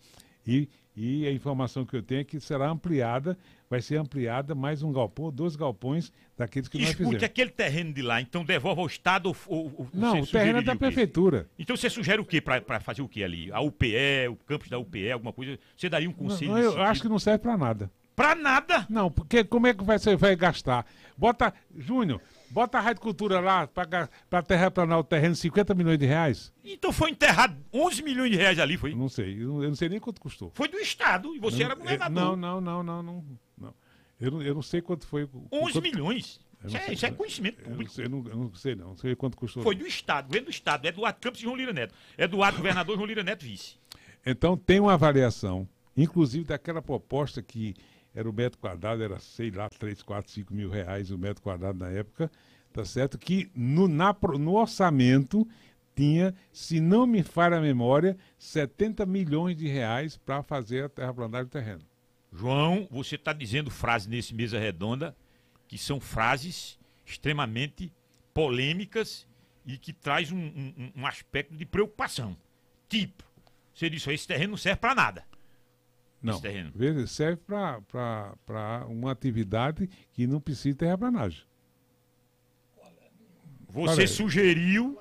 E, e a informação que eu tenho é que será ampliada, vai ser ampliada mais um galpão, dois galpões daqueles que Escute, nós fizemos. aquele terreno de lá, então devolve ao Estado ou, Não, o terreno é da prefeitura. Então você sugere o que para fazer o que ali? A UPE, o campus da UPE, alguma coisa? Você daria um conselho? Não, eu acho que não serve para nada. Pra nada. Não, porque como é que você vai gastar? Bota, Júnior, bota a Rádio Cultura lá pra, pra terraplanar o terreno, 50 milhões de reais. Então foi enterrado 11 milhões de reais ali, foi? Eu não sei, eu não sei nem quanto custou. Foi do Estado, e você não, era governador. Não, não, não, não, não. não. Eu, não eu não sei quanto foi. 11 quanto... milhões? Isso é, isso é, conhecimento público. Eu não, sei, eu não, eu não sei, não. Não sei quanto custou. Foi do Estado, vem do Estado. Eduardo Campos e João Lira Neto. Eduardo, governador, João Lira Neto, vice. Então, tem uma avaliação, inclusive daquela proposta que era o metro quadrado, era, sei lá, 3, 4, 5 mil reais o metro quadrado na época, tá certo? Que no, na, no orçamento tinha, se não me falha a memória, 70 milhões de reais para fazer a terraplanagem do terreno. João, você está dizendo frases nesse mesa redonda que são frases extremamente polêmicas e que traz um, um, um aspecto de preocupação. Tipo, você disse, esse terreno não serve para nada. Não. terreno? serve para uma atividade que não precisa de terraplanagem. Você Parece. É? sugeriu,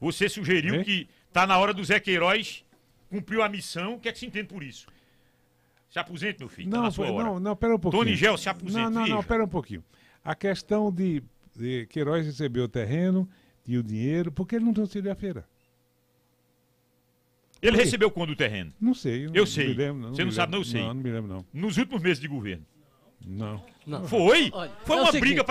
você sugeriu é? que está na hora do Zé Queiroz cumpriu a missão. O que é que se entende por isso? Se aposente, meu filho. Tá não, tá na sua hora. não, não, pera um pouquinho. Tony Gel, se aposente. Não, não, não, pera um pouquinho. A questão de, de Queiroz recebeu o terreno, e o dinheiro, porque ele não trouxe ele à feira. Ele recebeu quando o terreno? Não sei. eu sei. Lembro, não, Você não, sabe, não? Eu sei. Não, não me lembro, não. Nos últimos meses de governo. Não. não. Foi? Olha, Foi é uma seguinte, briga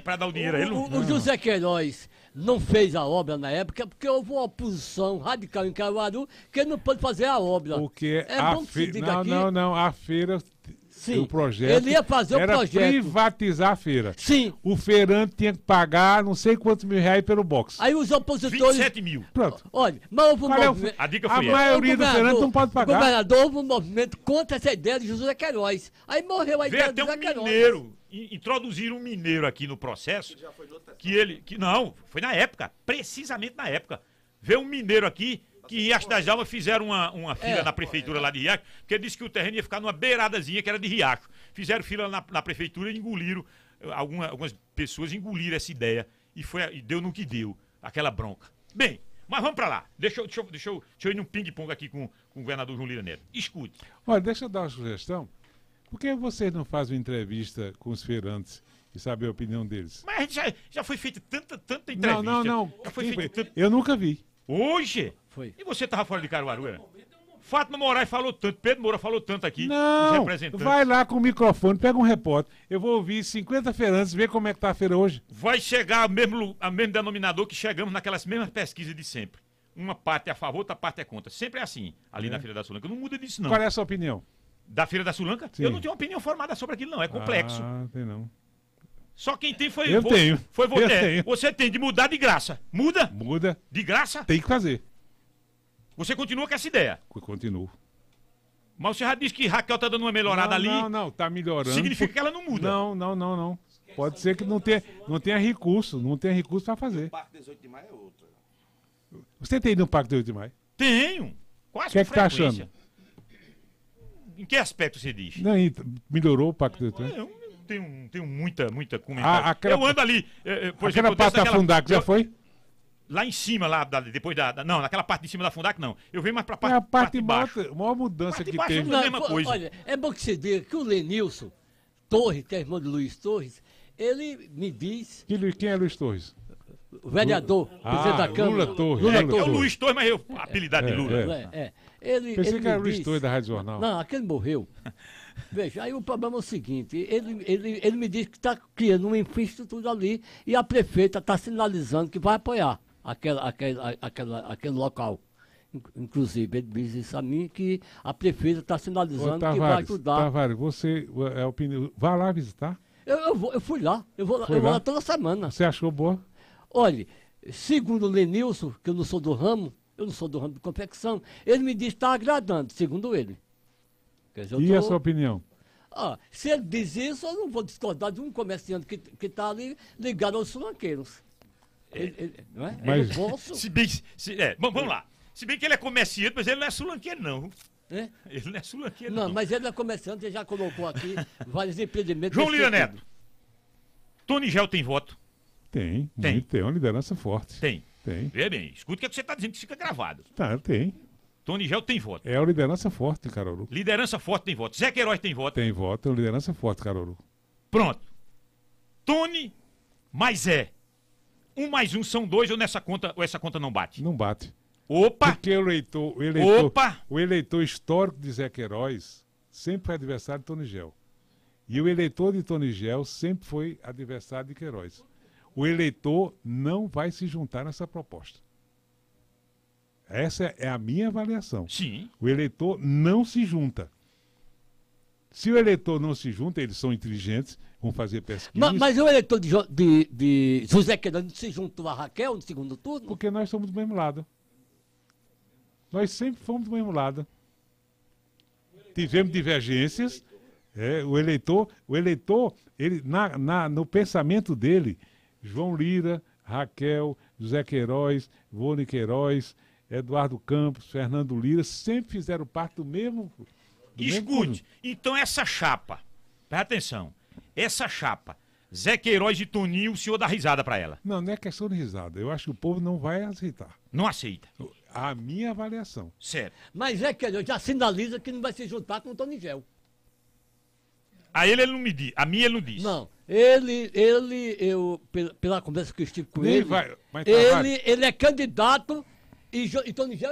para dar o dinheiro a ele? O, o José Queiroz não fez a obra na época porque houve uma oposição radical em Caruaru que ele não pôde fazer a obra. Porque é a bom que se diga não, aqui. não, não. A feira Sim. O projeto ele ia fazer era o projeto. privatizar a feira. Sim. O feirante tinha que pagar não sei quantos mil reais pelo box. Aí os opositores. 27 mil. Pronto. Olha, mas houve um é A dica foi A maioria do feirante não pode pagar. O governador houve um movimento contra essa ideia de José Queiroz. Aí morreu a ideia de José um Queiroz. mineiro. introduzir um mineiro aqui no processo. Que, ele. Que, não, foi na época. Precisamente na época. Veio um mineiro aqui que Riacho das Almas fizeram uma, uma fila é, na prefeitura lá de Riacho, porque disse que o terreno ia ficar numa beiradazinha que era de Riacho. Fizeram fila na, na prefeitura e engoliram, eh, alguma, algumas pessoas engoliram essa ideia e, foi, e deu no que deu, aquela bronca. Bem, mas vamos para lá. Deixa eu, deixa, deixa, eu, deixa eu ir num ping-pong aqui com, com o governador João Lira Neto. Escute. Olha, deixa eu dar uma sugestão. Por que vocês não fazem uma entrevista com os feirantes e saber a opinião deles? Mas já, já foi feita tanta, tanta entrevista. Não, não, não. Já foi feita tanta... Eu nunca vi. Hoje? Foi. E você estava fora de Caruaru, Fato é? Fátima Moraes falou tanto, Pedro Moura falou tanto aqui. Não, vai lá com o microfone, pega um repórter. Eu vou ouvir 50 feirantes, ver como é que está a feira hoje. Vai chegar ao mesmo, ao mesmo denominador que chegamos naquelas mesmas pesquisas de sempre. Uma parte é a favor, outra parte é contra. Sempre é assim, ali é. na Feira da Sulanca. Não muda disso, não. Qual é a sua opinião? Da Feira da Sulanca? Sim. Eu não tenho uma opinião formada sobre aquilo, não. É complexo. Ah, tem não. Só quem tem foi eu você. Tenho. Foi você. [laughs] Eu tenho. Você tem de mudar de graça. Muda? Muda. De graça? Tem que fazer. Você continua com essa ideia? Continuo. Mas o já disse que Raquel tá dando uma melhorada não, ali. Não, não, tá melhorando. Significa por... que ela não muda. Não, não, não, não. Pode ser que não tenha, não tenha recurso, não tenha recurso para fazer. O Parque 18 de Maio é outro. Você tem ido no Parque 18 de Maio? Tenho. Quase O que é que tá achando? Em que aspecto você diz? Não, melhorou o Parque 18 de Maio? Eu tenho, tenho muita, muita ah, comentário. aquela... Eu ando ali. Eh, eh, por exemplo, aquela pata afundar que já foi? lá em cima, lá da, depois da, da, Não, naquela parte de cima da Fundac, não. Eu venho mais pra parte, é a parte, parte de baixo. maior mudança parte que é teve. É a mesma coisa. Olha, é bom que você diga que o Lenilson Torres, que é irmão de Luiz Torres, ele me diz. Que, quem é Luiz Torres? O vereador, Lula. presidente ah, da Câmara. Lula Torres. É, Lula é, É o Luiz Torres, mas eu, a habilidade é, de Lula. É. é, é. Ele, Pensei ele que era o Luiz Torres da Rádio Jornal. Não, aquele morreu. [laughs] Veja, aí o problema é o seguinte: ele, ele, ele me disse que está criando uma infraestrutura ali e a prefeita está sinalizando que vai apoiar aquele, aquele, aquele, aquele local. Inclusive, ele diz isso a mim que a prefeita está sinalizando Ô, Tavares, que vai ajudar. Tavares, você, é opinião, vá lá visitar? Eu, eu, vou, eu fui lá, eu vou, eu lá? vou lá toda semana. Você achou boa? Olha, segundo o Lenilson, que eu não sou do ramo, eu não sou do ramo de confecção, ele me diz que está agradando, segundo ele. Dizer, e tô... a sua opinião? Ah, se ele diz isso, eu não vou discordar de um comerciante que está ali ligado aos sulanqueiros. É. não é? Mas... É bolso. Se bem, se, é, vamos lá. Se bem que ele é comerciante, mas ele não é sulanqueiro, não. É? Ele não é sulanqueiro, não. Não, mas ele é comerciante, e já colocou aqui vários empreendimentos. João Lira Neto. Tony Gel tem voto. Tem, tem. Muito, tem uma liderança forte. Tem. Tem. Vê bem, escuta o que, é que você está dizendo, que fica gravado. Tá, tem. Tony Gel tem voto. É a liderança forte, Carolu. Liderança forte tem voto. Zé Queiroz tem voto. Tem voto, é liderança forte, Carolu. Pronto. Tony, mas é um mais um são dois, ou nessa conta, ou essa conta não bate? Não bate. Opa! Porque o eleitor, o eleitor, Opa! O eleitor histórico de Zé Queiroz sempre foi adversário de Tony Gel. E o eleitor de Tony Gel sempre foi adversário de Queiroz. O eleitor não vai se juntar nessa proposta. Essa é a minha avaliação. Sim. O eleitor não se junta. Se o eleitor não se junta, eles são inteligentes, vão fazer pesquisa. Mas, mas o eleitor de, de, de José Quedano se juntou a Raquel no segundo turno? Porque nós somos do mesmo lado. Nós sempre fomos do mesmo lado. Tivemos divergências. É, o eleitor, o eleitor, ele, na, na, no pensamento dele, João Lira, Raquel, José Queiroz, Vone Queiroz, Eduardo Campos, Fernando Lira, sempre fizeram parte do mesmo. Do Escute, mesmo então essa chapa, presta atenção, essa chapa. Zé Queiroz e Toninho, o senhor dá risada para ela. Não, não é questão de risada. Eu acho que o povo não vai aceitar. Não aceita. A minha avaliação. Certo. Mas Zé Queiroz já sinaliza que não vai se juntar com o Tony Gel. A ele ele não me diz. A mim ele não diz. Não. Ele, ele, eu, pela, pela conversa que eu estive com Nem ele, vai, mas tá ele, vai. ele é candidato e, e Gel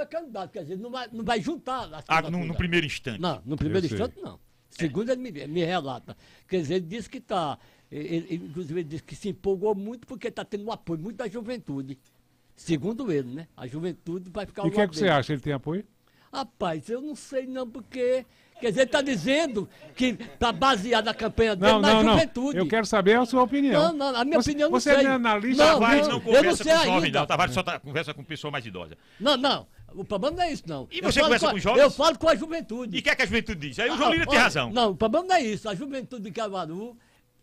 é candidato. Quer dizer, não vai, não vai juntar. Ah, no, no, primeiro instante. Não, no primeiro eu instante sei. não. Segundo ele me, me relata. Quer dizer, ele disse que está. inclusive, ele disse que se empolgou muito porque está tendo um apoio muito da juventude. Segundo ele, né? A juventude vai ficar E o que, é que você acha? Ele tem apoio? Rapaz, eu não sei não, porque. Quer dizer, ele está dizendo que está baseado na campanha dele não, não, na juventude. Não. Eu quero saber a sua opinião. Não, não, a minha você, opinião não você é sei. Você é analista. Não, Tavares não, não conversa não com jovem, não. Tavares só tá, conversa com pessoa mais idosa. Não, não. O problema não é isso, não. E eu você conversa com, a, com jovens? Eu falo com a juventude. E o que é que a juventude diz? Aí o João Lira tem razão. Não, o problema não é isso. A juventude de Caruaru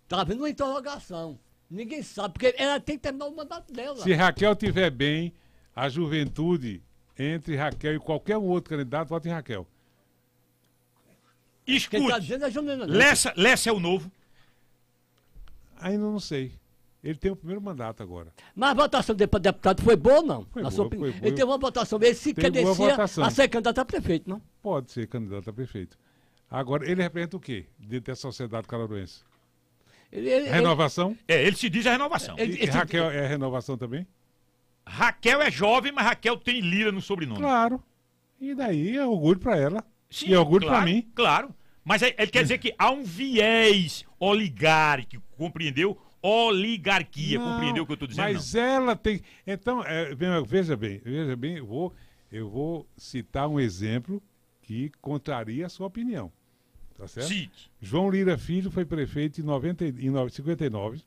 está vendo uma interrogação. Ninguém sabe, porque ela tem que terminar o mandato dela. Se Raquel tiver bem, a juventude, entre Raquel e qualquer outro candidato, vota em Raquel. Escute, tá é Lessa, Lessa é o novo? Ainda não sei. Ele tem o primeiro mandato agora. Mas a votação dele para deputado foi boa ou não? Foi na boa, sua opinião. Ele teve uma votação. Ele se credencia a ser candidato a prefeito, não? Pode ser candidato a prefeito. Agora, ele representa o quê dentro da sociedade calaruense? Ele, ele, renovação? Ele, é, ele se diz a renovação. e Raquel é renovação também? Raquel é jovem, mas Raquel tem Lira no sobrenome. Claro. E daí é orgulho para ela. Sim, e é orgulho claro, para mim. Claro. Mas é, ele quer dizer que há um viés oligárquico, compreendeu? oligarquia. Não, Compreendeu o que eu estou dizendo? Mas não. ela tem. Então, é, veja bem, veja bem, eu vou, eu vou citar um exemplo que contraria a sua opinião. Tá certo? João Lira Filho foi prefeito em, 90, em 59.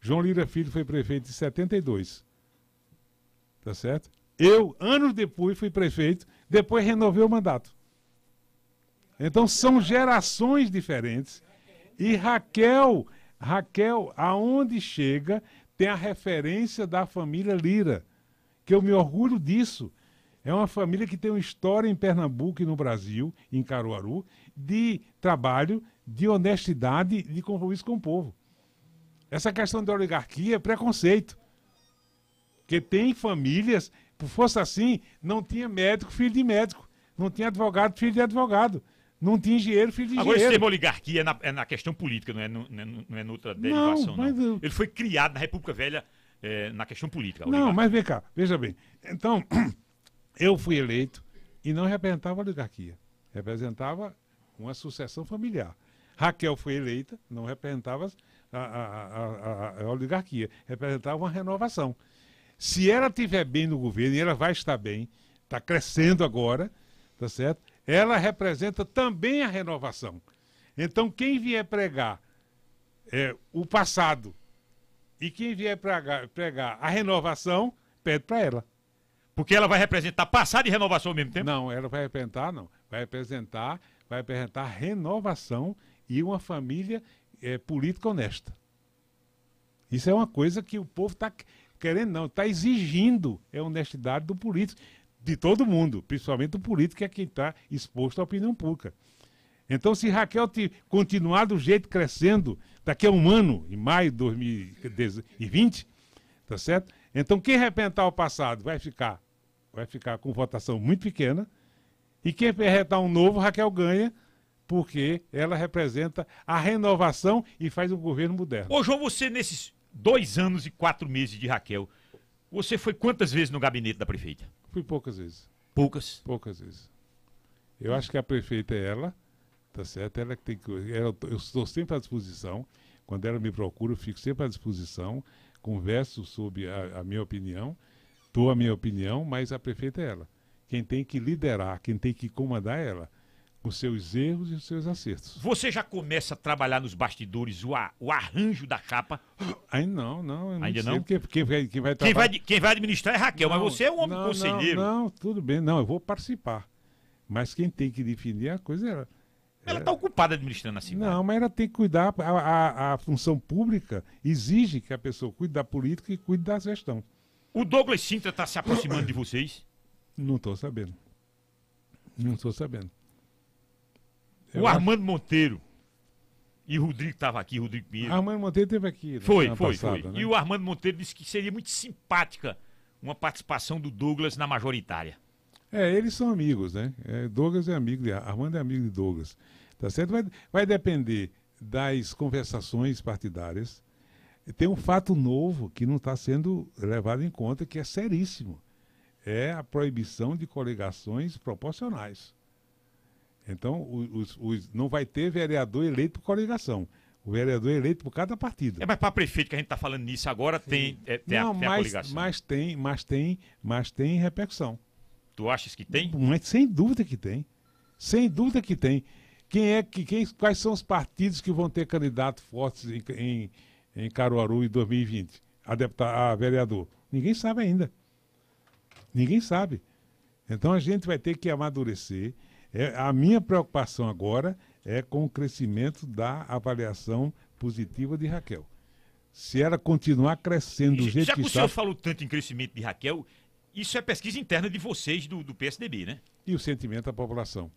João Lira Filho foi prefeito em 72. Tá certo? Eu, anos depois, fui prefeito, depois renovei o mandato. Então são gerações diferentes. E Raquel Raquel, aonde chega, tem a referência da família Lira, que eu me orgulho disso. É uma família que tem uma história em Pernambuco e no Brasil, em Caruaru, de trabalho, de honestidade de compromisso com o povo. Essa questão da oligarquia é preconceito. Porque tem famílias, se fosse assim, não tinha médico, filho de médico, não tinha advogado, filho de advogado. Não tinha engenheiro, filho de Agora, engenheiro. Agora, esse termo oligarquia é na, é na, questão política, não é, no, não é, não é noutra derivação, não. não. Eu... Ele foi criado na República Velha é, na questão política. Não, mas vem cá, veja bem. Então, [clears throat] eu fui eleito e não representava a oligarquia. Representava uma sucessão familiar. Raquel foi eleita, não representava a, a, a, a oligarquia, representava uma renovação. Se ela estiver bem no governo, e ela vai estar bem, está crescendo agora, está certo? ela representa também a renovação. Então, quem vier pregar é, o passado e quem vier pregar, pregar a renovação, pede para ela. Porque ela vai representar passado e renovação ao mesmo tempo? Não, ela vai representar, não. Vai representar, vai representar renovação e uma família é, política honesta. Isso é uma coisa que o povo está querendo, não, está exigindo é honestidade do político de todo mundo, principalmente o político, que é quem está exposto à opinião pública. Então, se Raquel continuar do jeito crescendo daqui a um ano, em maio de 2020, tá certo? Então, quem repentar o passado vai ficar, vai ficar com votação muito pequena, e quem repentar um novo, Raquel ganha, porque ela representa a renovação e faz um governo moderno. Ô, João, você, nesses dois anos e quatro meses de Raquel, você foi quantas vezes no gabinete da prefeita? Fui poucas vezes. Poucas? Poucas vezes. Eu acho que a prefeita é ela, tá certo? Ela que tem que. Ela, eu estou sempre à disposição. Quando ela me procura, eu fico sempre à disposição. Converso sobre a, a minha opinião, dou a minha opinião, mas a prefeita é ela. Quem tem que liderar, quem tem que comandar é ela os seus erros e os seus acertos. Você já começa a trabalhar nos bastidores o, a, o arranjo da chapa? Aí não, não. Ainda não? Quem, quem, vai, quem, vai quem, vai, quem vai administrar é Raquel, não, mas você é um homem não, conselheiro. Não, não, tudo bem. Não, eu vou participar. Mas quem tem que definir a coisa é ela. Ela é- está ocupada administrando a cidade. Não, mas ela tem que cuidar. A, a, a, função pública exige que a pessoa cuide da política e cuide da gestão. O Douglas Sintra está se aproximando de vocês? Não estou sabendo. Não estou sabendo. Eu o acho... Armando Monteiro. E o Rodrigo estava aqui, Rodrigo Pinheiro. Armando Monteiro esteve aqui. Né, foi, foi, passada, foi. Né? E o Armando Monteiro disse que seria muito simpática uma participação do Douglas na majoritária. É, eles são amigos, né? É, Douglas é amigo de Armando é amigo de Douglas. Tá certo? Vai, vai depender das conversações partidárias. Tem um fato novo que não está sendo levado em conta, que é seríssimo. É a proibição de coligações proporcionais. Então, os, os, não vai ter vereador eleito por coligação. O vereador é eleito por cada partido. É, mas para prefeito que a gente está falando nisso agora tem, é, tem, não, a, tem mas, a coligação. Mas tem, mas tem, mas tem repercussão. Tu achas que tem? Mas sem dúvida que tem. Sem dúvida que tem. Quem é que, quem, quais são os partidos que vão ter candidato fortes em, em, em Caruaru em 2020 a, deputado, a vereador? Ninguém sabe ainda. Ninguém sabe. Então a gente vai ter que amadurecer é, a minha preocupação agora é com o crescimento da avaliação positiva de Raquel. Se ela continuar crescendo do jeito Já que, o senhor falou tanto em crescimento de Raquel, isso é pesquisa interna de vocês do, do PSDB, né? E o sentimento da população.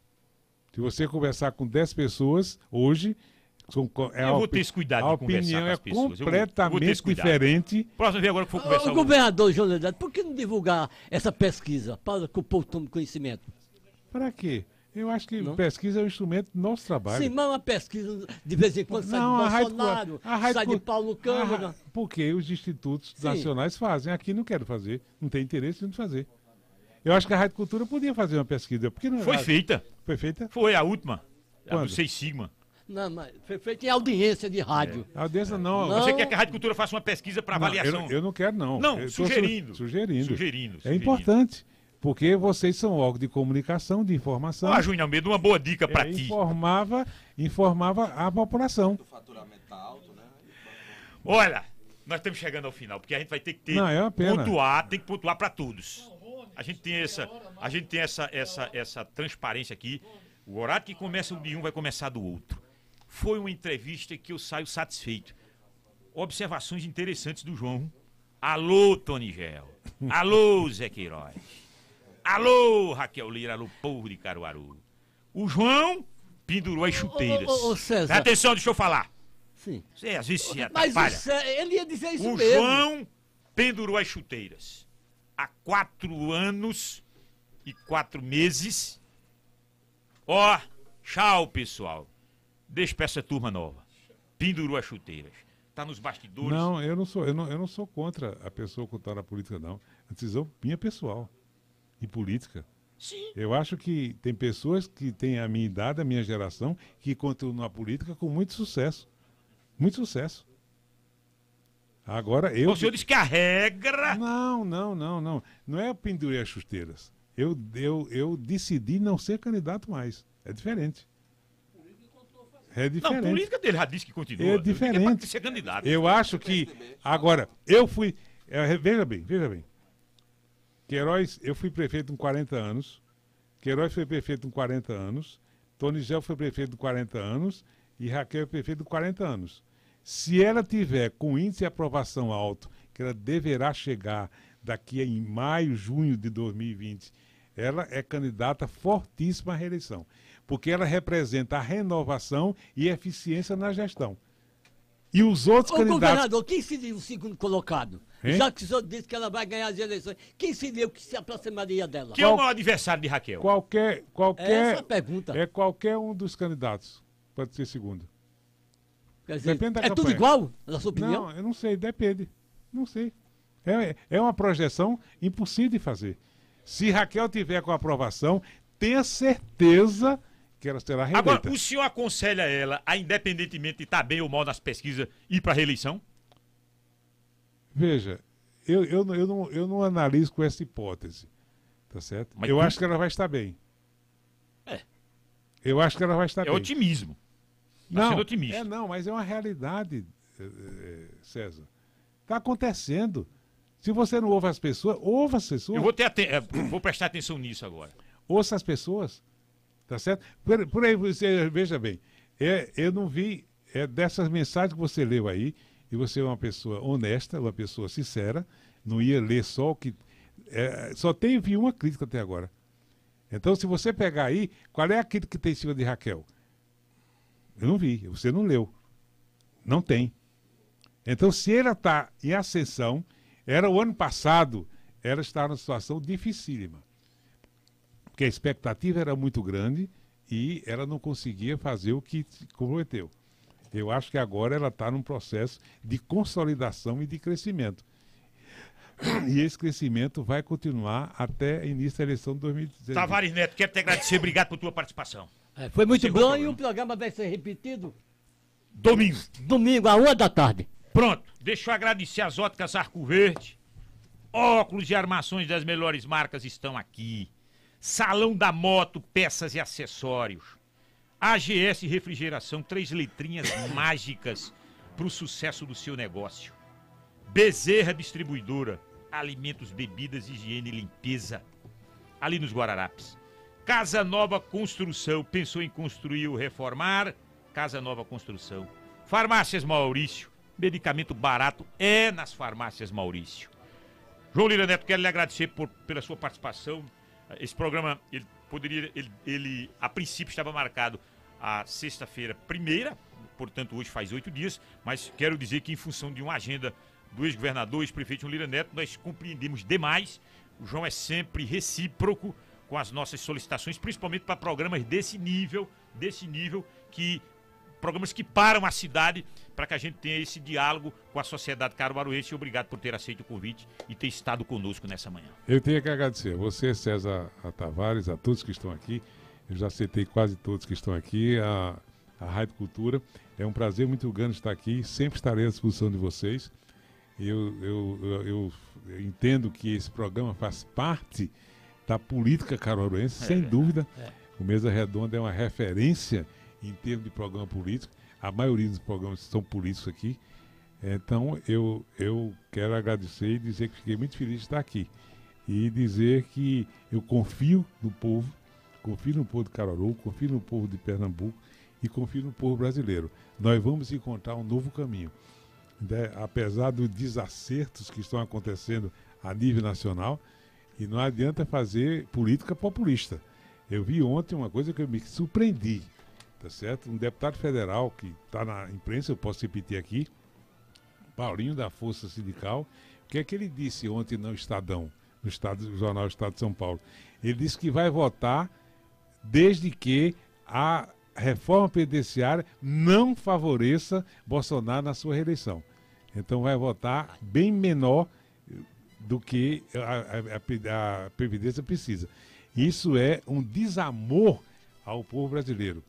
Se você conversar com 10 pessoas hoje, é eu vou ter esse cuidado a de opinião com é pessoas. completamente diferente. Próximo ver agora que for conversar. O governador João Leandro, por que não divulgar essa pesquisa para que o povo tome conhecimento? Para quê? Eu acho que não? pesquisa é um instrumento do nosso trabalho. Sim, mas uma pesquisa de vez em quando sai de Bolsonaro, a sai de Paulo Câmara. Porque os institutos Sim. nacionais fazem. Aqui não quero fazer, não tem interesse em fazer. Eu acho que a Rádio Cultura podia fazer uma pesquisa. Porque não, é foi feita. Foi feita? Foi a última. Quando? A do Seis Sigma. Não, mas foi feita em audiência de rádio. É. Audiência não. não. Você quer que a Rádio Cultura faça uma pesquisa para avaliação? Eu, eu, não quero, não. Não, sugerindo. Su sugerindo. sugerindo. Sugerindo. É sugerindo. importante. Porque vocês são órgão de comunicação, de informação. Ah, Júnior Almeida, uma boa dica para é, ti. Informava, informava a população. O faturamento tá alto, né? Olha, nós estamos chegando ao final, porque a gente vai ter que ter Não, é pontuar, tem que pontuar para todos. A gente tem essa, a gente tem essa, essa, essa transparência aqui. O horário que começa de um vai começar do outro. Foi uma entrevista que eu saio satisfeito. Observações interessantes do João. Alô, Tony Gel. Alô, Zé Queiroz. Alô, Raquel Lira, alô, povo de Caruaru. O João pendurou as chuteiras. Ô, ô, ô César. Dá atenção, deixa eu falar. Sim. Mas ele ia dizer isso o mesmo. O João pendurou as chuteiras. Há quatro anos e quatro meses. Ó, tchau, pessoal. Deixa pra essa turma nova. Pendurou as chuteiras. Tá nos bastidores. Não, eu não sou, eu não, eu não sou contra a pessoa contar na política, não. É a decisão minha pessoal de política. Sim. Eu acho que tem pessoas que têm a minha idade, a minha geração, que continuam na política com muito sucesso. Muito sucesso. Agora eu. O senhor diz que a regra. Não, não, não, não. Não é eu pendurei as chuteiras. Eu, eu, eu decidi não ser candidato mais. É diferente. É diferente. Não, política dele já disse que continua. É diferente. ser candidato. Eu acho que. Agora, eu fui. É, veja bem, veja bem. Queiroz, eu fui prefeito com 40 anos. Queiroz foi prefeito com 40 anos. Tonigel foi prefeito com 40 anos. E Raquel foi é prefeito com 40 anos. Se ela tiver com índice de aprovação alto, que ela deverá chegar daqui em maio, junho de 2020, ela é candidata fortíssima à reeleição, porque ela representa a renovação e eficiência na gestão. E os outros Ô, candidatos... governador, quem seria o segundo colocado? Hein? Já que o senhor disse que ela vai ganhar as eleições, quem seria o que se aproximaria dela? Quem é o maior adversário de Raquel? Qualquer, qualquer... É essa pergunta. É qualquer um dos candidatos pode ser segundo. Quer dizer, depende da é campanha. tudo igual, na sua opinião? Não, eu não sei, depende. Não sei. É, é uma projeção impossível de fazer. Se Raquel tiver com aprovação, tenha certeza que ela será reeleita. Agora, o senhor aconselha ela, a, independentemente de estar tá bem ou mal nas pesquisas, ir para a reeleição? Veja, eu, eu, eu, não, eu não analiso com essa hipótese, tá certo? Mas eu acho que ela vai estar bem. É. Eu acho que ela vai estar é bem. É otimismo. Tá não, sendo otimista. É, não, mas é uma realidade, eh, eh, eh, César. Está acontecendo. Se você não ouve as pessoas, ouve as pessoas. Eu vou, ter vou prestar atenção nisso agora. Ouça as pessoas. Tá certo? Por, por aí, você, veja bem, é, eu não vi é, dessas mensagens que você leu aí, e você é uma pessoa honesta, uma pessoa sincera, não ia ler só o que. É, só vi uma crítica até agora. Então, se você pegar aí, qual é a crítica que tem em cima de Raquel? Eu não vi, você não leu. Não tem. Então, se ela está em ascensão, era o ano passado, ela está numa situação dificílima. Porque a expectativa era muito grande e ela não conseguia fazer o que comprometeu. Eu acho que agora ela está num processo de consolidação e de crescimento. E esse crescimento vai continuar até início da eleição de 2016. Tavares Neto, quero te agradecer. Obrigado por tua participação. É, foi muito bom programa. e né? o programa vai ser repetido. Domingo. Domingo, à uma da tarde. Pronto. Deixa eu agradecer as óticas Arco Verde. Óculos e armações das melhores marcas estão aqui. Salão da Moto, peças e acessórios. AGS Refrigeração, três letrinhas [coughs] mágicas para o sucesso do seu negócio. Bezerra Distribuidora, alimentos, bebidas, higiene e limpeza. Ali nos Guararapes. Casa Nova Construção, pensou em construir ou reformar? Casa Nova Construção. Farmácias Maurício, medicamento barato é nas farmácias Maurício. João Lira Neto, quero lhe agradecer por, pela sua participação, esse programa, ele poderia, ele, ele a princípio estava marcado a sexta-feira primeira, portanto hoje faz oito dias, mas quero dizer que em função de uma agenda do ex-governador, ex-prefeito João Lira Neto, nós compreendemos demais. O João é sempre recíproco com as nossas solicitações, principalmente para programas desse nível, desse nível que programas que param a cidade para que a gente tenha esse diálogo com a sociedade caruaruense. Obrigado por ter aceito o convite e ter estado conosco nessa manhã. Eu tenho que agradecer a você, César a Tavares, a todos que estão aqui. Eu já aceitei quase todos que estão aqui, a, a Rádio Cultura. É um prazer muito grande estar aqui. Sempre estarei à disposição de vocês. Eu, eu, eu, eu entendo que esse programa faz parte da política caruaruense, é, sem dúvida. É. O Mesa Redonda é uma referência em termos de programa político. A maioria dos programas são políticos aqui. Então, eu, eu quero agradecer e dizer que fiquei muito feliz de estar aqui. E dizer que eu confio no povo, confio no povo de Caruaru, confio no povo de Pernambuco e confio no povo brasileiro. Nós vamos encontrar um novo caminho. Né? Apesar dos desacertos que estão acontecendo a nível nacional, e não adianta fazer política populista. Eu vi ontem uma coisa que eu me surpreendi tá certo? Um deputado federal que está na imprensa, eu posso repetir aqui, Paulinho da Força Sindical, o que é que ele disse ontem no Estadão, no, Estado, no jornal Estado de São Paulo? Ele disse que vai votar desde que a reforma penitenciária não favoreça Bolsonaro na sua reeleição. Então vai votar bem menor do que a, a, a Previdência precisa. Isso é um desamor ao povo brasileiro.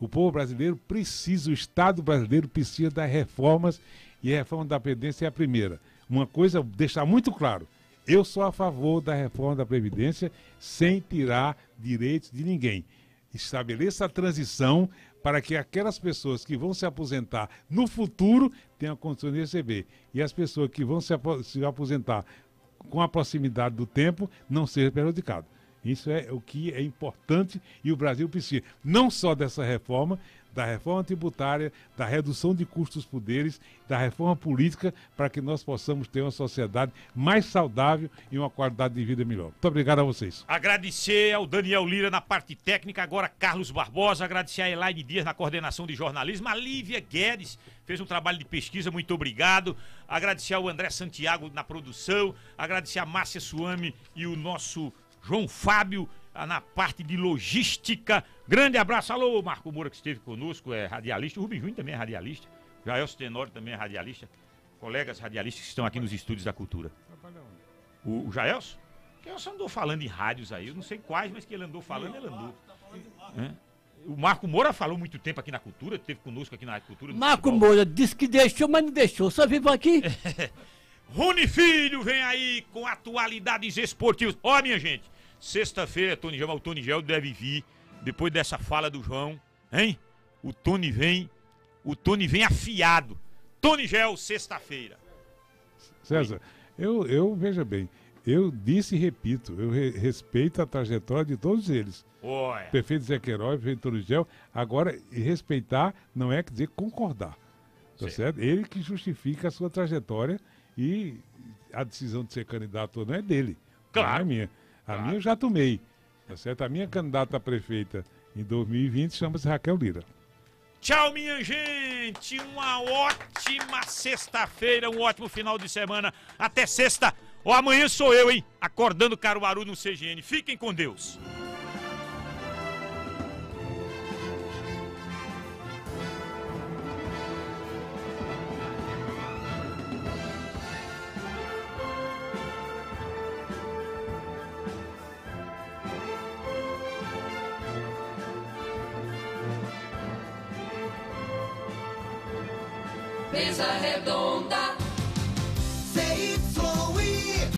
O povo brasileiro precisa, o Estado brasileiro precisa das reformas e a reforma da Previdência é a primeira. Uma coisa, deixar muito claro, eu sou a favor da reforma da Previdência sem tirar direitos de ninguém. Estabeleça a transição para que aquelas pessoas que vão se aposentar no futuro tenham condições de receber. E as pessoas que vão se aposentar com a proximidade do tempo não sejam prejudicadas. Isso é o que é importante e o Brasil precisa, não só dessa reforma, da reforma tributária, da redução de custos poderes, da reforma política, para que nós possamos ter uma sociedade mais saudável e uma qualidade de vida melhor. Muito obrigado a vocês. Agradecer ao Daniel Lira na parte técnica, agora Carlos Barbosa, agradecer a Elaine Dias na coordenação de jornalismo, a Lívia Guedes fez um trabalho de pesquisa, muito obrigado. Agradecer ao André Santiago na produção, agradecer a Márcia Suame e o nosso João Fábio, tá na parte de logística. Grande abraço, alô, Marco Moura, que esteve conosco, é radialista. O Rubem Júnior também é radialista. Jael Tenório também é radialista. Colegas radialistas que estão aqui nos estúdios da cultura. O, o Jaelson? Que só andou falando em rádios aí, eu não sei quais, mas que ele andou falando, ele andou. É? O Marco Moura falou muito tempo aqui na cultura, Teve conosco aqui na cultura. Marco futebol. Moura disse que deixou, mas não deixou, só vivo aqui. [laughs] Rune Filho vem aí com atualidades esportivas. Ó, minha gente, Sexta-feira, Tony Gel, mas o Tony Gel deve vir. Depois dessa fala do João, hein? O Tony vem, o Tony vem afiado. Tony Gel, sexta-feira. César, eu, eu, veja bem, eu disse e repito, eu re, respeito a trajetória de todos eles. Olha. Prefeito Zé Queiroz, prefeito Tony Gel. Agora, respeitar não é quer dizer concordar. Tá Sim. certo? Ele que justifica a sua trajetória e a decisão de ser candidato não é dele. Claro. Não é minha. A minha eu já tomei. Tá certo? A minha candidata a prefeita em 2020 chama-se Raquel Lira. Tchau, minha gente! Uma ótima sexta-feira, um ótimo final de semana. Até sexta! Ou amanhã sou eu, hein? Acordando Caruaru no CGN. Fiquem com Deus! redonda.